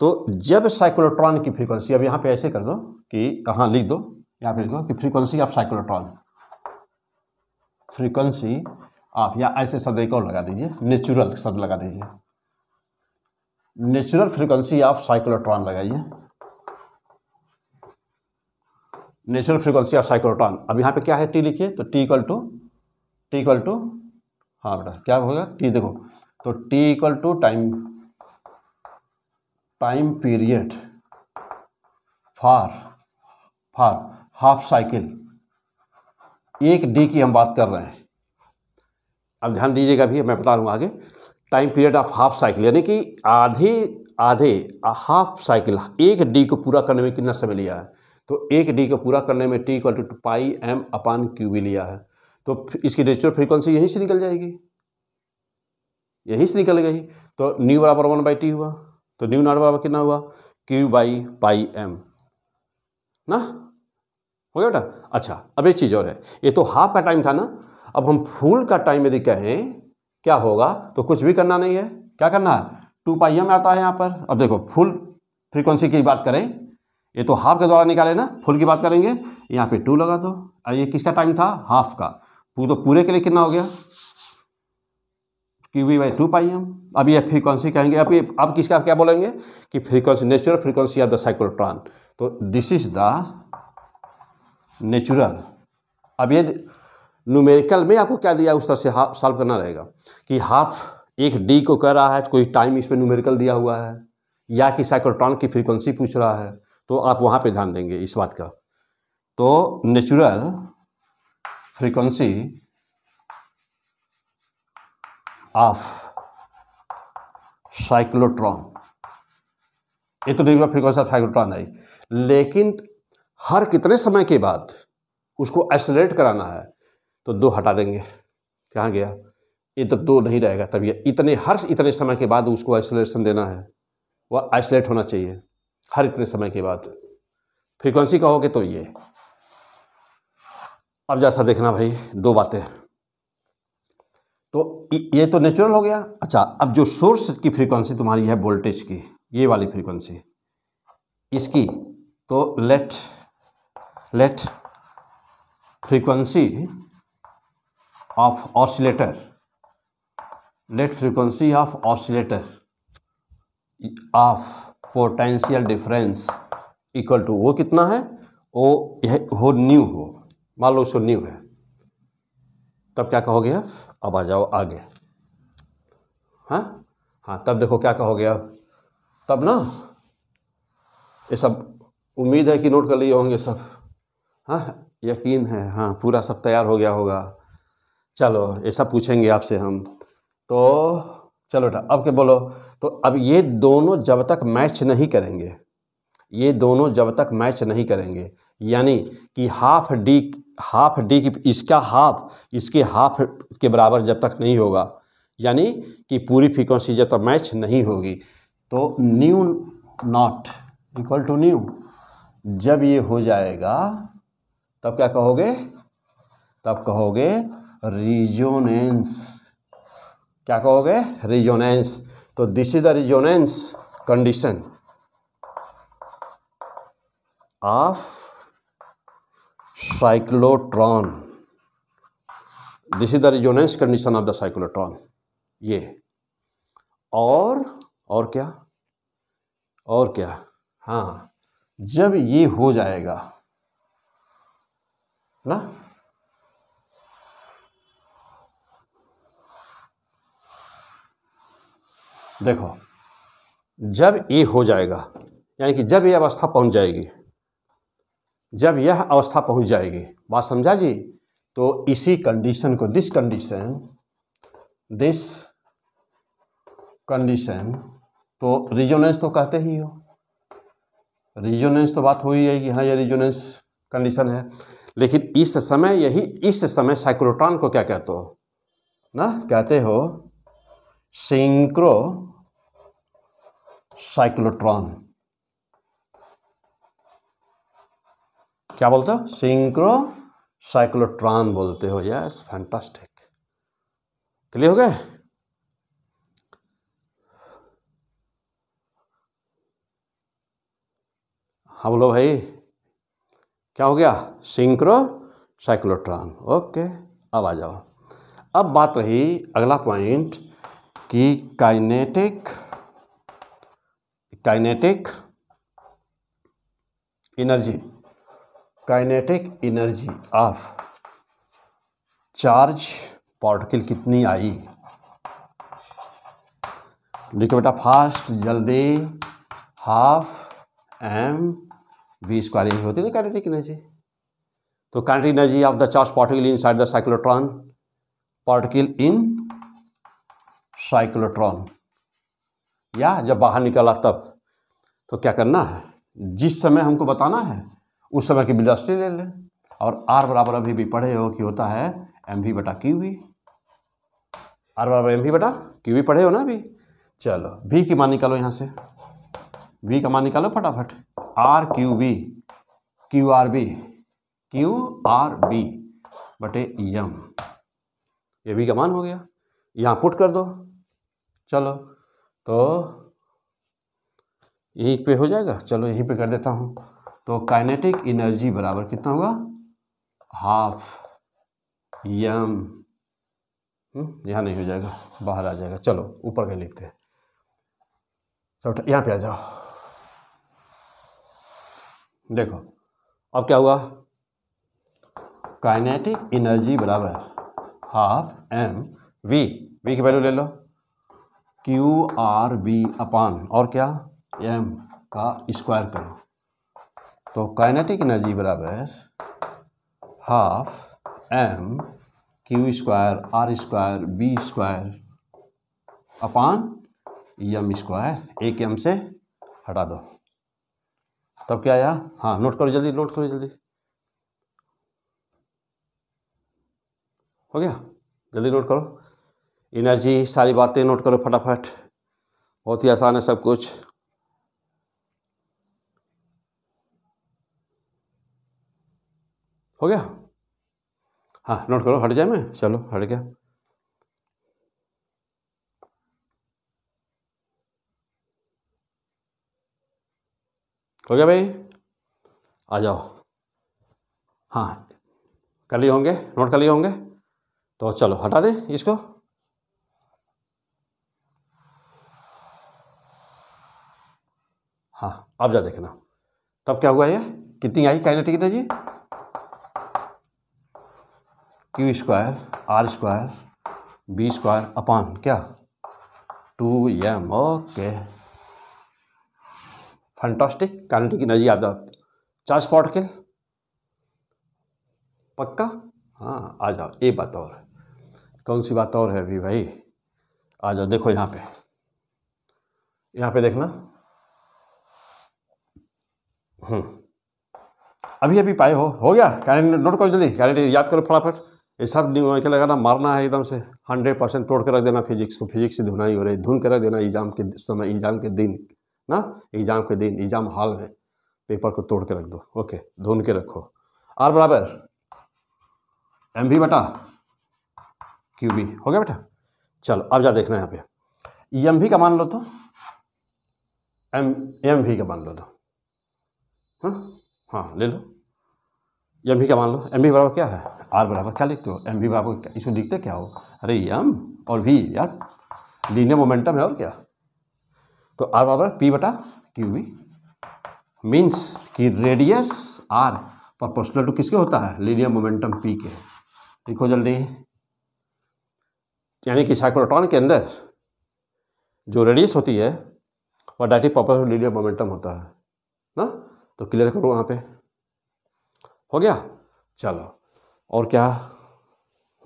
तो जब साइक्लोट्रॉन की फ्रीक्वेंसी अब यहाँ पे ऐसे कर दो कि कहाँ लिख दो यहाँ पे लिख दो कि फ्रीक्वेंसी ऑफ साइक्लोट्रॉन फ्रीक्वेंसी आप या ऐसे शब्द एक और लगा दीजिए नेचुरल शब्द लगा दीजिए नेचुरल फ्रीक्वेंसी ऑफ साइक्लोट्रॉन लगाइए नेचुरल फ्रीक्वेंसी ऑफ साइक्लोट्रॉन अब यहाँ पे क्या है टी लिखिए तो T equal to T equal to हाँ बेटा क्या होगा टी देखो तो T equal to time time period for for half cycle एक डी की हम बात कर रहे हैं अब ध्यान दीजिएगा भी मैं बता रहा आगे time period of half cycle यानी कि आधे आधे हाफ साइकिल एक डी को पूरा करने में कितना समय लिया है तो एक डी को पूरा करने में T equal to pi M upon q भी लिया है तो इसकी नेचुरल फ्रीक्वेंसी यहीं से निकल जाएगी यहीं से निकल गई तो न्यू बराबर वन बाई टी हुआ तो न्यू नॉट बराबर कितना हुआ क्यू बाई पाई एम ना हो गया बेटा अच्छा अब एक चीज़ और है ये तो हाफ का टाइम था ना अब हम फूल का टाइम यदि कहें क्या होगा तो कुछ भी करना नहीं है क्या करना है टू पाई एम आता है यहाँ पर अब देखो फुल फ्रीक्वेंसी की बात करें ये तो हाफ के द्वारा निकाले ना फुल की बात करेंगे यहाँ पे टू लगा दो और ये किसका टाइम था हाफ का तो पूरे के लिए कितना हो गया q v by two pi m अब ये फ्रीक्वेंसी कहेंगे अब ये अब किसका क्या बोलेंगे कि frequency natural frequency of the cyclotron तो दिस इज द नेचुरल अब ये न्यूमेरिकल में आपको क्या दिया उस तरह से हाफ सॉल्व करना रहेगा कि हाफ एक डी को कह रहा है तो कोई टाइम इसमें न्यूमेरिकल दिया हुआ है या कि साइक्रोट्रॉन की फ्रीक्वेंसी पूछ रहा है तो आप वहाँ पे ध्यान देंगे इस बात का तो नेचुरल फ्रीक्वेंसी ऑफ साइक्लोट्रॉन ये तो रेगुलर फ्रीक्वेंसी ऑफ साइक्लोट्रॉन है लेकिन हर कितने समय के बाद उसको आइसोलेट कराना है तो दो हटा देंगे कहाँ गया ये तो दो नहीं रहेगा तब ये इतने हर इतने समय के बाद उसको आइसोलेशन देना है वह आइसोलेट होना चाहिए हर इतने समय के बाद फ्रीक्वेंसी कहोगे तो ये अब जैसा देखना भाई दो बातें तो ये तो नेचुरल हो गया अच्छा अब जो सोर्स की फ्रीक्वेंसी तुम्हारी है वोल्टेज की ये वाली फ्रीक्वेंसी इसकी तो let let frequency of oscillator net frequency of oscillator of potential difference equal to वो कितना है वो यह हो न्यू हो मान लो सो न्यू है तब क्या कहोगे अब अब आ जाओ आगे हाँ हाँ तब देखो क्या कहोगे अब तब ना ये सब उम्मीद है कि नोट कर लिए होंगे सब हाँ यकीन है हाँ पूरा सब तैयार हो गया होगा चलो ऐसा पूछेंगे आपसे हम तो चलो बेटा अब क्या बोलो तो अब ये दोनों जब तक मैच नहीं करेंगे ये दोनों जब तक मैच नहीं करेंगे यानी कि हाफ डी हाफ डी की इसका हाफ इसके हाफ के बराबर जब तक नहीं होगा यानी कि पूरी फ्रीक्वेंसी जब तक मैच नहीं होगी तो nu naught equal to nu जब ये हो जाएगा तब क्या कहोगे तब कहोगे रिजोनेंस क्या कहोगे रिजोनेंस तो this is the resonance condition of cyclotron this is the resonance condition of the cyclotron ये और और क्या और क्या हाँ जब ये हो जाएगा ना देखो जब ये हो जाएगा यानी कि जब ये अवस्था पहुंच जाएगी जब यह अवस्था पहुंच जाएगी बात समझा जी तो इसी कंडीशन को दिस कंडीशन दिस कंडीशन तो रिजोनेंस तो कहते ही हो रिजोनेंस तो बात हो ही है कि हाँ ये रिजोनेंस कंडीशन है लेकिन इस समय यही इस समय साइक्लोट्रॉन को क्या कहते हो ना कहते हो सिंक्रो साइक्लोट्रॉन क्या बोलते हो सिंक्रो साइक्लोट्रॉन बोलते हो यस फैंटास्टिक क्लियर हो गए हाँ बोलो भाई क्या हो गया सिंक्रो साइक्लोट्रॉन ओके अब आ जाओ अब बात रही अगला पॉइंट कि kinetic kinetic energy kinetic energy of charge particle कितनी आई लिखो बेटा फास्ट जल्दी हाफ एम वी स्क्वायर होती है ना काइनेटिक एनर्जी तो kinetic energy of the charge particle inside the cyclotron particle in cyclotron या जब बाहर निकला तब तो क्या करना है जिस समय हमको बताना है उस समय की वेलोसिटी ले लें और आर बराबर अभी भी पढ़े हो कि होता है एम वी बटा क्यू वी आर बराबर एम वी बटा क्यू वी पढ़े हो ना अभी चलो वी की मान निकालो यहाँ से वी का मान निकालो फटाफट r q v q r B q r B बटे यम ये वी का मान हो गया यहाँ पुट कर दो चलो तो यहीं पे हो जाएगा चलो यहीं पे कर देता हूँ तो काइनेटिक एनर्जी बराबर कितना होगा हाफ यम हम्म, यहाँ नहीं हो जाएगा बाहर आ जाएगा चलो ऊपर कहीं लिखते हैं चलो यहाँ पे आ जाओ देखो अब क्या हुआ काइनेटिक एनर्जी बराबर हाफ एम वी वी की वैल्यू ले लो क्यू आर बी अपान और क्या एम का स्क्वायर करो तो काइनेटिक एनर्जी बराबर half m q square r square B square upon m square एक एम से हटा दो तब क्या आया हाँ नोट करो जल्दी नोट करो जल्दी हो गया जल्दी नोट करो एनर्जी सारी बातें नोट करो फटाफट बहुत ही आसान है सब कुछ हो गया हाँ नोट करो हट जाए मैं चलो हट गया हो गया भाई आ जाओ हाँ कर लिए होंगे नोट कर लिए होंगे तो चलो हटा दें इसको हाँ अब जा देखना तब क्या हुआ ये कितनी आई kinetic energy q square r square B square upon क्या two m okay fantastic kinetic energy आप चार्ज के पक्का हाँ आ जाओ एक बात और कौन सी बात और है अभी भाई आ जाओ देखो यहाँ पे यहाँ पे देखना हम्म। अभी अभी पाए हो हो गया कैलेंडर नोट करो जल्दी कैलेंडर याद करो फटाफट ये सब क्या लगाना मारना है एकदम से हंड्रेड परसेंट तोड़ के रख देना फिजिक्स को फिजिक्स से धुना ही हो रही धुन के रख देना एग्जाम के समय एग्जाम के दिन ना एग्जाम के दिन एग्जाम हाल में पेपर को तोड़ के रख दो ओके धुन के रखो आर बराबर एम भी बटा क्यू बी हो गया बेटा चलो अब जा देखना यहाँ पे एम का मान लो तो एम एम का मान लो तो हाँ हाँ ले लो एम भी क्या मान लो एम भी बराबर क्या है आर बराबर क्या लिखते हो एम भी बराबर इसको लिखते क्या हो अरे एम और वी यार लीनियर मोमेंटम है और क्या तो आर बराबर पी बटा क्यू वी मीन्स कि रेडियस आर पर्सनल टू किसके होता है लीनियर मोमेंटम पी के लिखो जल्दी यानी कि साइक्लोट्रॉन के अंदर जो रेडियस होती है वह डायरेक्टली प्रपोर्शनल लीनियर मोमेंटम होता है ना तो क्लियर करो वहाँ पे हो गया चलो और क्या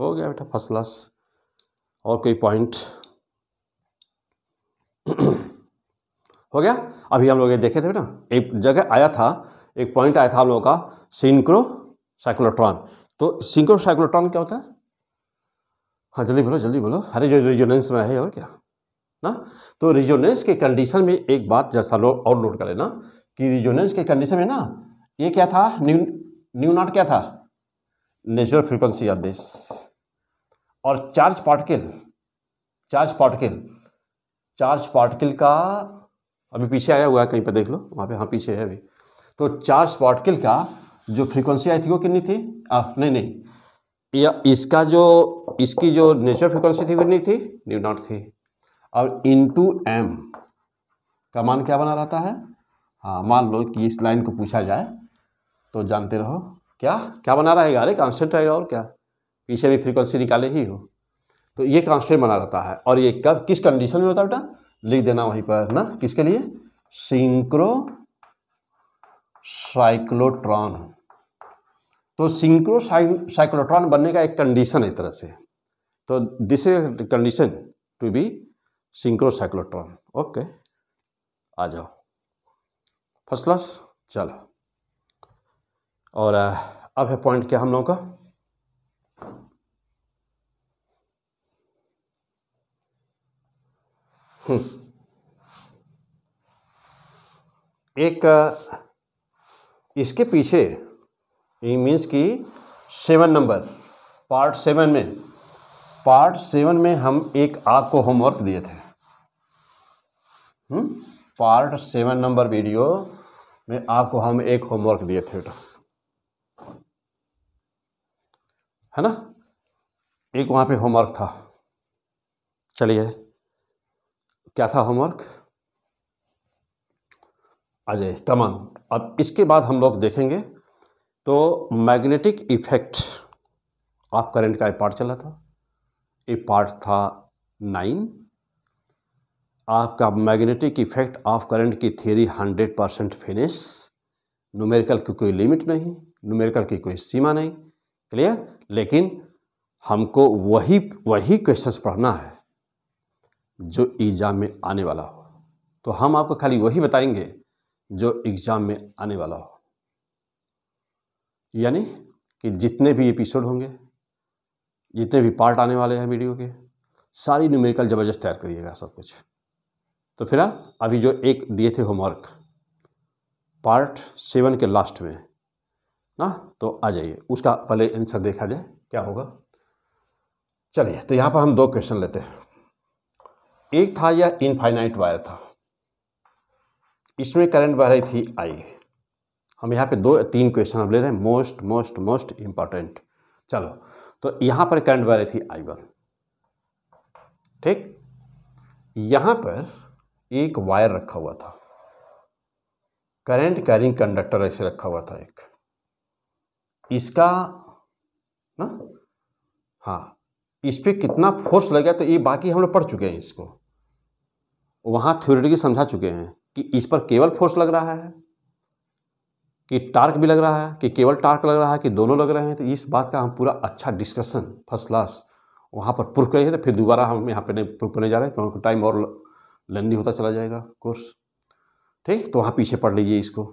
हो गया बेटा फर्स्ट क्लास और कोई पॉइंट हो गया अभी हम लोग ये देखे थे ना एक जगह आया था एक पॉइंट आया था हम लोगों का सिंक्रो साइक्लोट्रॉन तो सिंक्रो साइक्लोट्रॉन क्या होता है हाँ जल्दी बोलो जल्दी बोलो अरे जो रिजोनेंस में है और क्या ना तो रिजोनेंस के कंडीशन में एक बात जैसा लोग और नोट कर ना कि रिजोनेंस के कंडीशन में ना ये क्या था न्यू न्यू नॉट क्या था नेचुरल फ्रीक्वेंसी ऑफ बेस और charge particle charge particle charge particle का अभी पीछे आया हुआ है कहीं पर देख लो वहाँ पे हाँ पीछे है अभी तो चार्ज पार्टिकल का जो फ्रीक्वेंसी आई थी वो कितनी थी आ, नहीं नहीं या इसका जो इसकी जो नेचुरल फ्रीक्वेंसी थी कितनी थी न्यू नॉट थी और टू एम का मान क्या बना रहता है हाँ मान लो कि इस लाइन को पूछा जाए तो जानते रहो क्या क्या बना रहेगा अरे कांस्टेंट रहेगा और क्या पीछे भी फ्रीक्वेंसी निकाले ही हो तो ये कांस्टेंट बना रहता है और ये कब किस कंडीशन में होता है बेटा लिख देना वहीं पर ना किसके लिए सिंक्रो साइक्लोट्रॉन तो सिंक्रो साइक्लोट्रॉन बनने का एक कंडीशन है तरह से तो this is condition to be synchrocyclotron okay आ जाओ फर्स्ट क्लास चलो और अब है पॉइंट क्या हम लोगों का हम्म। एक इसके पीछे मीन्स की सेवन नंबर पार्ट सेवन में पार्ट सेवन में हम एक आपको होमवर्क दिए थे हुँ? पार्ट सेवन नंबर वीडियो में आपको हम एक होमवर्क दिए थे बेटा है ना एक वहां पे होमवर्क था चलिए क्या था होमवर्क अजय कमन अब इसके बाद हम लोग देखेंगे तो मैग्नेटिक इफेक्ट आप करंट का एक पार्ट चला था एक पार्ट था नाइन आपका मैग्नेटिक इफेक्ट ऑफ करंट की theory hundred percent finish numerical की कोई लिमिट नहीं न्यूमेरिकल की कोई सीमा नहीं क्लियर लेकिन हमको वही वही क्वेश्चंस पढ़ना है जो एग्ज़ाम में आने वाला हो तो हम आपको खाली वही बताएंगे जो एग्ज़ाम में आने वाला हो यानी कि जितने भी एपिसोड होंगे जितने भी पार्ट आने वाले हैं वीडियो के सारी न्यूमेरिकल ज़बरदस्त तैयार करिएगा सब कुछ तो फिर आप हाँ, अभी जो एक दिए थे होमवर्क पार्ट सेवन के लास्ट में ना तो आ जाइए उसका पहले आंसर देखा जाए क्या होगा चलिए तो यहाँ पर हम दो क्वेश्चन लेते हैं एक था यह इनफाइनाइट वायर था इसमें करंट बह रही थी आई हम यहाँ पे दो तीन क्वेश्चन अब ले रहे हैं मोस्ट मोस्ट मोस्ट इम्पॉर्टेंट चलो तो यहाँ पर करंट बह रही थी आई वन ठीक यहाँ पर एक वायर रखा हुआ था करंट कैरिंग कंडक्टर ऐसे रखा हुआ था एक इसका ना हाँ इस पर कितना फोर्स लगा तो ये बाकी हम लोग पढ़ चुके हैं इसको वहाँ थ्योरेटिकली समझा चुके हैं कि इस पर केवल फोर्स लग रहा है कि टार्क भी लग रहा है कि केवल टार्क लग रहा है कि दोनों लग रहे हैं तो इस बात का हम पूरा अच्छा डिस्कशन फर्स्ट क्लास वहाँ पर प्रूफ करेंगे तो फिर दोबारा हम यहाँ पर नहीं प्रूफ करने जा रहे हैं क्योंकि टाइम और लेंदी होता चला जाएगा कोर्स ठीक तो वहाँ पीछे पढ़ लीजिए इसको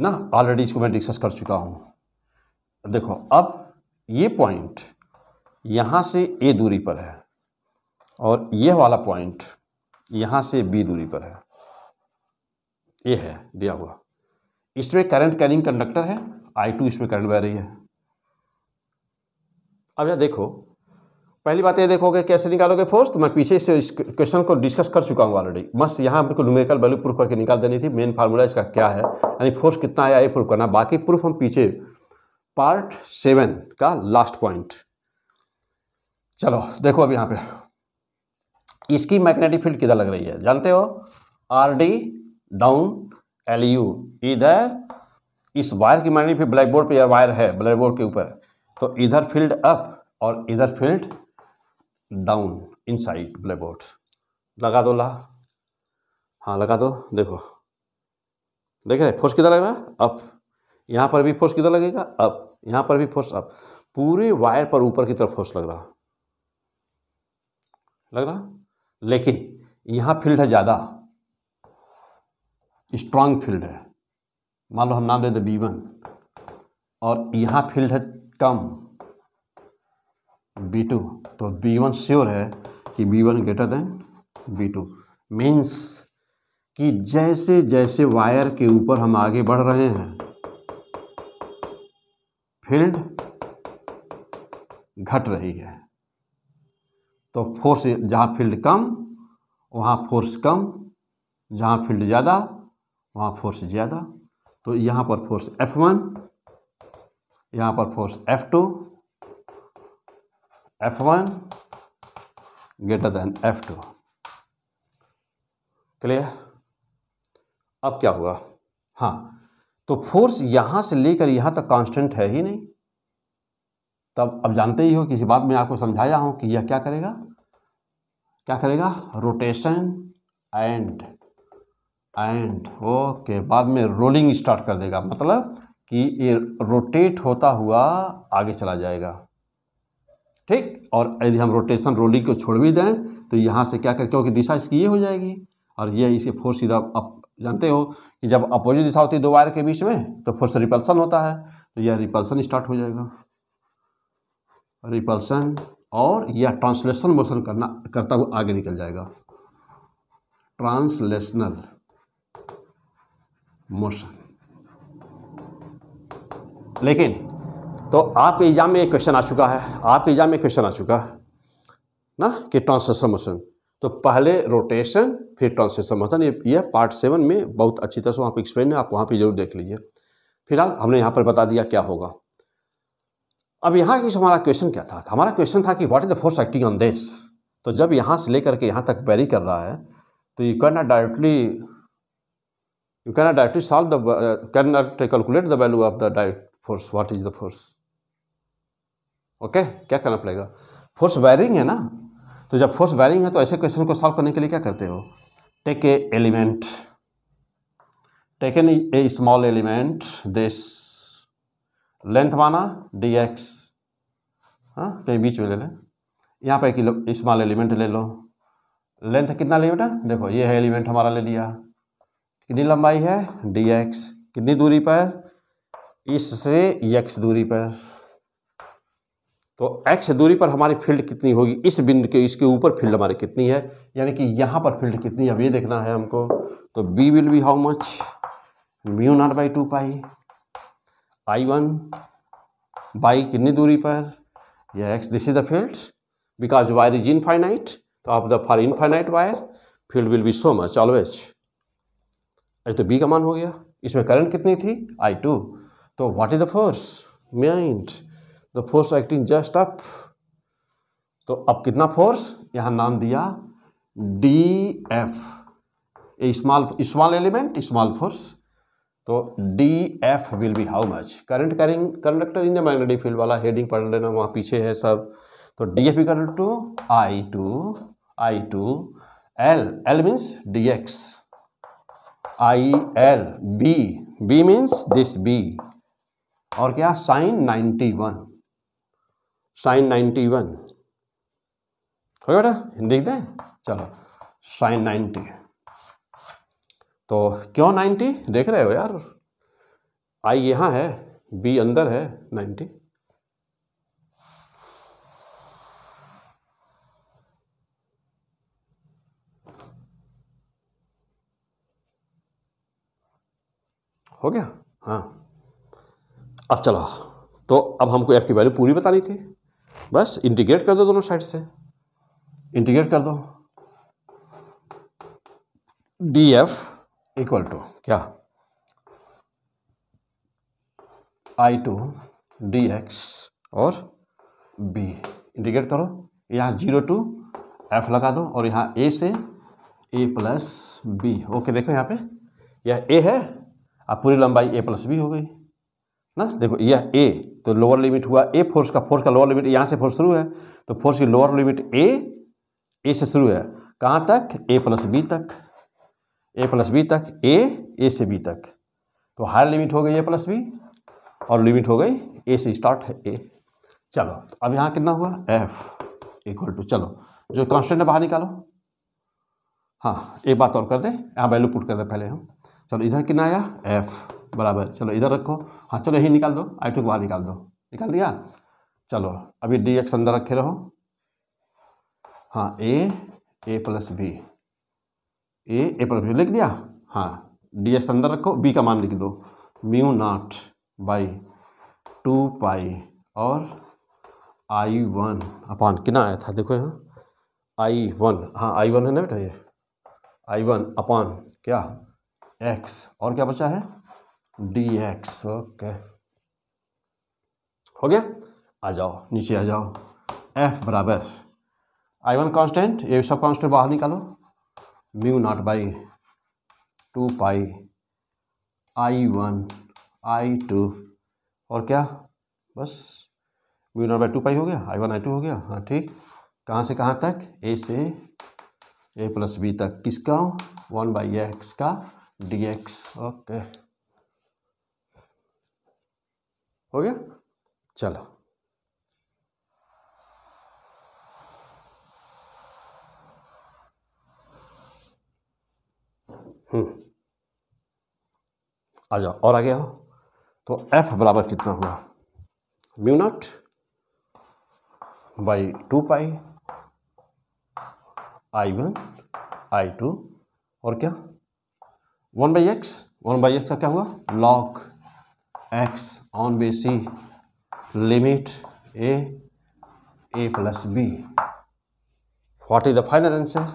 ना ऑलरेडी इसको मैं डिस्कस कर चुका हूँ देखो अब ये पॉइंट यहाँ से ए दूरी पर है और यह वाला पॉइंट यहाँ से बी दूरी पर है ये है दिया हुआ इसमें करंट कैरिंग कंडक्टर है आई टू इसमें करंट बह रही है अब यह देखो पहली बात ये देखोगे कैसे निकालोगे फोर्स तो मैं पीछे से इस क्वेश्चन को डिस्कस कर चुका हूँ ऑलरेडी बस यहाँ हमको न्यूमेरिकल वैल्यू प्रूफ करके निकाल देनी थी मेन फार्मूला इसका क्या है यानी फोर्स कितना आया ये प्रूफ करना बाकी प्रूफ हम पीछे पार्ट सेवन का लास्ट पॉइंट चलो देखो अब यहाँ पे इसकी मैग्नेटिक फील्ड किधर लग रही है जानते हो R D down L U इधर इस वायर की मैग्नेटिक फील्ड ब्लैक बोर्ड पर वायर है ब्लैक बोर्ड के ऊपर तो इधर फील्ड अप और इधर फील्ड डाउन इनसाइड बोर्ड लगा दो ला हाँ लगा दो देखो देख रहे फोर्स किधर लग रहा है अप यहाँ पर भी फोर्स किधर लगेगा अप यहाँ पर भी फोर्स अप पूरे वायर पर ऊपर की तरफ फोर्स लग रहा लग रहा लेकिन यहाँ फील्ड है ज़्यादा स्ट्रांग फील्ड है मान लो हम नाम दें बी वन और यहाँ फील्ड है कम बी टू तो बी वन श्योर है कि B one greater than B two means कि जैसे जैसे वायर के ऊपर हम आगे बढ़ रहे हैं फील्ड घट रही है तो फोर्स जहाँ फील्ड कम वहाँ फोर्स कम जहाँ फील्ड ज़्यादा वहाँ फोर्स ज़्यादा तो यहाँ पर फोर्स F1 यहाँ पर force F2 F one greater than F two clear अब क्या हुआ हाँ तो फोर्स यहाँ से लेकर यहाँ तक कांस्टेंट है ही नहीं तब अब जानते ही हो किसी बात में आपको समझाया हूँ कि यह क्या करेगा क्या करेगा रोटेशन एंड एंड ओके के बाद में रोलिंग स्टार्ट कर देगा मतलब कि ये रोटेट होता हुआ आगे चला जाएगा ठीक और यदि हम रोटेशन रोलिंग को छोड़ भी दें तो यहाँ से क्या करें क्योंकि दिशा इसकी ये हो जाएगी और ये इसे फोर्स सीधा अप जानते हो कि जब अपोजिट दिशा होती है दो वायर के बीच में तो फोर्स रिपल्सन होता है तो यह रिपल्सन स्टार्ट हो जाएगा रिपल्सन और यह ट्रांसलेशन मोशन करना करता हुआ आगे निकल जाएगा ट्रांसलेशनल मोशन लेकिन तो आपके एग्ज़ाम में एक क्वेश्चन आ चुका है आपके एग्ज़ाम में क्वेश्चन आ चुका है ना कि ट्रांसलेशन मोशन तो पहले रोटेशन फिर ट्रांसलेशन मोशन ये यह पार्ट सेवन में बहुत अच्छी तरह से वहाँ पर एक्सप्लेन है आप वहाँ पर जरूर देख लीजिए फिलहाल हमने यहाँ पर बता दिया क्या होगा अब यहाँ की हमारा क्वेश्चन क्या था हमारा क्वेश्चन था कि what is the force acting on this तो जब यहाँ से लेकर के यहाँ तक बैरी कर रहा है तो you can not directly you can not directly solve the can not calculate the value of the direct force what is the force okay क्या करना पड़ेगा फोर्स वायरिंग है ना तो जब फोर्स वायरिंग है तो ऐसे क्वेश्चन को सॉल्व करने के लिए क्या करते हो take a element take an a small element this length माना डी एक्स हाँ कहीं बीच में ले लें यहाँ पर एक स्मॉल एलिमेंट ले लो लेंथ कितना लिए बेटा देखो ये है एलिमेंट हमारा ले लिया कितनी लंबाई है डी एक्स कितनी दूरी पर इससे यक्स दूरी पर तो एक्स दूरी पर हमारी फील्ड कितनी होगी इस बिंदु के इसके ऊपर फील्ड हमारी कितनी है यानी कि यहाँ पर फील्ड कितनी अब ये देखना है हमको तो B will be how much mu naught by two pi I one by कितनी दूरी पर यह x this is the field because wire is infinite तो आप the for infinite wire field will be so much always अरे तो B का मान हो गया इसमें करंट कितनी थी आई टू तो what is the force mind the force acting just up तो अब कितना फोर्स यहां नाम दिया d F a small small element small force तो d F will be how much current carrying conductor in the magnetic field वाला heading पढ़ लेना वहां पीछे है सब तो d F equal to I two I two L L means d x I L B B means this B और क्या sine ninety one sine ninety one हो गया बेटा लिख दें चलो साइन नाइन्टी तो क्यों नाइन्टी देख रहे हो यार आई यहाँ है बी अंदर है नाइन्टी हो गया हाँ अब चलो तो अब हमको एफ की वैल्यू पूरी बतानी थी बस इंटीग्रेट कर दो दोनों साइड से इंटीग्रेट कर दो डी एफ इक्वल टू क्या आई टू डी एक्स और बी इंटीग्रेट करो यहाँ जीरो टू एफ लगा दो और यहाँ ए से ए प्लस बी ओके देखो यहाँ पे यह ए है अब पूरी लंबाई ए प्लस बी हो गई ना देखो यह ए तो लोअर लिमिट हुआ ए फोर्स का फोर्स का लोअर लिमिट यहाँ से फोर्स शुरू है तो फोर्स की लोअर लिमिट ए ए से शुरू है कहाँ तक ए प्लस बी तक ए प्लस बी तक ए ए से बी तक तो हायर लिमिट हो गई ए प्लस बी और लिमिट हो गई ए से स्टार्ट है ए चलो तो अब यहाँ कितना हुआ एफ इक्वल टू चलो जो कॉन्स्टेंट है बाहर निकालो हाँ एक बात और कर दे यहाँ वैल्यू पुट कर दें पहले हम चलो इधर कितना आया एफ़ बराबर चलो इधर रखो हाँ चलो यही निकाल दो आई टू बाहर निकाल दो निकाल दिया चलो अभी डी एक्स अंदर रखे रहो हाँ a a plus b a a plus b लिख दिया हाँ डी एक्स अंदर रखो बी का मान लिख दो mu naught by two pi और आई वन अपान कितना आया था देखो यहाँ आई वन हाँ आई वन है ना बेटा ये आई वन अपान क्या एक्स और क्या बचा है डी एक्स ओके हो गया आ जाओ नीचे आ जाओ एफ बराबर आई वन कॉन्स्टेंट ये सब कॉन्स्टेंट बाहर निकालो mu naught by two pi I one I two और क्या बस mu naught by two pi हो गया आई वन आई टू हो गया हाँ ठीक कहाँ से कहाँ तक ए से ए प्लस बी तक किसका वन बाई एक्स का डी एक्स ओके हो गया चलो हम्म। आ जाओ और गया हो तो एफ बराबर कितना हुआ mu naught by two pi I one I two और क्या one by x one by x का क्या हुआ log x on base e limit a a plus b what is the final answer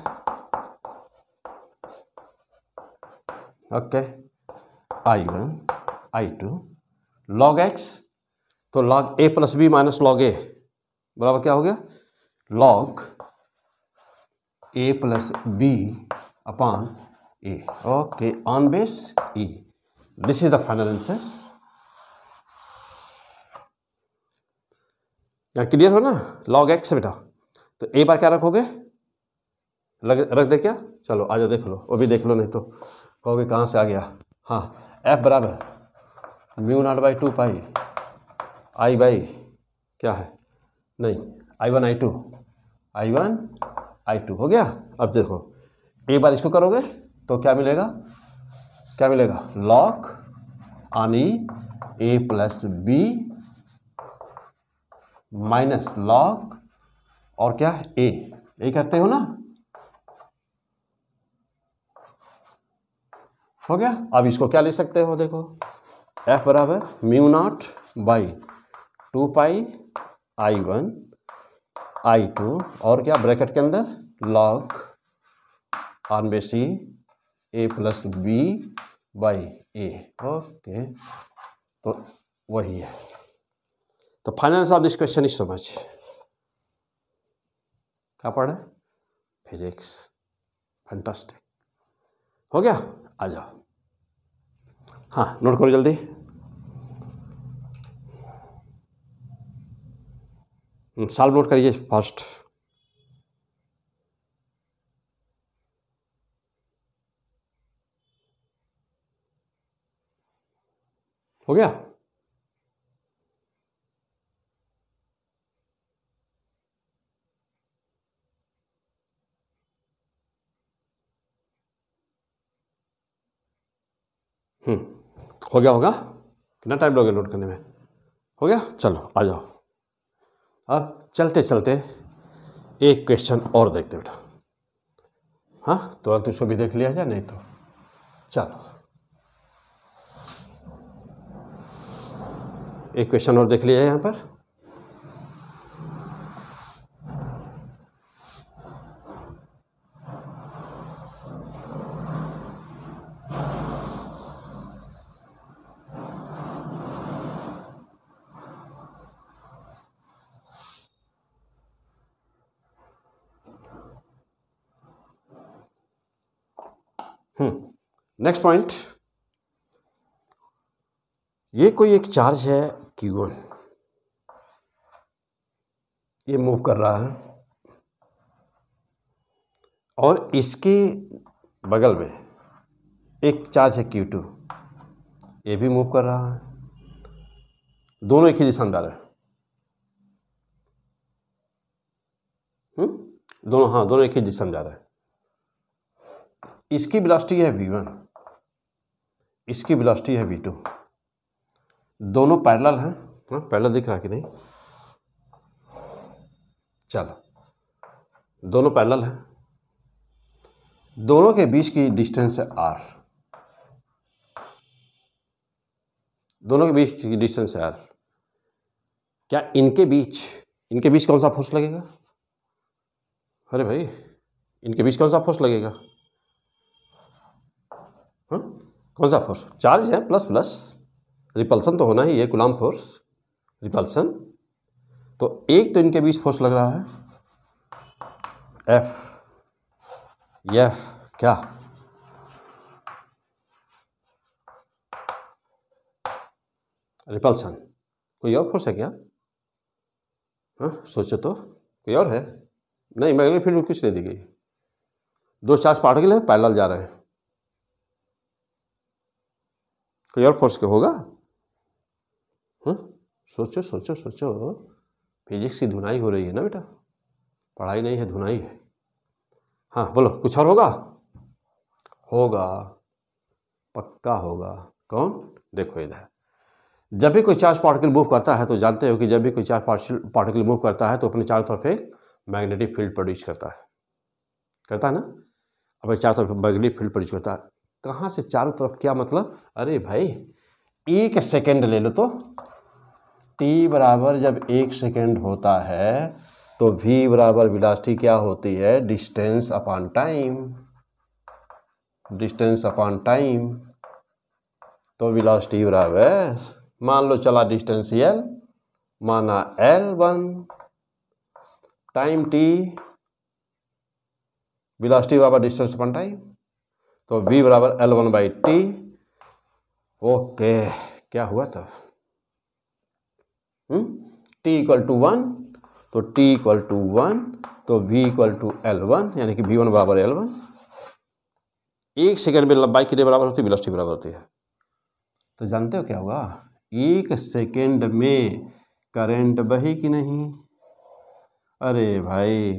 okay I one I two log x तो log a plus b minus log a बराबर क्या हो गया log a plus b upon a okay on base e this is the final answer यहाँ clear हो ना log x बेटा तो ए बार क्या रखोगे लग रख दे क्या चलो आ जाओ देख लो वो भी देख लो नहीं तो कहोगे कहाँ से आ गया हाँ एफ बराबर mu naught by two pi I by क्या है नहीं I one I two I one I two हो गया अब देखो एक बार इसको करोगे तो क्या मिलेगा क्या मिलेगा लॉक आनी a plus b minus log और क्या ए ए करते हो ना हो गया अब इसको क्या ले सकते हो देखो एफ बराबर mu naught by two pi I one I two और क्या ब्रैकेट के अंदर लॉग आन में सी a plus b by a okay तो वही है The finance of this question is so much क्या पढ़ा है फिजिक्स फैंटास्टिक हो गया आ जाओ हाँ नोट करो जल्दी हम्म, साल नोट करिए फर्स्ट हो गया हम्म, हो गया होगा कितना टाइम लोगे नोट करने में हो गया चलो आ जाओ अब चलते चलते एक क्वेश्चन और देखते बेटा हाँ तुरंत उसको भी देख लिया जाए नहीं तो चलो एक क्वेश्चन और देख लिया यहाँ पर नेक्स्ट पॉइंट ये कोई एक चार्ज है क्यू वन ये मूव कर रहा है और इसके बगल में एक चार्ज है क्यू टू ये भी मूव कर रहा है दोनों एक ही दिशा में डाल रहे हैं हम्म? दोनों हाँ दोनों एक ही दिशा में जा रहे हैं इसकी वेलोसिटी है वी वन इसकी वेलोसिटी है वी टू दोनों पैरेलल हैं हाँ पैरेलल दिख रहा कि नहीं चलो दोनों पैरेलल हैं दोनों के बीच की डिस्टेंस है आर दोनों के बीच की डिस्टेंस है आर क्या इनके बीच इनके बीच कौन सा फोर्स लगेगा अरे भाई इनके बीच कौन सा फोर्स लगेगा हाँ कौन सा फोर्स चार्ज है प्लस प्लस रिपल्सन तो होना ही है गुलाम फोर्स रिपल्सन तो एक तो इनके बीच फोर्स लग रहा है एफ एफ क्या रिपल्सन कोई और फोर्स है क्या हाँ सोचो तो कोई और है नहीं मैग्नेटिक फील्ड में कुछ नहीं दी गई दो चार्ज पार्टिकल हैं पैरेलल जा रहे हैं कोई और फोर्स के होगा हुँ? हम्म? सोचो सोचो सोचो फिजिक्स की धुनाई हो रही है ना बेटा पढ़ाई नहीं है धुनाई है हाँ बोलो कुछ और होगा होगा पक्का होगा कौन देखो इधर जब भी कोई चार्ज पार्टिकल मूव करता है तो जानते हो कि जब भी कोई चार्ज पार्टिकल मूव करता है तो अपने चारों तरफ एक मैग्नेटिक फील्ड प्रोड्यूस करता है करता है ना अपने चारों तरफ मैग्नेटिक फील्ड प्रोड्यूस करता है कहाँ से चारों तरफ क्या मतलब अरे भाई एक सेकेंड ले लो तो टी बराबर जब एक सेकेंड होता है तो v बराबर विलास्टी क्या होती है distance upon time distance upon time तो विलास्टी बराबर मान लो चला डिस्टेंस एल माना L one time t velocity बराबर डिस्टेंस अपॉन टाइम तो v बराबर L one by t okay क्या हुआ तब हम्म, t इक्वल टू वन तो t इक्वल टू वन तो v equal to L one यानी कि v वन बराबर एल वन एक सेकेंड में लंबाई कितने बराबर होती है वेलोसिटी बराबर होती है तो जानते हो क्या होगा एक सेकेंड में करंट बही कि नहीं अरे भाई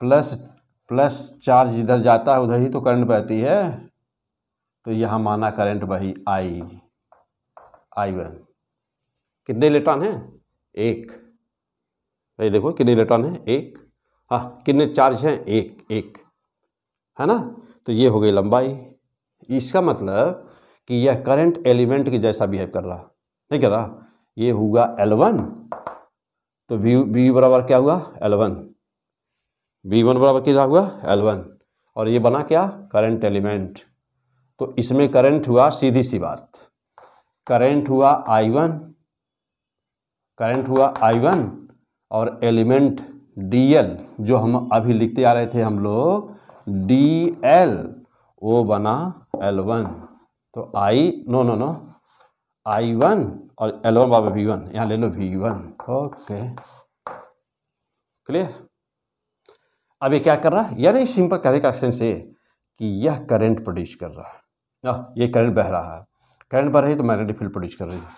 प्लस प्लस चार्ज जिधर जाता है उधर ही तो करंट बहती है तो यहाँ माना करंट बही आई आई वन कितने इलेक्ट्रॉन हैं एक भाई देखो कितने इलेक्ट्रॉन हैं एक हाँ कितने चार्ज हैं एक एक है ना तो ये हो गई लंबाई इसका मतलब कि यह करंट एलिमेंट के जैसा बिहेव कर रहा नहीं कर रहा ये होगा एलेवन तो वी वी बराबर क्या हुआ एलवन बी वन बराबर कितना हुआ एल वन और ये बना क्या करंट एलिमेंट तो इसमें करंट हुआ सीधी सी बात करंट हुआ आई वन करंट हुआ आई वन और एलिमेंट डी एल जो हम अभी लिखते आ रहे थे हम लोग डी एल वो बना एल वन तो I no no no I one और एल वन बाबा वी वन यहाँ ले लो वी वन ओके क्लियर अब ये क्या कर रहा है यानी सिंपल कहने का सेंस ये कि यह करंट प्रोड्यूस कर रहा है ना हाँ, ये करंट बह रहा है करंट बह रही है तो मैग्नेटिक फील्ड प्रोड्यूस कर रही है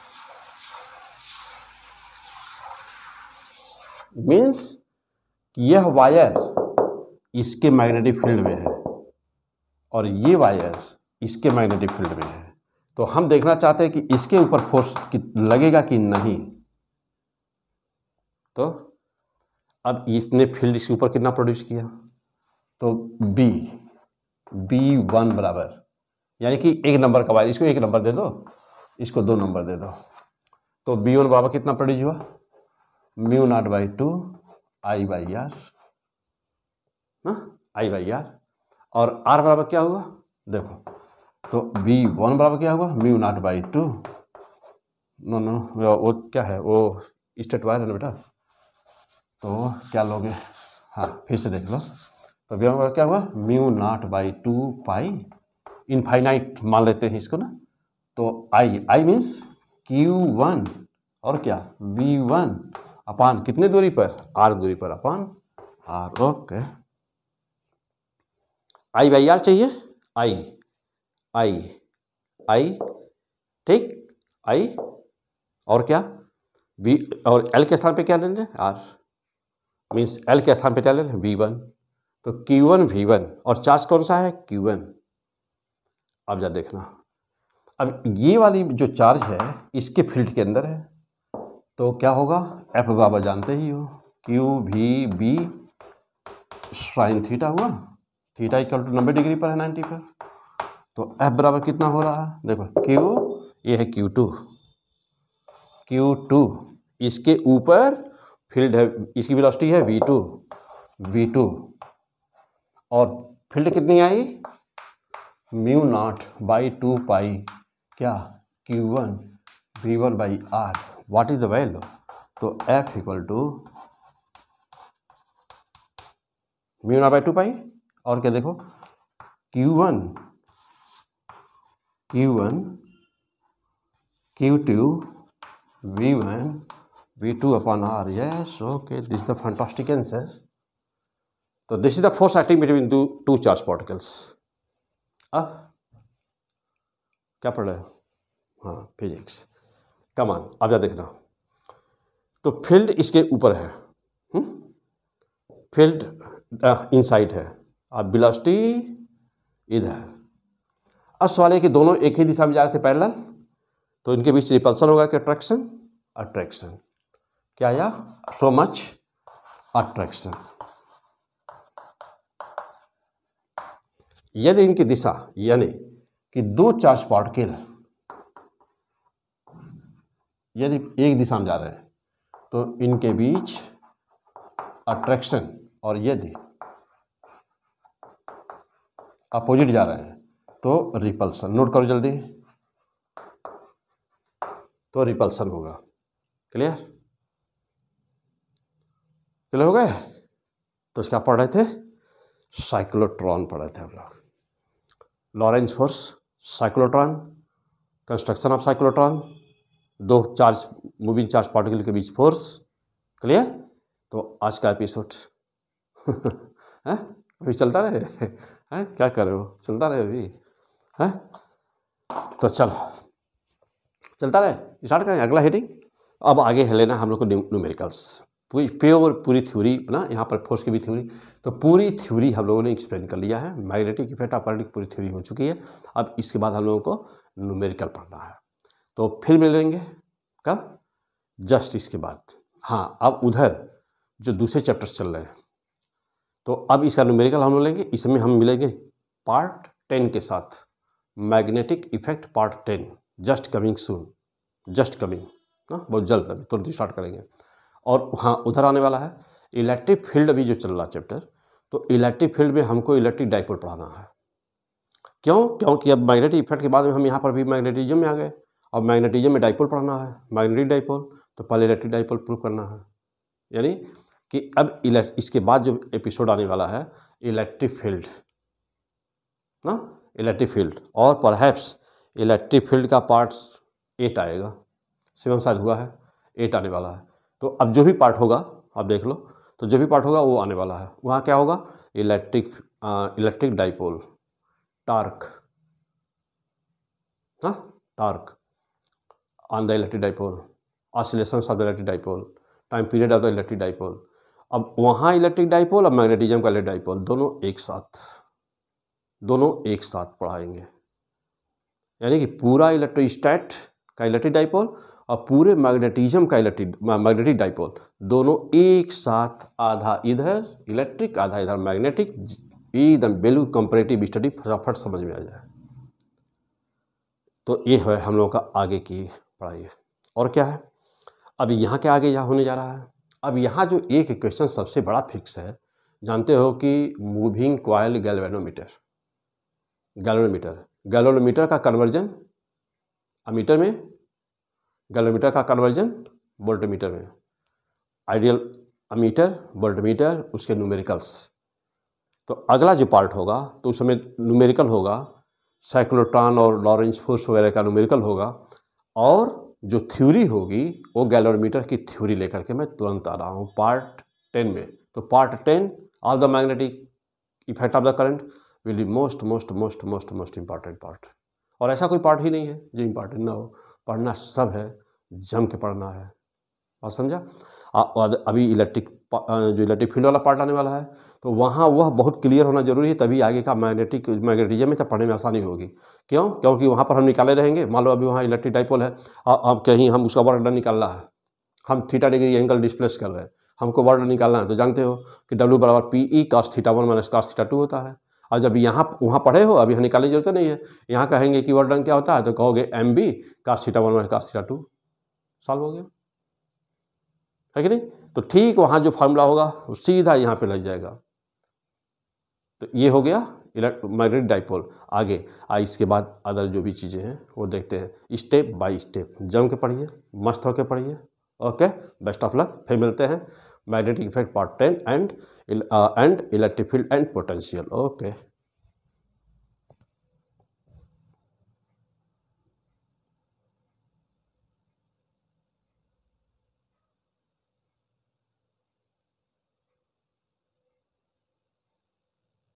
मीन्स यह वायर इसके मैग्नेटिक फील्ड में है और ये वायर इसके मैग्नेटिक फील्ड में है तो हम देखना चाहते हैं कि इसके ऊपर फोर्स लगेगा कि नहीं तो अब इसने फील्ड इसके ऊपर कितना प्रोड्यूस किया तो बी बी वन बराबर यानी कि एक नंबर का वायर इसको एक नंबर दे दो इसको दो नंबर दे दो तो बी वन बराबर कितना प्रोड्यूस हुआ mu naught by two I by r I by r और आर बराबर क्या हुआ देखो तो बी वन बराबर क्या हुआ mu naught by two no no वो क्या है वो स्टेट वायर है ना बेटा तो क्या लोगे हाँ फिर से देख लो तो अभी हमारा क्या हुआ mu naught by two pi infinite मान लेते हैं इसको ना तो I I means q one और क्या वी वन अपान कितने दूरी पर आर दूरी पर upon R okay I by R चाहिए आई आई आई ठीक आई और क्या वी और एल के स्थान पे क्या ले लें आर मीन्स एल के स्थान पे चल रहे वी वन तो क्यू वन वी वन और चार्ज कौन सा है क्यू वन अब जा देखना अब ये वाली जो चार्ज है इसके फील्ड के अंदर है तो क्या होगा एफ बाबा जानते ही हो Q V B sine theta हुआ थीटा इक्वल टू नब्बे डिग्री पर है नाइन्टी पर तो एफ बराबर कितना हो रहा है देखो क्यू ये है क्यू टू क्यू टू इसके ऊपर फील्ड है इसकी वेलोसिटी है वी टू वी टू और फील्ड कितनी I mu naught by two pi क्या Q one V one by R what is the value तो F equal to mu naught by two pi और क्या देखो Q one Q one Q two V one V 2 upon R. Yes, okay, this is the fantastic answer. So, this is the force acting between two, two charge particles. अब ah, क्या पढ़ रहे हो हाँ physics कमान अब जा देखना तो फील्ड इसके ऊपर है फील्ड इन साइड है और बिलास्टी इधर अब सवाल है कि दोनों एक ही दिशा में जा रहे थे पैरेलल तो इनके बीच रिपल्सन होगा कि अट्रैक्शन अट्रैक्शन क्या आया सो मच अट्रैक्शन यदि इनकी दिशा यानी कि दो चार्ज पार्टिकल यदि एक दिशा में जा रहे हैं तो इनके बीच अट्रैक्शन और यदि अपोजिट जा रहे हैं तो रिपल्सन नोट करो जल्दी तो रिपल्सन होगा क्लियर क्लियर हो गए तो क्या पढ़ रहे थे साइक्लोट्रॉन पढ़ रहे थे हम लोग Lawrence force cyclotron construction of cyclotron दो चार्ज मूविंग चार्ज पार्टिकल के बीच फोर्स क्लियर तो आज का एपिसोड है अभी चलता रहे हैं क्या कर रहे हो चलता रहे अभी हैं तो चलो चलता रहे स्टार्ट करें अगला हेडिंग अब आगे है लेना हम लोग को न्यूमेरिकल्स तो पूरी प्योर पूरी थ्योरी ना यहाँ पर फोर्स की भी थ्योरी तो पूरी थ्योरी हम लोगों ने एक्सप्लेन कर लिया है मैग्नेटिक इफेक्ट ऑफ करंट की पूरी थ्योरी हो चुकी है अब इसके बाद हम लोगों को न्यूमेरिकल पढ़ना है तो फिर मिलेंगे कब जस्ट इसके बाद हाँ अब उधर जो दूसरे चैप्टर्स चल रहे हैं तो अब इसका न्यूमेरिकल हम लोग लेंगे इसमें हम मिलेंगे पार्ट टेन के साथ magnetic effect part ten just coming soon just coming ना बहुत जल्द अभी तुरंत स्टार्ट करेंगे और हाँ उधर आने वाला है इलेक्ट्रिक फील्ड अभी जो चल रहा है चैप्टर तो इलेक्ट्रिक फील्ड में हमको इलेक्ट्रिक डाइपोल पढ़ाना है क्यों क्योंकि अब मैग्नेटिक इफेक्ट के बाद में हम यहाँ पर भी मैग्नेटिज्म में आ गए अब मैग्नेटिज्म में डाइपोल पढ़ना है मैग्नेटिक डाइपोल तो पहले इलेक्ट्रिक डाइपोल प्रूव करना है यानी कि अब इसके बाद जो एपिसोड आने वाला है इलेक्ट्रिक फील्ड ना इलेक्ट्रिक फील्ड और परहैप्स इलेक्ट्रिक फील्ड का पार्ट्स एट आएगा शिवम शायद हुआ है एट आने वाला है तो अब जो भी पार्ट होगा आप देख लो तो जो भी पार्ट होगा वो आने वाला है वहाँ क्या होगा इलेक्ट्रिक इलेक्ट्रिक डाइपोल टार्क हाँ torque on the electric dipole oscillation of the electric dipole time period of the electric dipole अब वहाँ इलेक्ट्रिक डाइपोल और मैग्नेटिज्म का इलेक्ट्रिक डाइपोल दोनों एक साथ दोनों एक साथ पढ़ाएंगे यानी कि पूरा इलेक्ट्रोस्टैट का इलेक्ट्रिक डाइपोल और पूरे मैग्नेटिज्म का इलेक्ट्रिक मैग्नेटिक डाइपोल दोनों एक साथ आधा इधर इलेक्ट्रिक आधा इधर मैग्नेटिक एकदम बिल्कुल कंपेरेटिव स्टडी फटाफट समझ में आ जाए तो ये है हम लोगों का आगे की पढ़ाई और क्या है अब यहाँ के आगे यहाँ होने जा रहा है अब यहाँ जो एक क्वेश्चन सबसे बड़ा फिक्स है जानते हो कि moving coil galvanometer galvanometer galvanometer का कन्वर्जन अमीटर में गैलोमीटर का कन्वर्जन वोल्टमीटर में आइडियल अमीटर वोल्टमीटर उसके न्यूमेरिकल्स तो अगला जो पार्ट होगा तो उस समय न्यूमेरिकल होगा साइक्लोट्रॉन और लॉरेंस फोर्स वगैरह का न्यूमेरिकल होगा और जो थ्योरी होगी वो गैलोमीटर की थ्योरी लेकर के मैं तुरंत आ रहा हूँ पार्ट टेन में तो part ten of the magnetic effect of the current will be most most most most most important part और ऐसा कोई पार्ट ही नहीं है जो इंपॉर्टेंट ना हो पढ़ना सब है जम के पढ़ना है और समझा और अभी इलेक्ट्रिक जो इलेक्ट्रिक फील्ड वाला पार्ट आने वाला है तो वहाँ वह बहुत क्लियर होना जरूरी है तभी आगे का मैग्नेटिक मैग्नेटिज्म में तो पढ़ने में आसानी होगी क्यों क्योंकि वहाँ पर हम निकाले रहेंगे मान लो अभी वहाँ इलेक्ट्रिक डाइपोल है अब कहीं हम उसका वर्ड निकाल निकालना है हम थीटा डिग्री एंगल डिस्प्लेस कर रहे हैं हमको वर्ड निकालना है तो जानते हो कि डब्ल्यू बराबर P E cos theta one minus cos theta two होता है और जब यहाँ वहाँ पढ़े हो अभी यहाँ निकालने की जरूरत नहीं है यहाँ कहेंगे कि वर्ड रंग क्या होता है तो कहोगे M B cos theta one cos theta two solve हो गया है कि नहीं तो ठीक वहाँ जो फार्मूला होगा वो सीधा यहाँ पे लग जाएगा तो ये हो गया मैग्नेटिक डाइपोल आगे आ इसके बाद अदर जो भी चीज़ें हैं वो देखते हैं स्टेप बाय स्टेप जम के पढ़िए मस्त होकर पढ़िए ओके बेस्ट ऑफ लक फिर मिलते हैं magnetic effect part 10 and uh, and electric field and potential okay